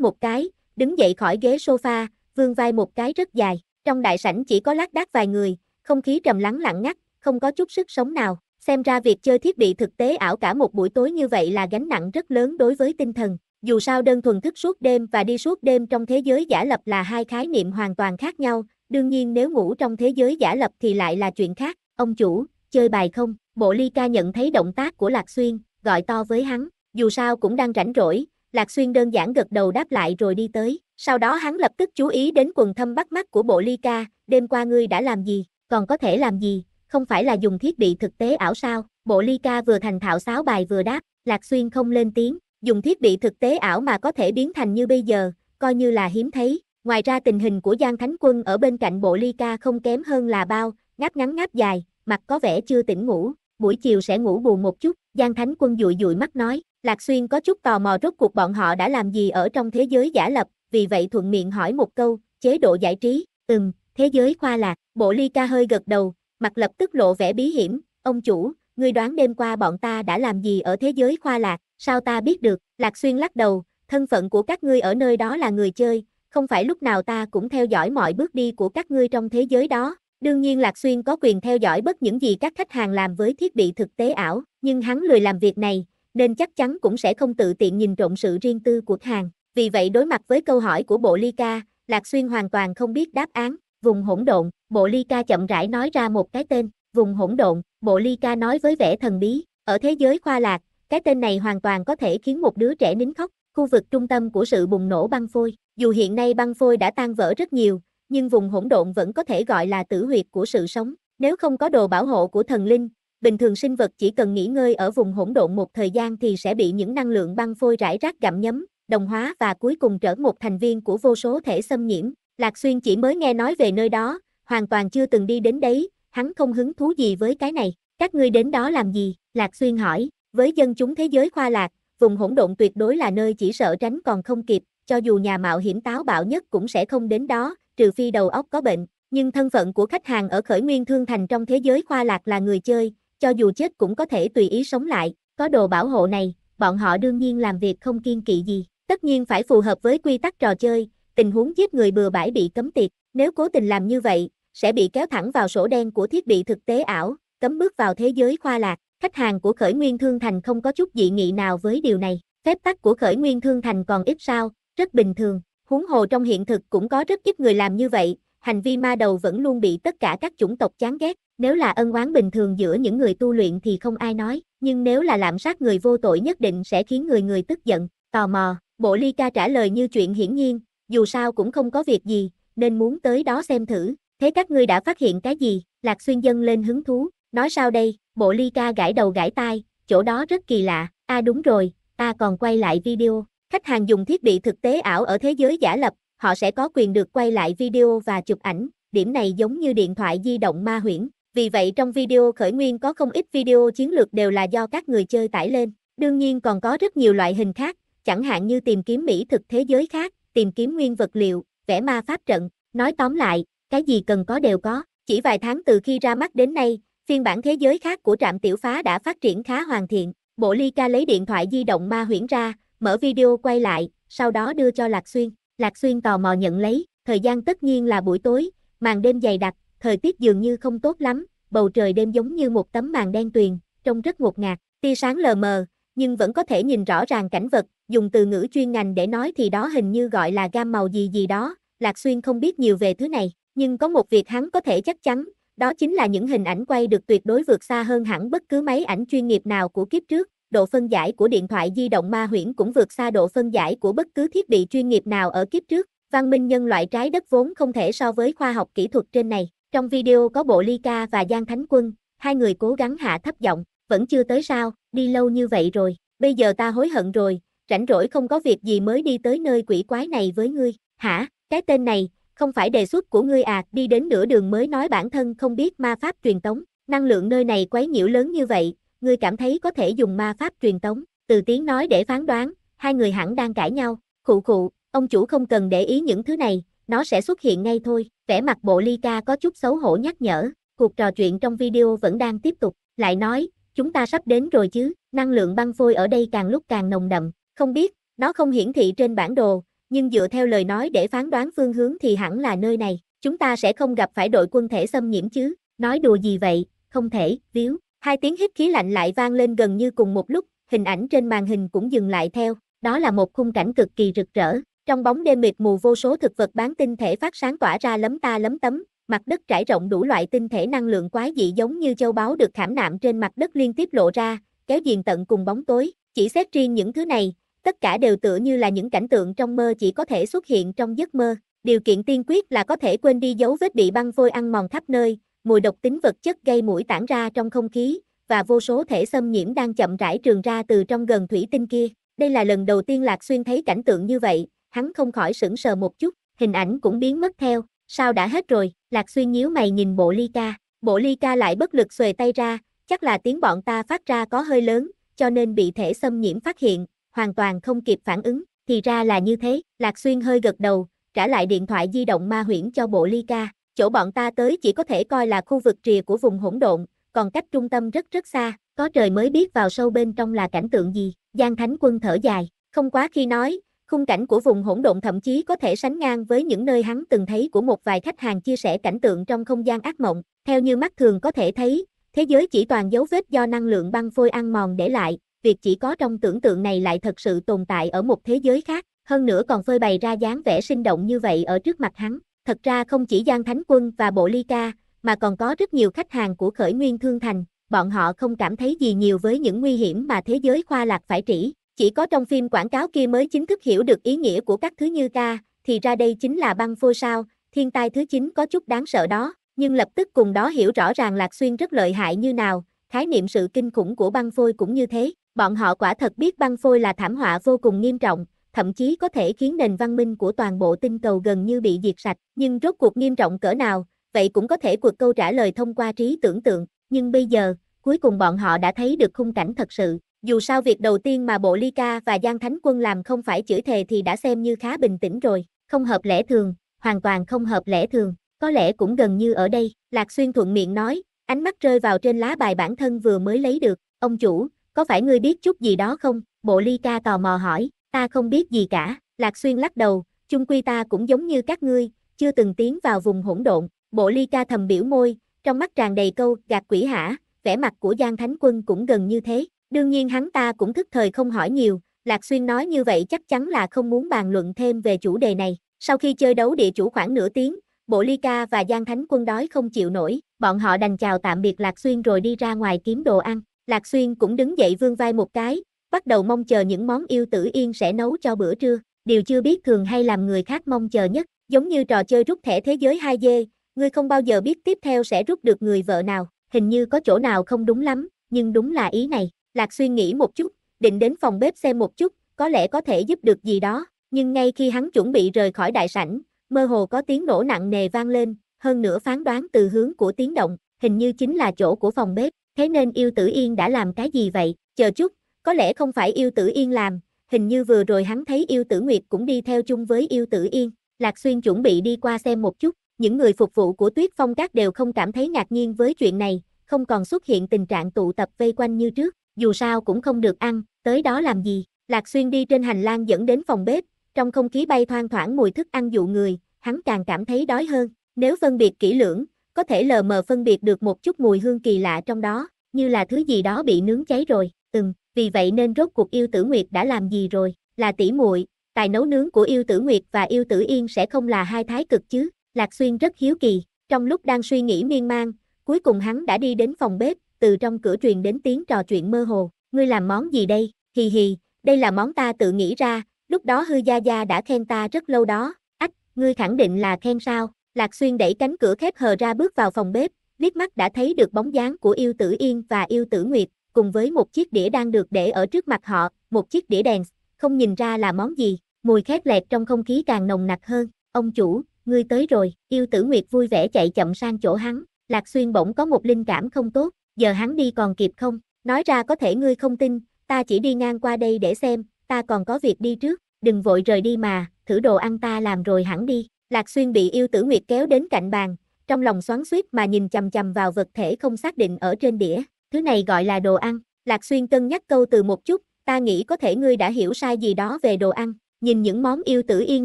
một cái, đứng dậy khỏi ghế sofa, vương vai một cái rất dài, trong đại sảnh chỉ có lác đác vài người, không khí trầm lắng lặng ngắt, không có chút sức sống nào, xem ra việc chơi thiết bị thực tế ảo cả một buổi tối như vậy là gánh nặng rất lớn đối với tinh thần. Dù sao đơn thuần thức suốt đêm và đi suốt đêm trong thế giới giả lập là hai khái niệm hoàn toàn khác nhau, đương nhiên nếu ngủ trong thế giới giả lập thì lại là chuyện khác, ông chủ, chơi bài không? Bộ Ly Ca nhận thấy động tác của Lạc Xuyên, gọi to với hắn, dù sao cũng đang rảnh rỗi, Lạc Xuyên đơn giản gật đầu đáp lại rồi đi tới, sau đó hắn lập tức chú ý đến quần thâm bắt mắt của bộ Ly Ca, đêm qua ngươi đã làm gì, còn có thể làm gì, không phải là dùng thiết bị thực tế ảo sao, bộ Ly Ca vừa thành thạo sáo bài vừa đáp, Lạc Xuyên không lên tiếng, dùng thiết bị thực tế ảo mà có thể biến thành như bây giờ, coi như là hiếm thấy, ngoài ra tình hình của Giang Thánh Quân ở bên cạnh bộ Ly Ca không kém hơn là bao, ngáp ngắn ngáp dài, mặt có vẻ chưa tỉnh ngủ, buổi chiều sẽ ngủ bù một chút, Giang Thánh Quân dụi dụi mắt nói, Lạc Xuyên có chút tò mò rốt cuộc bọn họ đã làm gì ở trong thế giới giả lập, vì vậy thuận miệng hỏi một câu, chế độ giải trí, ừm, thế giới khoa lạc, bộ ly ca hơi gật đầu, mặt lập tức lộ vẻ bí hiểm, ông chủ, ngươi đoán đêm qua bọn ta đã làm gì ở thế giới khoa lạc, sao ta biết được, Lạc Xuyên lắc đầu, thân phận của các ngươi ở nơi đó là người chơi, không phải lúc nào ta cũng theo dõi mọi bước đi của các ngươi trong thế giới đó, Đương nhiên Lạc Xuyên có quyền theo dõi bất những gì các khách hàng làm với thiết bị thực tế ảo, nhưng hắn lười làm việc này, nên chắc chắn cũng sẽ không tự tiện nhìn trộm sự riêng tư của hàng. Vì vậy đối mặt với câu hỏi của bộ ly ca, Lạc Xuyên hoàn toàn không biết đáp án. Vùng hỗn độn, bộ ly ca chậm rãi nói ra một cái tên. Vùng hỗn độn, bộ ly ca nói với vẻ thần bí. Ở thế giới khoa lạc, cái tên này hoàn toàn có thể khiến một đứa trẻ nín khóc. Khu vực trung tâm của sự bùng nổ băng phôi. Dù hiện nay băng phôi đã tan vỡ rất nhiều, nhưng vùng hỗn độn vẫn có thể gọi là tử huyệt của sự sống. Nếu không có đồ bảo hộ của thần linh, bình thường sinh vật chỉ cần nghỉ ngơi ở vùng hỗn độn một thời gian thì sẽ bị những năng lượng băng phôi rải rác gặm nhấm, đồng hóa và cuối cùng trở một thành viên của vô số thể xâm nhiễm. Lạc Xuyên chỉ mới nghe nói về nơi đó, hoàn toàn chưa từng đi đến đấy, hắn không hứng thú gì với cái này. Các ngươi đến đó làm gì? Lạc Xuyên hỏi, với dân chúng thế giới khoa lạc, vùng hỗn độn tuyệt đối là nơi chỉ sợ tránh còn không kịp, cho dù nhà mạo hiểm táo bạo nhất cũng sẽ không đến đó, trừ phi đầu óc có bệnh, nhưng thân phận của khách hàng ở khởi nguyên thương thành trong thế giới khoa lạc là người chơi, cho dù chết cũng có thể tùy ý sống lại, có đồ bảo hộ này, bọn họ đương nhiên làm việc không kiên kỵ gì, tất nhiên phải phù hợp với quy tắc trò chơi, tình huống giết người bừa bãi bị cấm tiệt, nếu cố tình làm như vậy, sẽ bị kéo thẳng vào sổ đen của thiết bị thực tế ảo, cấm bước vào thế giới khoa lạc, khách hàng của khởi nguyên thương thành không có chút dị nghị nào với điều này, phép tắc của khởi nguyên thương thành còn ít sao, rất bình thường, Huống hồ trong hiện thực cũng có rất ít người làm như vậy, hành vi ma đầu vẫn luôn bị tất cả các chủng tộc chán ghét. Nếu là ân oán bình thường giữa những người tu luyện thì không ai nói, nhưng nếu là lạm sát người vô tội nhất định sẽ khiến người người tức giận. Tò mò, bộ ly ca trả lời như chuyện hiển nhiên, dù sao cũng không có việc gì, nên muốn tới đó xem thử. Thế các ngươi đã phát hiện cái gì? Lạc xuyên dân lên hứng thú, nói sao đây? Bộ ly ca gãi đầu gãi tai, chỗ đó rất kỳ lạ. À đúng rồi, ta còn quay lại video. Khách hàng dùng thiết bị thực tế ảo ở thế giới giả lập, họ sẽ có quyền được quay lại video và chụp ảnh, điểm này giống như điện thoại di động ma huyễn. Vì vậy trong video khởi nguyên có không ít video chiến lược đều là do các người chơi tải lên. Đương nhiên còn có rất nhiều loại hình khác, chẳng hạn như tìm kiếm mỹ thực thế giới khác, tìm kiếm nguyên vật liệu, vẽ ma pháp trận. Nói tóm lại, cái gì cần có đều có. Chỉ vài tháng từ khi ra mắt đến nay, phiên bản thế giới khác của trạm tiểu phá đã phát triển khá hoàn thiện. Bộ ly ca lấy điện thoại di động ma huyễn ra, mở video quay lại, sau đó đưa cho Lạc Xuyên. Lạc Xuyên tò mò nhận lấy, thời gian tất nhiên là buổi tối, màn đêm dày đặc, thời tiết dường như không tốt lắm, bầu trời đêm giống như một tấm màn đen tuyền, trông rất ngột ngạt, tia sáng lờ mờ, nhưng vẫn có thể nhìn rõ ràng cảnh vật, dùng từ ngữ chuyên ngành để nói thì đó hình như gọi là gam màu gì gì đó, Lạc Xuyên không biết nhiều về thứ này, nhưng có một việc hắn có thể chắc chắn, đó chính là những hình ảnh quay được tuyệt đối vượt xa hơn hẳn bất cứ máy ảnh chuyên nghiệp nào của kiếp trước, độ phân giải của điện thoại di động ma huyễn cũng vượt xa độ phân giải của bất cứ thiết bị chuyên nghiệp nào ở kiếp trước. Văn minh nhân loại trái đất vốn không thể so với khoa học kỹ thuật trên này. Trong video có bộ Ly Ca và Giang Thánh Quân, hai người cố gắng hạ thấp giọng, vẫn chưa tới sao, đi lâu như vậy rồi, bây giờ ta hối hận rồi, rảnh rỗi không có việc gì mới đi tới nơi quỷ quái này với ngươi, hả, cái tên này, không phải đề xuất của ngươi à, đi đến nửa đường mới nói bản thân không biết ma pháp truyền tống, năng lượng nơi này quấy nhiễu lớn như vậy, ngươi cảm thấy có thể dùng ma pháp truyền tống, từ tiếng nói để phán đoán, hai người hẳn đang cãi nhau, khụ khụ, ông chủ không cần để ý những thứ này, nó sẽ xuất hiện ngay thôi, vẻ mặt bộ ly ca có chút xấu hổ nhắc nhở, cuộc trò chuyện trong video vẫn đang tiếp tục, lại nói, chúng ta sắp đến rồi chứ, năng lượng băng phôi ở đây càng lúc càng nồng đậm, không biết, nó không hiển thị trên bản đồ, nhưng dựa theo lời nói để phán đoán phương hướng thì hẳn là nơi này, chúng ta sẽ không gặp phải đội quân thể xâm nhiễm chứ, nói đùa gì vậy, không thể, víu, Hai tiếng hít khí lạnh lại vang lên gần như cùng một lúc, hình ảnh trên màn hình cũng dừng lại theo, đó là một khung cảnh cực kỳ rực rỡ. Trong bóng đêm mịt mù vô số thực vật bán tinh thể phát sáng tỏa ra lấm ta lấm tấm, mặt đất trải rộng đủ loại tinh thể năng lượng quái dị giống như châu báu được khảm nạm trên mặt đất liên tiếp lộ ra, kéo diền tận cùng bóng tối, chỉ xét riêng những thứ này, tất cả đều tựa như là những cảnh tượng trong mơ chỉ có thể xuất hiện trong giấc mơ. Điều kiện tiên quyết là có thể quên đi dấu vết bị băng vôi ăn mòn khắp nơi, mùi độc tính vật chất gây mũi tản ra trong không khí, và vô số thể xâm nhiễm đang chậm rãi trường ra từ trong gần thủy tinh kia. Đây là lần đầu tiên Lạc Xuyên thấy cảnh tượng như vậy, hắn không khỏi sửng sờ một chút, hình ảnh cũng biến mất theo. Sao đã hết rồi, Lạc Xuyên nhíu mày nhìn bộ ly ca, bộ ly ca lại bất lực xuề tay ra, chắc là tiếng bọn ta phát ra có hơi lớn, cho nên bị thể xâm nhiễm phát hiện, hoàn toàn không kịp phản ứng, thì ra là như thế, Lạc Xuyên hơi gật đầu, trả lại điện thoại di động ma huyễn cho bộ ly ca, chỗ bọn ta tới chỉ có thể coi là khu vực rìa của vùng hỗn độn, còn cách trung tâm rất rất xa, có trời mới biết vào sâu bên trong là cảnh tượng gì, Giang Thánh Quân thở dài, không quá khi nói, khung cảnh của vùng hỗn độn thậm chí có thể sánh ngang với những nơi hắn từng thấy của một vài khách hàng chia sẻ cảnh tượng trong không gian ác mộng, theo như mắt thường có thể thấy, thế giới chỉ toàn dấu vết do năng lượng băng phôi ăn mòn để lại, việc chỉ có trong tưởng tượng này lại thật sự tồn tại ở một thế giới khác, hơn nữa còn phơi bày ra dáng vẻ sinh động như vậy ở trước mặt hắn, Thật ra không chỉ Giang Thánh Quân và Bộ Ly Ca, mà còn có rất nhiều khách hàng của khởi nguyên thương thành, bọn họ không cảm thấy gì nhiều với những nguy hiểm mà thế giới khoa lạc phải trĩ. Chỉ có trong phim quảng cáo kia mới chính thức hiểu được ý nghĩa của các thứ như ca, thì ra đây chính là băng phôi sao, thiên tai thứ 9 có chút đáng sợ đó, nhưng lập tức cùng đó hiểu rõ ràng Lạc Xuyên rất lợi hại như nào, khái niệm sự kinh khủng của băng phôi cũng như thế, bọn họ quả thật biết băng phôi là thảm họa vô cùng nghiêm trọng, thậm chí có thể khiến nền văn minh của toàn bộ tinh cầu gần như bị diệt sạch, nhưng rốt cuộc nghiêm trọng cỡ nào, vậy cũng có thể cuộc câu trả lời thông qua trí tưởng tượng, nhưng bây giờ, cuối cùng bọn họ đã thấy được khung cảnh thật sự. Dù sao việc đầu tiên mà bộ Ly Ca và Giang Thánh Quân làm không phải chửi thề thì đã xem như khá bình tĩnh rồi, không hợp lẽ thường, hoàn toàn không hợp lẽ thường, có lẽ cũng gần như ở đây, Lạc Xuyên thuận miệng nói, ánh mắt rơi vào trên lá bài bản thân vừa mới lấy được, ông chủ, có phải ngươi biết chút gì đó không? Bộ Ly Ca tò mò hỏi, Ta không biết gì cả, Lạc Xuyên lắc đầu, chung quy ta cũng giống như các ngươi, chưa từng tiến vào vùng hỗn độn, bộ ly ca thầm biểu môi, trong mắt tràn đầy câu gạt quỷ hả, vẻ mặt của Giang Thánh Quân cũng gần như thế, đương nhiên hắn ta cũng thức thời không hỏi nhiều, Lạc Xuyên nói như vậy chắc chắn là không muốn bàn luận thêm về chủ đề này, sau khi chơi đấu địa chủ khoảng nửa tiếng, bộ ly ca và Giang Thánh Quân đói không chịu nổi, bọn họ đành chào tạm biệt Lạc Xuyên rồi đi ra ngoài kiếm đồ ăn, Lạc Xuyên cũng đứng dậy vương vai một cái, bắt đầu mong chờ những món yêu tử yên sẽ nấu cho bữa trưa, điều chưa biết thường hay làm người khác mong chờ nhất, giống như trò chơi rút thẻ thế giới 2 dê người không bao giờ biết tiếp theo sẽ rút được người vợ nào, hình như có chỗ nào không đúng lắm, nhưng đúng là ý này, Lạc suy nghĩ một chút, định đến phòng bếp xem một chút, có lẽ có thể giúp được gì đó, nhưng ngay khi hắn chuẩn bị rời khỏi đại sảnh, mơ hồ có tiếng nổ nặng nề vang lên, hơn nữa phán đoán từ hướng của tiếng động, hình như chính là chỗ của phòng bếp, thế nên yêu tử yên đã làm cái gì vậy, chờ chút, có lẽ không phải yêu tử yên làm, hình như vừa rồi hắn thấy yêu tử nguyệt cũng đi theo chung với yêu tử yên. Lạc Xuyên chuẩn bị đi qua xem một chút, những người phục vụ của tuyết phong các đều không cảm thấy ngạc nhiên với chuyện này, không còn xuất hiện tình trạng tụ tập vây quanh như trước, dù sao cũng không được ăn, tới đó làm gì. Lạc Xuyên đi trên hành lang dẫn đến phòng bếp, trong không khí bay thoang thoảng mùi thức ăn dụ người, hắn càng cảm thấy đói hơn. Nếu phân biệt kỹ lưỡng, có thể lờ mờ phân biệt được một chút mùi hương kỳ lạ trong đó, như là thứ gì đó bị nướng cháy rồi. từng vì vậy nên rốt cuộc yêu tử nguyệt đã làm gì rồi, là tỷ muội, tài nấu nướng của yêu tử nguyệt và yêu tử yên sẽ không là hai thái cực chứ, Lạc Xuyên rất hiếu kỳ, trong lúc đang suy nghĩ miên man, cuối cùng hắn đã đi đến phòng bếp, từ trong cửa truyền đến tiếng trò chuyện mơ hồ, ngươi làm món gì đây, hì hì, đây là món ta tự nghĩ ra, lúc đó hư gia gia đã khen ta rất lâu đó, ách, ngươi khẳng định là khen sao, Lạc Xuyên đẩy cánh cửa khép hờ ra bước vào phòng bếp, liếc mắt đã thấy được bóng dáng của yêu tử yên và yêu tử nguyệt, cùng với một chiếc đĩa đang được để ở trước mặt họ, một chiếc đĩa đèn, không nhìn ra là món gì, mùi khét lẹt trong không khí càng nồng nặc hơn, ông chủ, ngươi tới rồi, yêu tử Nguyệt vui vẻ chạy chậm sang chỗ hắn, Lạc Xuyên bỗng có một linh cảm không tốt, giờ hắn đi còn kịp không, nói ra có thể ngươi không tin, ta chỉ đi ngang qua đây để xem, ta còn có việc đi trước, đừng vội rời đi mà, thử đồ ăn ta làm rồi hẳn đi, Lạc Xuyên bị yêu tử Nguyệt kéo đến cạnh bàn, trong lòng xoắn suýt mà nhìn chầm chầm vào vật thể không xác định ở trên đĩa, Thứ này gọi là đồ ăn. Lạc Xuyên cân nhắc câu từ một chút, ta nghĩ có thể ngươi đã hiểu sai gì đó về đồ ăn. Nhìn những món yêu tử yên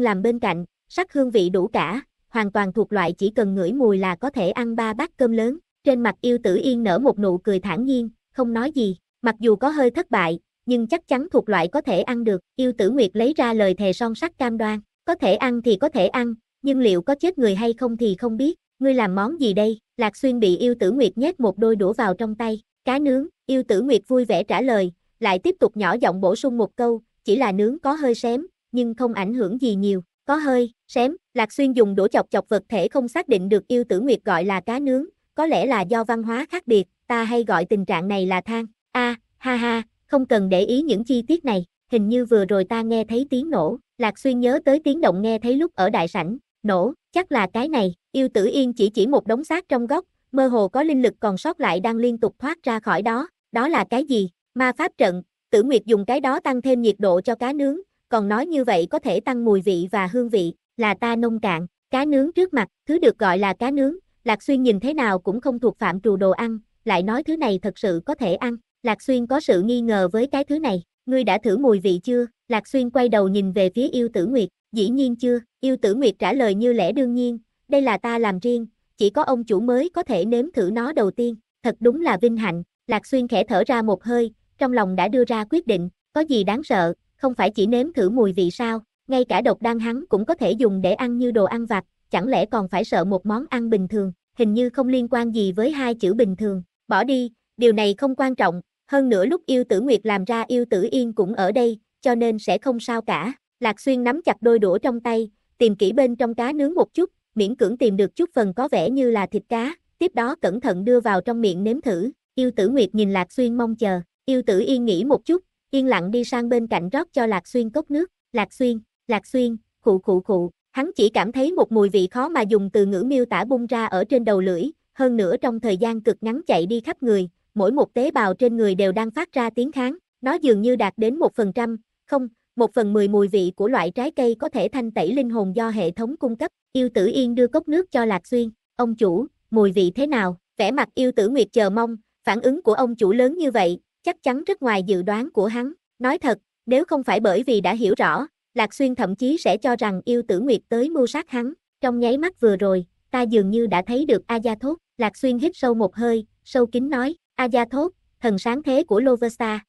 làm bên cạnh, sắc hương vị đủ cả, hoàn toàn thuộc loại chỉ cần ngửi mùi là có thể ăn ba bát cơm lớn. Trên mặt yêu tử yên nở một nụ cười thản nhiên, không nói gì, mặc dù có hơi thất bại, nhưng chắc chắn thuộc loại có thể ăn được. Yêu tử nguyệt lấy ra lời thề son sắt cam đoan, có thể ăn thì có thể ăn, nhưng liệu có chết người hay không thì không biết. Ngươi làm món gì đây? Lạc Xuyên bị yêu tử nguyệt nhét một đôi đũa vào trong tay, Cá nướng, yêu tử Nguyệt vui vẻ trả lời, lại tiếp tục nhỏ giọng bổ sung một câu, chỉ là nướng có hơi xém, nhưng không ảnh hưởng gì nhiều, có hơi, xém, Lạc Xuyên dùng đũa chọc chọc vật thể không xác định được yêu tử Nguyệt gọi là cá nướng, có lẽ là do văn hóa khác biệt, ta hay gọi tình trạng này là than, a, ha ha, không cần để ý những chi tiết này, hình như vừa rồi ta nghe thấy tiếng nổ, Lạc Xuyên nhớ tới tiếng động nghe thấy lúc ở đại sảnh, nổ, chắc là cái này, yêu tử yên chỉ chỉ một đống xác trong góc, mơ hồ có linh lực còn sót lại đang liên tục thoát ra khỏi đó, đó là cái gì? Ma pháp trận, Tử Nguyệt dùng cái đó tăng thêm nhiệt độ cho cá nướng, còn nói như vậy có thể tăng mùi vị và hương vị, là ta nông cạn, cá nướng trước mặt, thứ được gọi là cá nướng, Lạc Xuyên nhìn thế nào cũng không thuộc phạm trù đồ ăn, lại nói thứ này thật sự có thể ăn, Lạc Xuyên có sự nghi ngờ với cái thứ này, ngươi đã thử mùi vị chưa? Lạc Xuyên quay đầu nhìn về phía yêu tử Nguyệt, dĩ nhiên chưa, yêu tử Nguyệt trả lời như lẽ đương nhiên, đây là ta làm riêng, chỉ có ông chủ mới có thể nếm thử nó đầu tiên, thật đúng là vinh hạnh, Lạc Xuyên khẽ thở ra một hơi, trong lòng đã đưa ra quyết định, có gì đáng sợ, không phải chỉ nếm thử mùi vị sao, ngay cả độc đan hắn cũng có thể dùng để ăn như đồ ăn vặt, chẳng lẽ còn phải sợ một món ăn bình thường, hình như không liên quan gì với hai chữ bình thường, bỏ đi, điều này không quan trọng, hơn nữa lúc yêu tử Nguyệt làm ra yêu tử Yên cũng ở đây, cho nên sẽ không sao cả, Lạc Xuyên nắm chặt đôi đũa trong tay, tìm kỹ bên trong cá nướng một chút, miễn cưỡng tìm được chút phần có vẻ như là thịt cá, tiếp đó cẩn thận đưa vào trong miệng nếm thử, yêu tử Nguyệt nhìn Lạc Xuyên mong chờ, yêu tử yên nghĩ một chút, yên lặng đi sang bên cạnh rót cho Lạc Xuyên cốc nước, Lạc Xuyên, Lạc Xuyên, khụ khụ khụ, hắn chỉ cảm thấy một mùi vị khó mà dùng từ ngữ miêu tả bung ra ở trên đầu lưỡi, hơn nữa trong thời gian cực ngắn chạy đi khắp người, mỗi một tế bào trên người đều đang phát ra tiếng kháng, nó dường như đạt đến 1%, không, một phần mười mùi vị của loại trái cây có thể thanh tẩy linh hồn do hệ thống cung cấp. Yêu tử yên đưa cốc nước cho Lạc Xuyên. Ông chủ, mùi vị thế nào? Vẻ mặt yêu tử nguyệt chờ mong, phản ứng của ông chủ lớn như vậy, chắc chắn rất ngoài dự đoán của hắn. Nói thật, nếu không phải bởi vì đã hiểu rõ, Lạc Xuyên thậm chí sẽ cho rằng yêu tử nguyệt tới mưu sát hắn. Trong nháy mắt vừa rồi, ta dường như đã thấy được A Gia Thốt. Lạc Xuyên hít sâu một hơi, sâu kín nói, A Gia Thốt, thần sáng thế của Lovesta.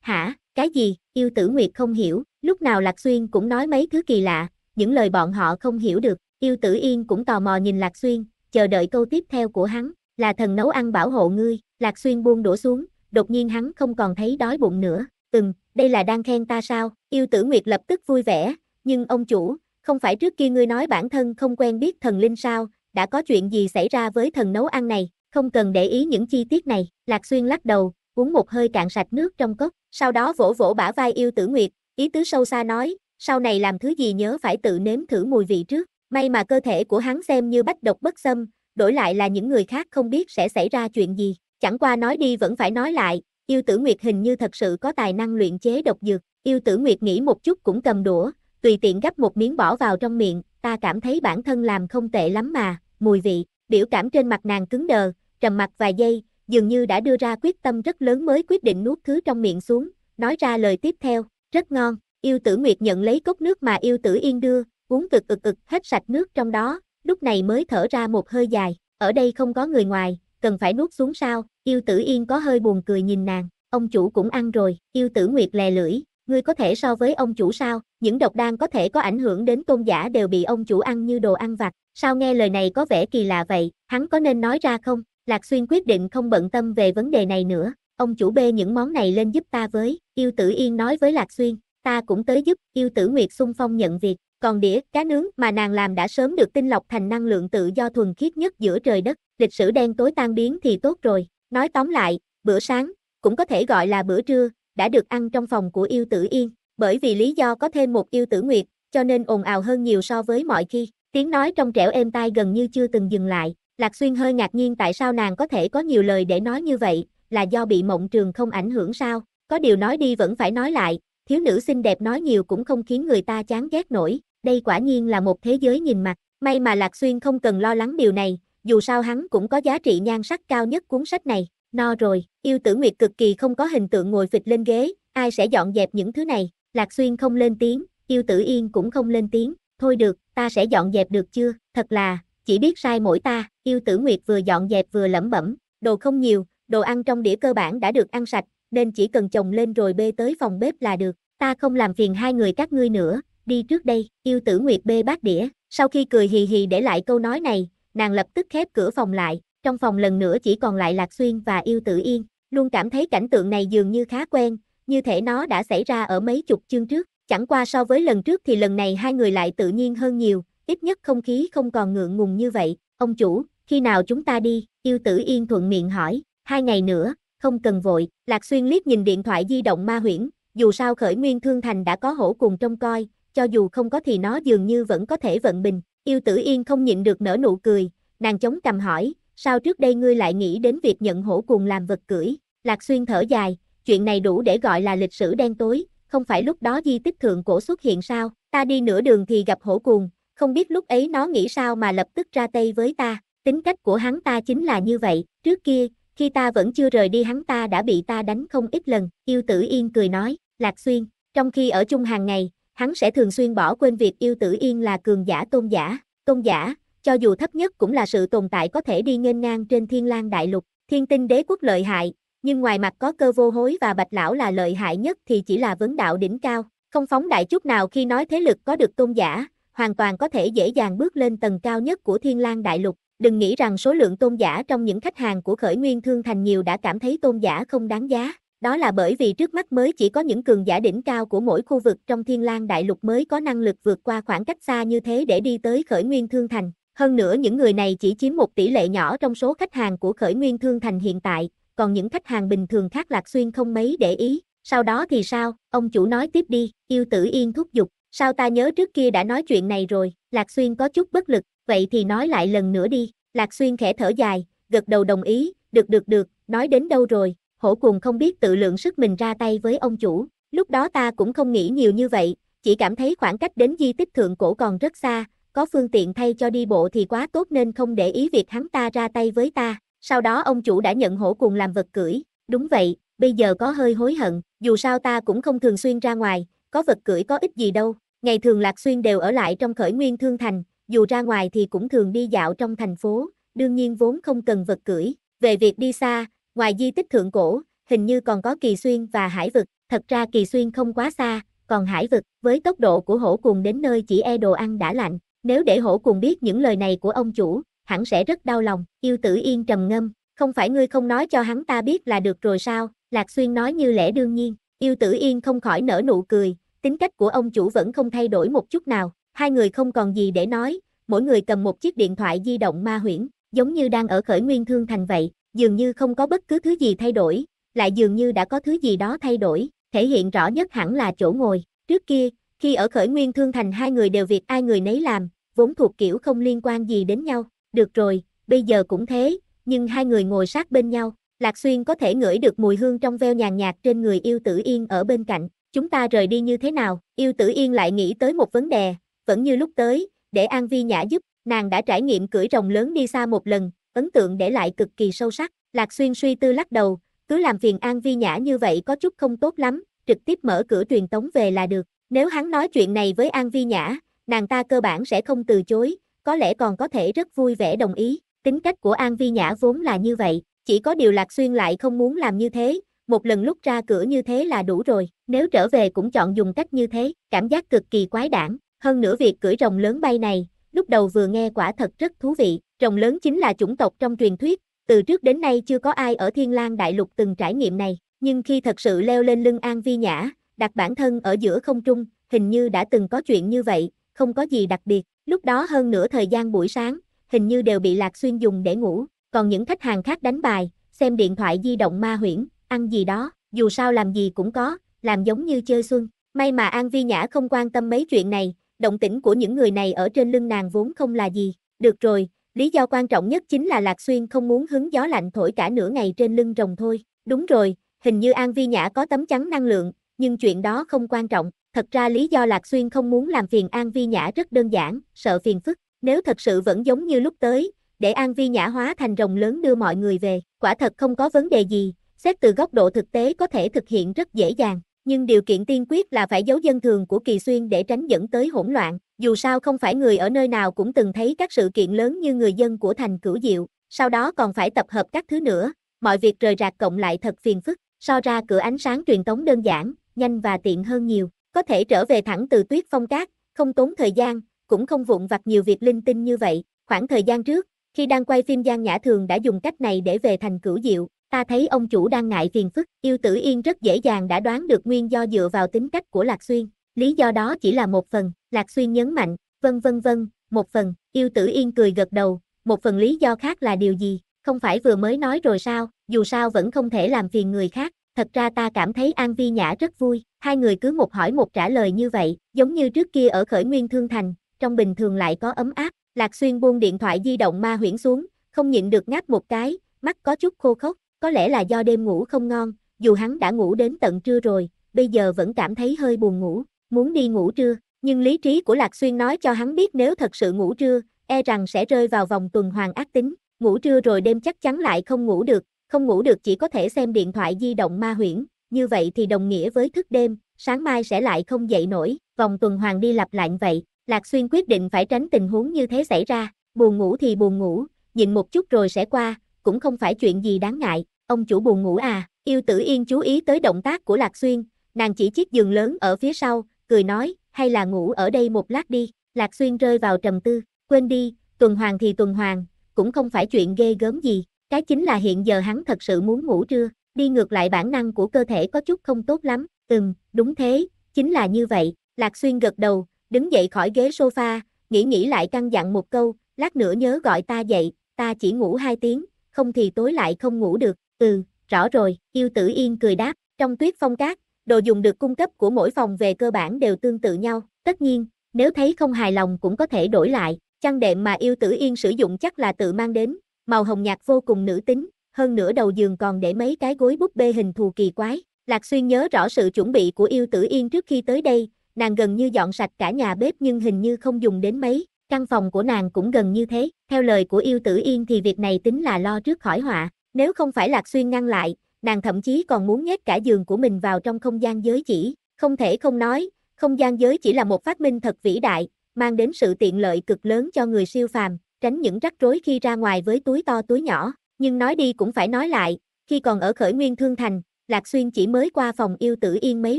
Hả? Cái gì, yêu tử nguyệt không hiểu, lúc nào Lạc Xuyên cũng nói mấy thứ kỳ lạ, những lời bọn họ không hiểu được, yêu tử yên cũng tò mò nhìn Lạc Xuyên, chờ đợi câu tiếp theo của hắn, là thần nấu ăn bảo hộ ngươi, Lạc Xuyên buông đổ xuống, đột nhiên hắn không còn thấy đói bụng nữa, từng, đây là đang khen ta sao, yêu tử nguyệt lập tức vui vẻ, nhưng ông chủ, không phải trước kia ngươi nói bản thân không quen biết thần linh sao, đã có chuyện gì xảy ra với thần nấu ăn này, không cần để ý những chi tiết này, Lạc Xuyên lắc đầu, uống một hơi cạn sạch nước trong cốc, sau đó vỗ vỗ bả vai yêu tử nguyệt, ý tứ sâu xa nói, sau này làm thứ gì nhớ phải tự nếm thử mùi vị trước, may mà cơ thể của hắn xem như bách độc bất xâm, đổi lại là những người khác không biết sẽ xảy ra chuyện gì, chẳng qua nói đi vẫn phải nói lại, yêu tử nguyệt hình như thật sự có tài năng luyện chế độc dược, yêu tử nguyệt nghĩ một chút cũng cầm đũa, tùy tiện gắp một miếng bỏ vào trong miệng, ta cảm thấy bản thân làm không tệ lắm mà, mùi vị, biểu cảm trên mặt nàng cứng đờ, trầm mặt vài giây, dường như đã đưa ra quyết tâm rất lớn mới quyết định nuốt thứ trong miệng xuống, nói ra lời tiếp theo, rất ngon, yêu tử Nguyệt nhận lấy cốc nước mà yêu tử Yên đưa, uống cực cực cực hết sạch nước trong đó, lúc này mới thở ra một hơi dài, ở đây không có người ngoài, cần phải nuốt xuống sao, yêu tử Yên có hơi buồn cười nhìn nàng, ông chủ cũng ăn rồi, yêu tử Nguyệt lè lưỡi, ngươi có thể so với ông chủ sao, những độc đan có thể có ảnh hưởng đến tôn giả đều bị ông chủ ăn như đồ ăn vặt, sao nghe lời này có vẻ kỳ lạ vậy, hắn có nên nói ra không, Lạc Xuyên quyết định không bận tâm về vấn đề này nữa, ông chủ bê những món này lên giúp ta với, yêu tử yên nói với Lạc Xuyên, ta cũng tới giúp, yêu tử Nguyệt xung phong nhận việc, còn đĩa cá nướng mà nàng làm đã sớm được tinh lọc thành năng lượng tự do thuần khiết nhất giữa trời đất, lịch sử đen tối tan biến thì tốt rồi, nói tóm lại, bữa sáng, cũng có thể gọi là bữa trưa, đã được ăn trong phòng của yêu tử yên, bởi vì lý do có thêm một yêu tử Nguyệt, cho nên ồn ào hơn nhiều so với mọi khi, tiếng nói trong trẻo êm tai gần như chưa từng dừng lại, Lạc Xuyên hơi ngạc nhiên tại sao nàng có thể có nhiều lời để nói như vậy, là do bị mộng trường không ảnh hưởng sao, có điều nói đi vẫn phải nói lại, thiếu nữ xinh đẹp nói nhiều cũng không khiến người ta chán ghét nổi, đây quả nhiên là một thế giới nhìn mặt, may mà Lạc Xuyên không cần lo lắng điều này, dù sao hắn cũng có giá trị nhan sắc cao nhất cuốn sách này, no rồi, yêu tử nguyệt cực kỳ không có hình tượng ngồi phịch lên ghế, ai sẽ dọn dẹp những thứ này, Lạc Xuyên không lên tiếng, yêu tử yên cũng không lên tiếng, thôi được, ta sẽ dọn dẹp được chưa, thật là, chỉ biết sai mỗi ta. Yêu Tử Nguyệt vừa dọn dẹp vừa lẩm bẩm, đồ không nhiều, đồ ăn trong đĩa cơ bản đã được ăn sạch, nên chỉ cần chồng lên rồi bê tới phòng bếp là được, ta không làm phiền hai người các ngươi nữa, đi trước đây, Yêu Tử Nguyệt bê bát đĩa, sau khi cười hì hì để lại câu nói này, nàng lập tức khép cửa phòng lại, trong phòng lần nữa chỉ còn lại Lạc Xuyên và Yêu Tử Yên, luôn cảm thấy cảnh tượng này dường như khá quen, như thể nó đã xảy ra ở mấy chục chương trước, chẳng qua so với lần trước thì lần này hai người lại tự nhiên hơn nhiều, ít nhất không khí không còn ngượng ngùng như vậy, ông chủ, khi nào chúng ta đi, yêu tử yên thuận miệng hỏi, hai ngày nữa, không cần vội, Lạc Xuyên liếc nhìn điện thoại di động ma huyễn, dù sao khởi nguyên thương thành đã có hổ cùng trông coi, cho dù không có thì nó dường như vẫn có thể vận bình, yêu tử yên không nhịn được nở nụ cười, nàng chống cầm hỏi, sao trước đây ngươi lại nghĩ đến việc nhận hổ cùng làm vật cưỡi, Lạc Xuyên thở dài, chuyện này đủ để gọi là lịch sử đen tối, không phải lúc đó di tích thượng cổ xuất hiện sao, ta đi nửa đường thì gặp hổ cuồng, không biết lúc ấy nó nghĩ sao mà lập tức ra tay với ta, tính cách của hắn ta chính là như vậy, trước kia, khi ta vẫn chưa rời đi hắn ta đã bị ta đánh không ít lần, yêu tử yên cười nói, Lạc Xuyên, trong khi ở chung hàng ngày, hắn sẽ thường xuyên bỏ quên việc yêu tử yên là cường giả tôn giả, tôn giả, cho dù thấp nhất cũng là sự tồn tại có thể đi nghênh ngang trên thiên lang đại lục, thiên tinh đế quốc lợi hại, nhưng ngoài mặt có cơ vô hối và bạch lão là lợi hại nhất thì chỉ là vấn đạo đỉnh cao, không phóng đại chút nào khi nói thế lực có được tôn giả, hoàn toàn có thể dễ dàng bước lên tầng cao nhất của thiên lang đại lục, Đừng nghĩ rằng số lượng tôn giả trong những khách hàng của khởi nguyên thương thành nhiều đã cảm thấy tôn giả không đáng giá. Đó là bởi vì trước mắt mới chỉ có những cường giả đỉnh cao của mỗi khu vực trong thiên lang đại lục mới có năng lực vượt qua khoảng cách xa như thế để đi tới khởi nguyên thương thành. Hơn nữa những người này chỉ chiếm một tỷ lệ nhỏ trong số khách hàng của khởi nguyên thương thành hiện tại, còn những khách hàng bình thường khác lạc xuyên không mấy để ý. Sau đó thì sao, ông chủ nói tiếp đi, yêu tử yên thúc giục, sao ta nhớ trước kia đã nói chuyện này rồi, lạc xuyên có chút bất lực, vậy thì nói lại lần nữa đi, Lạc Xuyên khẽ thở dài, gật đầu đồng ý, được được được, nói đến đâu rồi, hổ cùng không biết tự lượng sức mình ra tay với ông chủ, lúc đó ta cũng không nghĩ nhiều như vậy, chỉ cảm thấy khoảng cách đến di tích thượng cổ còn rất xa, có phương tiện thay cho đi bộ thì quá tốt nên không để ý việc hắn ta ra tay với ta, sau đó ông chủ đã nhận hổ cùng làm vật cưỡi, đúng vậy, bây giờ có hơi hối hận, dù sao ta cũng không thường xuyên ra ngoài, có vật cưỡi có ích gì đâu, ngày thường Lạc Xuyên đều ở lại trong khởi nguyên thương thành, dù ra ngoài thì cũng thường đi dạo trong thành phố, đương nhiên vốn không cần vật cưỡi. Về việc đi xa, ngoài di tích thượng cổ, hình như còn có Kỳ Xuyên và Hải Vực, thật ra Kỳ Xuyên không quá xa, còn Hải Vực, với tốc độ của hổ cùng đến nơi chỉ e đồ ăn đã lạnh, nếu để hổ cùng biết những lời này của ông chủ, hẳn sẽ rất đau lòng, yêu tử yên trầm ngâm, không phải ngươi không nói cho hắn ta biết là được rồi sao, Lạc Xuyên nói như lẽ đương nhiên, yêu tử yên không khỏi nở nụ cười, tính cách của ông chủ vẫn không thay đổi một chút nào, hai người không còn gì để nói, mỗi người cầm một chiếc điện thoại di động ma huyễn, giống như đang ở khởi nguyên thương thành vậy, dường như không có bất cứ thứ gì thay đổi, lại dường như đã có thứ gì đó thay đổi, thể hiện rõ nhất hẳn là chỗ ngồi. Trước kia, khi ở khởi nguyên thương thành hai người đều việc ai người nấy làm, vốn thuộc kiểu không liên quan gì đến nhau. Được rồi, bây giờ cũng thế, nhưng hai người ngồi sát bên nhau, Lạc Xuyên có thể ngửi được mùi hương trong veo nhàn nhạt trên người yêu tử yên ở bên cạnh. Chúng ta rời đi như thế nào? Yêu tử yên lại nghĩ tới một vấn đề, vẫn như lúc tới, để An Vi Nhã giúp, nàng đã trải nghiệm cưỡi rồng lớn đi xa một lần, ấn tượng để lại cực kỳ sâu sắc, Lạc Xuyên suy tư lắc đầu, cứ làm phiền An Vi Nhã như vậy có chút không tốt lắm, trực tiếp mở cửa truyền tống về là được, nếu hắn nói chuyện này với An Vi Nhã, nàng ta cơ bản sẽ không từ chối, có lẽ còn có thể rất vui vẻ đồng ý, tính cách của An Vi Nhã vốn là như vậy, chỉ có điều Lạc Xuyên lại không muốn làm như thế, một lần lúc ra cửa như thế là đủ rồi, nếu trở về cũng chọn dùng cách như thế, cảm giác cực kỳ quái đản. Hơn nữa việc cưỡi rồng lớn bay này, lúc đầu vừa nghe quả thật rất thú vị, rồng lớn chính là chủng tộc trong truyền thuyết, từ trước đến nay chưa có ai ở Thiên Lang Đại Lục từng trải nghiệm này, nhưng khi thật sự leo lên lưng An Vi Nhã, đặt bản thân ở giữa không trung, hình như đã từng có chuyện như vậy, không có gì đặc biệt, lúc đó hơn nửa thời gian buổi sáng, hình như đều bị Lạc Xuyên dùng để ngủ, còn những khách hàng khác đánh bài, xem điện thoại di động ma huyễn, ăn gì đó, dù sao làm gì cũng có, làm giống như chơi xuân, may mà An Vi Nhã không quan tâm mấy chuyện này, động tĩnh của những người này ở trên lưng nàng vốn không là gì. Được rồi, lý do quan trọng nhất chính là Lạc Xuyên không muốn hứng gió lạnh thổi cả nửa ngày trên lưng rồng thôi. Đúng rồi, hình như An Vi Nhã có tấm chắn năng lượng, nhưng chuyện đó không quan trọng. Thật ra lý do Lạc Xuyên không muốn làm phiền An Vi Nhã rất đơn giản, sợ phiền phức. Nếu thật sự vẫn giống như lúc tới, để An Vi Nhã hóa thành rồng lớn đưa mọi người về, quả thật không có vấn đề gì, xét từ góc độ thực tế có thể thực hiện rất dễ dàng nhưng điều kiện tiên quyết là phải giấu dân thường của Kỳ Xuyên để tránh dẫn tới hỗn loạn, dù sao không phải người ở nơi nào cũng từng thấy các sự kiện lớn như người dân của thành Cửu Diệu, sau đó còn phải tập hợp các thứ nữa, mọi việc rời rạc cộng lại thật phiền phức, so ra cửa ánh sáng truyền tống đơn giản, nhanh và tiện hơn nhiều, có thể trở về thẳng từ Tuyết Phong Cát, không tốn thời gian, cũng không vụn vặt nhiều việc linh tinh như vậy, khoảng thời gian trước, khi đang quay phim Giang Nhã Thường đã dùng cách này để về thành Cửu Diệu, ta thấy ông chủ đang ngại phiền phức, yêu tử yên rất dễ dàng đã đoán được nguyên do dựa vào tính cách của Lạc Xuyên, lý do đó chỉ là một phần, Lạc Xuyên nhấn mạnh, vân vân vân, một phần, yêu tử yên cười gật đầu, một phần lý do khác là điều gì, không phải vừa mới nói rồi sao, dù sao vẫn không thể làm phiền người khác, thật ra ta cảm thấy An Vi Nhã rất vui, hai người cứ một hỏi một trả lời như vậy, giống như trước kia ở khởi nguyên thương thành, trong bình thường lại có ấm áp, Lạc Xuyên buông điện thoại di động ma huyễn xuống, không nhịn được ngáp một cái, mắt có chút khô khốc, có lẽ là do đêm ngủ không ngon, dù hắn đã ngủ đến tận trưa rồi, bây giờ vẫn cảm thấy hơi buồn ngủ, muốn đi ngủ trưa, nhưng lý trí của Lạc Xuyên nói cho hắn biết nếu thật sự ngủ trưa, e rằng sẽ rơi vào vòng tuần hoàn ác tính, ngủ trưa rồi đêm chắc chắn lại không ngủ được, không ngủ được chỉ có thể xem điện thoại di động ma huyễn, như vậy thì đồng nghĩa với thức đêm, sáng mai sẽ lại không dậy nổi, vòng tuần hoàn đi lặp lại vậy, Lạc Xuyên quyết định phải tránh tình huống như thế xảy ra, buồn ngủ thì buồn ngủ, nhịn một chút rồi sẽ qua, cũng không phải chuyện gì đáng ngại, ông chủ buồn ngủ à, yêu tử yên chú ý tới động tác của Lạc Xuyên, nàng chỉ chiếc giường lớn ở phía sau, cười nói, hay là ngủ ở đây một lát đi, Lạc Xuyên rơi vào trầm tư, quên đi, tuần hoàng thì tuần hoàng, cũng không phải chuyện ghê gớm gì, cái chính là hiện giờ hắn thật sự muốn ngủ trưa, đi ngược lại bản năng của cơ thể có chút không tốt lắm, ừm, đúng thế, chính là như vậy, Lạc Xuyên gật đầu, đứng dậy khỏi ghế sofa, nghĩ nghĩ lại căn dặn một câu, lát nữa nhớ gọi ta dậy, ta chỉ ngủ hai tiếng, không thì tối lại không ngủ được, ừ, rõ rồi, yêu tử yên cười đáp, trong tuyết phong cát, đồ dùng được cung cấp của mỗi phòng về cơ bản đều tương tự nhau, tất nhiên, nếu thấy không hài lòng cũng có thể đổi lại, chăn đệm mà yêu tử yên sử dụng chắc là tự mang đến, màu hồng nhạt vô cùng nữ tính, hơn nữa đầu giường còn để mấy cái gối búp bê hình thù kỳ quái, Lạc Xuyên nhớ rõ sự chuẩn bị của yêu tử yên trước khi tới đây, nàng gần như dọn sạch cả nhà bếp nhưng hình như không dùng đến mấy, Căn phòng của nàng cũng gần như thế, theo lời của yêu tử yên thì việc này tính là lo trước khỏi họa, nếu không phải Lạc Xuyên ngăn lại, nàng thậm chí còn muốn nhét cả giường của mình vào trong không gian giới chỉ, không thể không nói, không gian giới chỉ là một phát minh thật vĩ đại, mang đến sự tiện lợi cực lớn cho người siêu phàm, tránh những rắc rối khi ra ngoài với túi to túi nhỏ, nhưng nói đi cũng phải nói lại, khi còn ở khởi nguyên thương thành, Lạc Xuyên chỉ mới qua phòng yêu tử yên mấy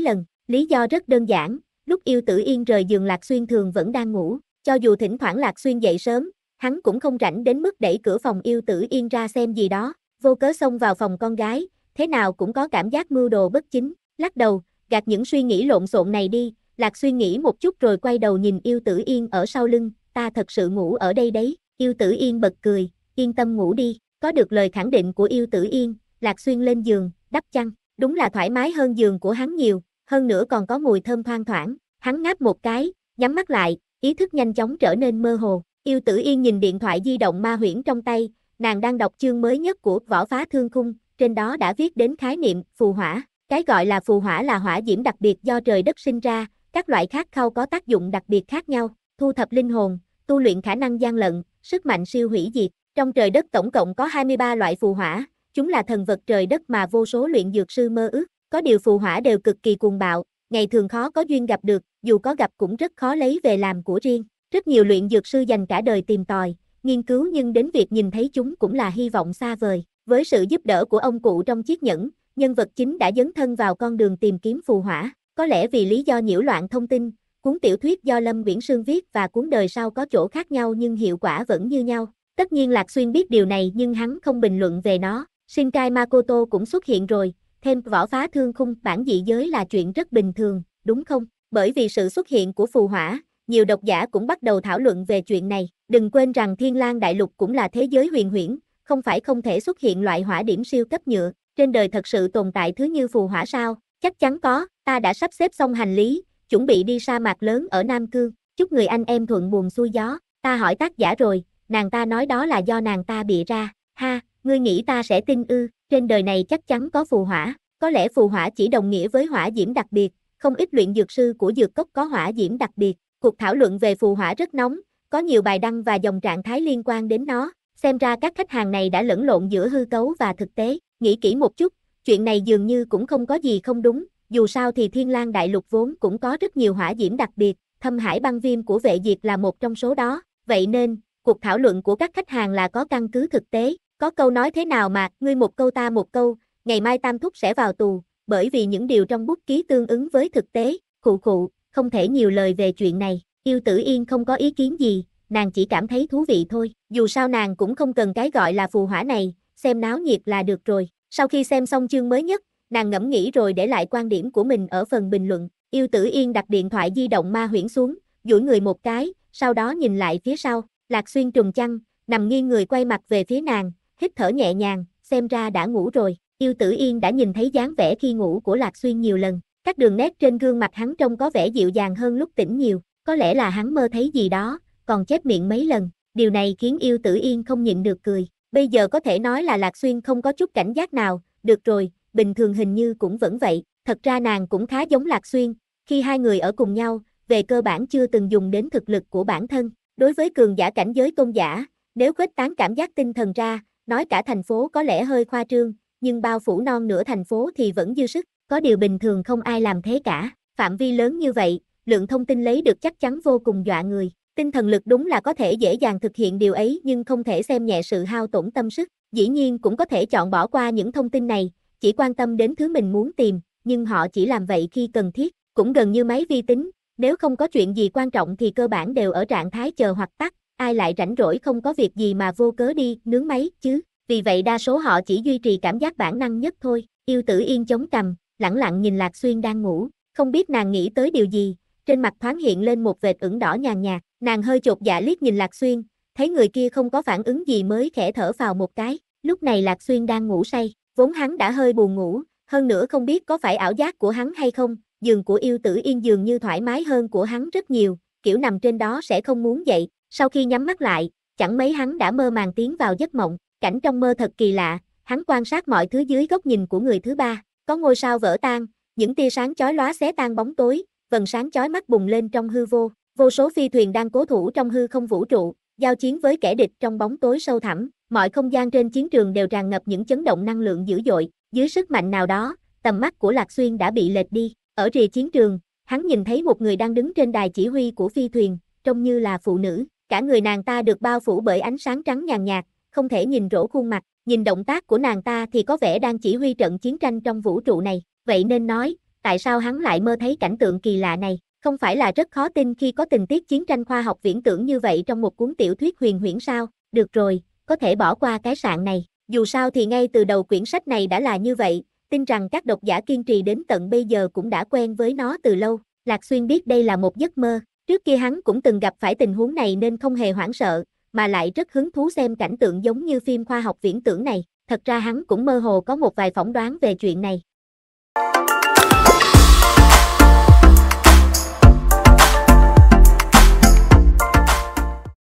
lần, lý do rất đơn giản, lúc yêu tử yên rời giường Lạc Xuyên thường vẫn đang ngủ, cho dù thỉnh thoảng Lạc Xuyên dậy sớm, hắn cũng không rảnh đến mức đẩy cửa phòng yêu tử yên ra xem gì đó, vô cớ xông vào phòng con gái, thế nào cũng có cảm giác mưu đồ bất chính, lắc đầu, gạt những suy nghĩ lộn xộn này đi, Lạc suy nghĩ một chút rồi quay đầu nhìn yêu tử yên ở sau lưng, ta thật sự ngủ ở đây đấy, yêu tử yên bật cười, yên tâm ngủ đi, có được lời khẳng định của yêu tử yên, Lạc Xuyên lên giường, đắp chăn, đúng là thoải mái hơn giường của hắn nhiều, hơn nữa còn có mùi thơm thoang thoảng, hắn ngáp một cái, nhắm mắt lại, ý thức nhanh chóng trở nên mơ hồ. Yêu tử yên nhìn điện thoại di động ma huyễn trong tay, nàng đang đọc chương mới nhất của Võ Phá Thương Khung, trên đó đã viết đến khái niệm phù hỏa. Cái gọi là phù hỏa là hỏa diễm đặc biệt do trời đất sinh ra, các loại khác khâu có tác dụng đặc biệt khác nhau, thu thập linh hồn, tu luyện khả năng gian lận, sức mạnh siêu hủy diệt. Trong trời đất tổng cộng có 23 loại phù hỏa, chúng là thần vật trời đất mà vô số luyện dược sư mơ ước, có điều phù hỏa đều cực kỳ cuồng bạo, ngày thường khó có duyên gặp được, dù có gặp cũng rất khó lấy về làm của riêng. Rất nhiều luyện dược sư dành cả đời tìm tòi, nghiên cứu nhưng đến việc nhìn thấy chúng cũng là hy vọng xa vời. Với sự giúp đỡ của ông cụ trong chiếc nhẫn, nhân vật chính đã dấn thân vào con đường tìm kiếm phù hỏa. Có lẽ vì lý do nhiễu loạn thông tin, cuốn tiểu thuyết do Lâm Viễn Sương viết và cuốn đời sau có chỗ khác nhau nhưng hiệu quả vẫn như nhau. Tất nhiên Lạc Xuyên biết điều này nhưng hắn không bình luận về nó. Shinkai Makoto cũng xuất hiện rồi, thêm võ phá thương khung bản dị giới là chuyện rất bình thường, đúng không? Bởi vì sự xuất hiện của phù hỏa, nhiều độc giả cũng bắt đầu thảo luận về chuyện này. Đừng quên rằng Thiên Lang Đại Lục cũng là thế giới huyền huyễn, không phải không thể xuất hiện loại hỏa điểm siêu cấp nhựa. Trên đời thật sự tồn tại thứ như phù hỏa sao? Chắc chắn có, ta đã sắp xếp xong hành lý, chuẩn bị đi sa mạc lớn ở Nam Cương. Chúc người anh em thuận buồn xuôi gió. Ta hỏi tác giả rồi, nàng ta nói đó là do nàng ta bị ra. Ha, ngươi nghĩ ta sẽ tin ư? Trên đời này chắc chắn có phù hỏa, có lẽ phù hỏa chỉ đồng nghĩa với hỏa diễm đặc biệt, không ít luyện dược sư của dược cốc có hỏa diễm đặc biệt. Cuộc thảo luận về phù hỏa rất nóng, có nhiều bài đăng và dòng trạng thái liên quan đến nó. Xem ra các khách hàng này đã lẫn lộn giữa hư cấu và thực tế. Nghĩ kỹ một chút, chuyện này dường như cũng không có gì không đúng. Dù sao thì Thiên Lang Đại Lục vốn cũng có rất nhiều hỏa diễm đặc biệt, thâm hải băng viêm của vệ diệt là một trong số đó. Vậy nên, cuộc thảo luận của các khách hàng là có căn cứ thực tế. Có câu nói thế nào mà, ngươi một câu ta một câu, ngày mai tam thúc sẽ vào tù, bởi vì những điều trong bút ký tương ứng với thực tế, khụ khụ, không thể nhiều lời về chuyện này, yêu tử yên không có ý kiến gì, nàng chỉ cảm thấy thú vị thôi, dù sao nàng cũng không cần cái gọi là phù hỏa này, xem náo nhiệt là được rồi. Sau khi xem xong chương mới nhất, nàng ngẫm nghĩ rồi để lại quan điểm của mình ở phần bình luận, yêu tử yên đặt điện thoại di động ma huyễn xuống, duỗi người một cái, sau đó nhìn lại phía sau, lạc xuyên trùng chăn, nằm nghiêng người quay mặt về phía nàng, hít thở nhẹ nhàng, xem ra đã ngủ rồi. Yêu tử yên đã nhìn thấy dáng vẻ khi ngủ của Lạc Xuyên nhiều lần, các đường nét trên gương mặt hắn trông có vẻ dịu dàng hơn lúc tỉnh nhiều, có lẽ là hắn mơ thấy gì đó, còn chép miệng mấy lần, điều này khiến yêu tử yên không nhịn được cười. Bây giờ có thể nói là Lạc Xuyên không có chút cảnh giác nào, được rồi, bình thường hình như cũng vẫn vậy, thật ra nàng cũng khá giống Lạc Xuyên, khi hai người ở cùng nhau, về cơ bản chưa từng dùng đến thực lực của bản thân. Đối với cường giả cảnh giới tôn giả, nếu khuếch tán cảm giác tinh thần ra, Nói cả thành phố có lẽ hơi khoa trương, nhưng bao phủ non nửa thành phố thì vẫn dư sức, có điều bình thường không ai làm thế cả. Phạm vi lớn như vậy, lượng thông tin lấy được chắc chắn vô cùng dọa người. Tinh thần lực đúng là có thể dễ dàng thực hiện điều ấy nhưng không thể xem nhẹ sự hao tổn tâm sức. Dĩ nhiên cũng có thể chọn bỏ qua những thông tin này, chỉ quan tâm đến thứ mình muốn tìm, nhưng họ chỉ làm vậy khi cần thiết, cũng gần như máy vi tính, nếu không có chuyện gì quan trọng thì cơ bản đều ở trạng thái chờ hoặc tắt, ai lại rảnh rỗi không có việc gì mà vô cớ đi nướng máy chứ, vì vậy đa số họ chỉ duy trì cảm giác bản năng nhất thôi, yêu tử yên chống cằm, lẳng lặng nhìn Lạc Xuyên đang ngủ, không biết nàng nghĩ tới điều gì, trên mặt thoáng hiện lên một vệt ửng đỏ nhàn nhạt, nàng hơi chột dạ liếc nhìn Lạc Xuyên, thấy người kia không có phản ứng gì mới khẽ thở vào một cái, lúc này Lạc Xuyên đang ngủ say, vốn hắn đã hơi buồn ngủ, hơn nữa không biết có phải ảo giác của hắn hay không, giường của yêu tử yên dường như thoải mái hơn của hắn rất nhiều, kiểu nằm trên đó sẽ không muốn dậy, sau khi nhắm mắt lại, chẳng mấy hắn đã mơ màng tiến vào giấc mộng, cảnh trong mơ thật kỳ lạ, hắn quan sát mọi thứ dưới góc nhìn của người thứ ba, có ngôi sao vỡ tan, những tia sáng chói lóa xé tan bóng tối, vầng sáng chói mắt bùng lên trong hư vô, vô số phi thuyền đang cố thủ trong hư không vũ trụ, giao chiến với kẻ địch trong bóng tối sâu thẳm, mọi không gian trên chiến trường đều tràn ngập những chấn động năng lượng dữ dội, dưới sức mạnh nào đó, tầm mắt của Lạc Xuyên đã bị lệch đi, ở rìa chiến trường, hắn nhìn thấy một người đang đứng trên đài chỉ huy của phi thuyền, trông như là phụ nữ, cả người nàng ta được bao phủ bởi ánh sáng trắng nhàn nhạt, không thể nhìn rỗ khuôn mặt, nhìn động tác của nàng ta thì có vẻ đang chỉ huy trận chiến tranh trong vũ trụ này, vậy nên nói, tại sao hắn lại mơ thấy cảnh tượng kỳ lạ này, không phải là rất khó tin khi có tình tiết chiến tranh khoa học viễn tưởng như vậy trong một cuốn tiểu thuyết huyền huyễn sao, được rồi, có thể bỏ qua cái sạn này, dù sao thì ngay từ đầu quyển sách này đã là như vậy, tin rằng các độc giả kiên trì đến tận bây giờ cũng đã quen với nó từ lâu, Lạc Xuyên biết đây là một giấc mơ, Trước kia hắn cũng từng gặp phải tình huống này nên không hề hoảng sợ, mà lại rất hứng thú xem cảnh tượng giống như phim khoa học viễn tưởng này. Thật ra hắn cũng mơ hồ có một vài phỏng đoán về chuyện này.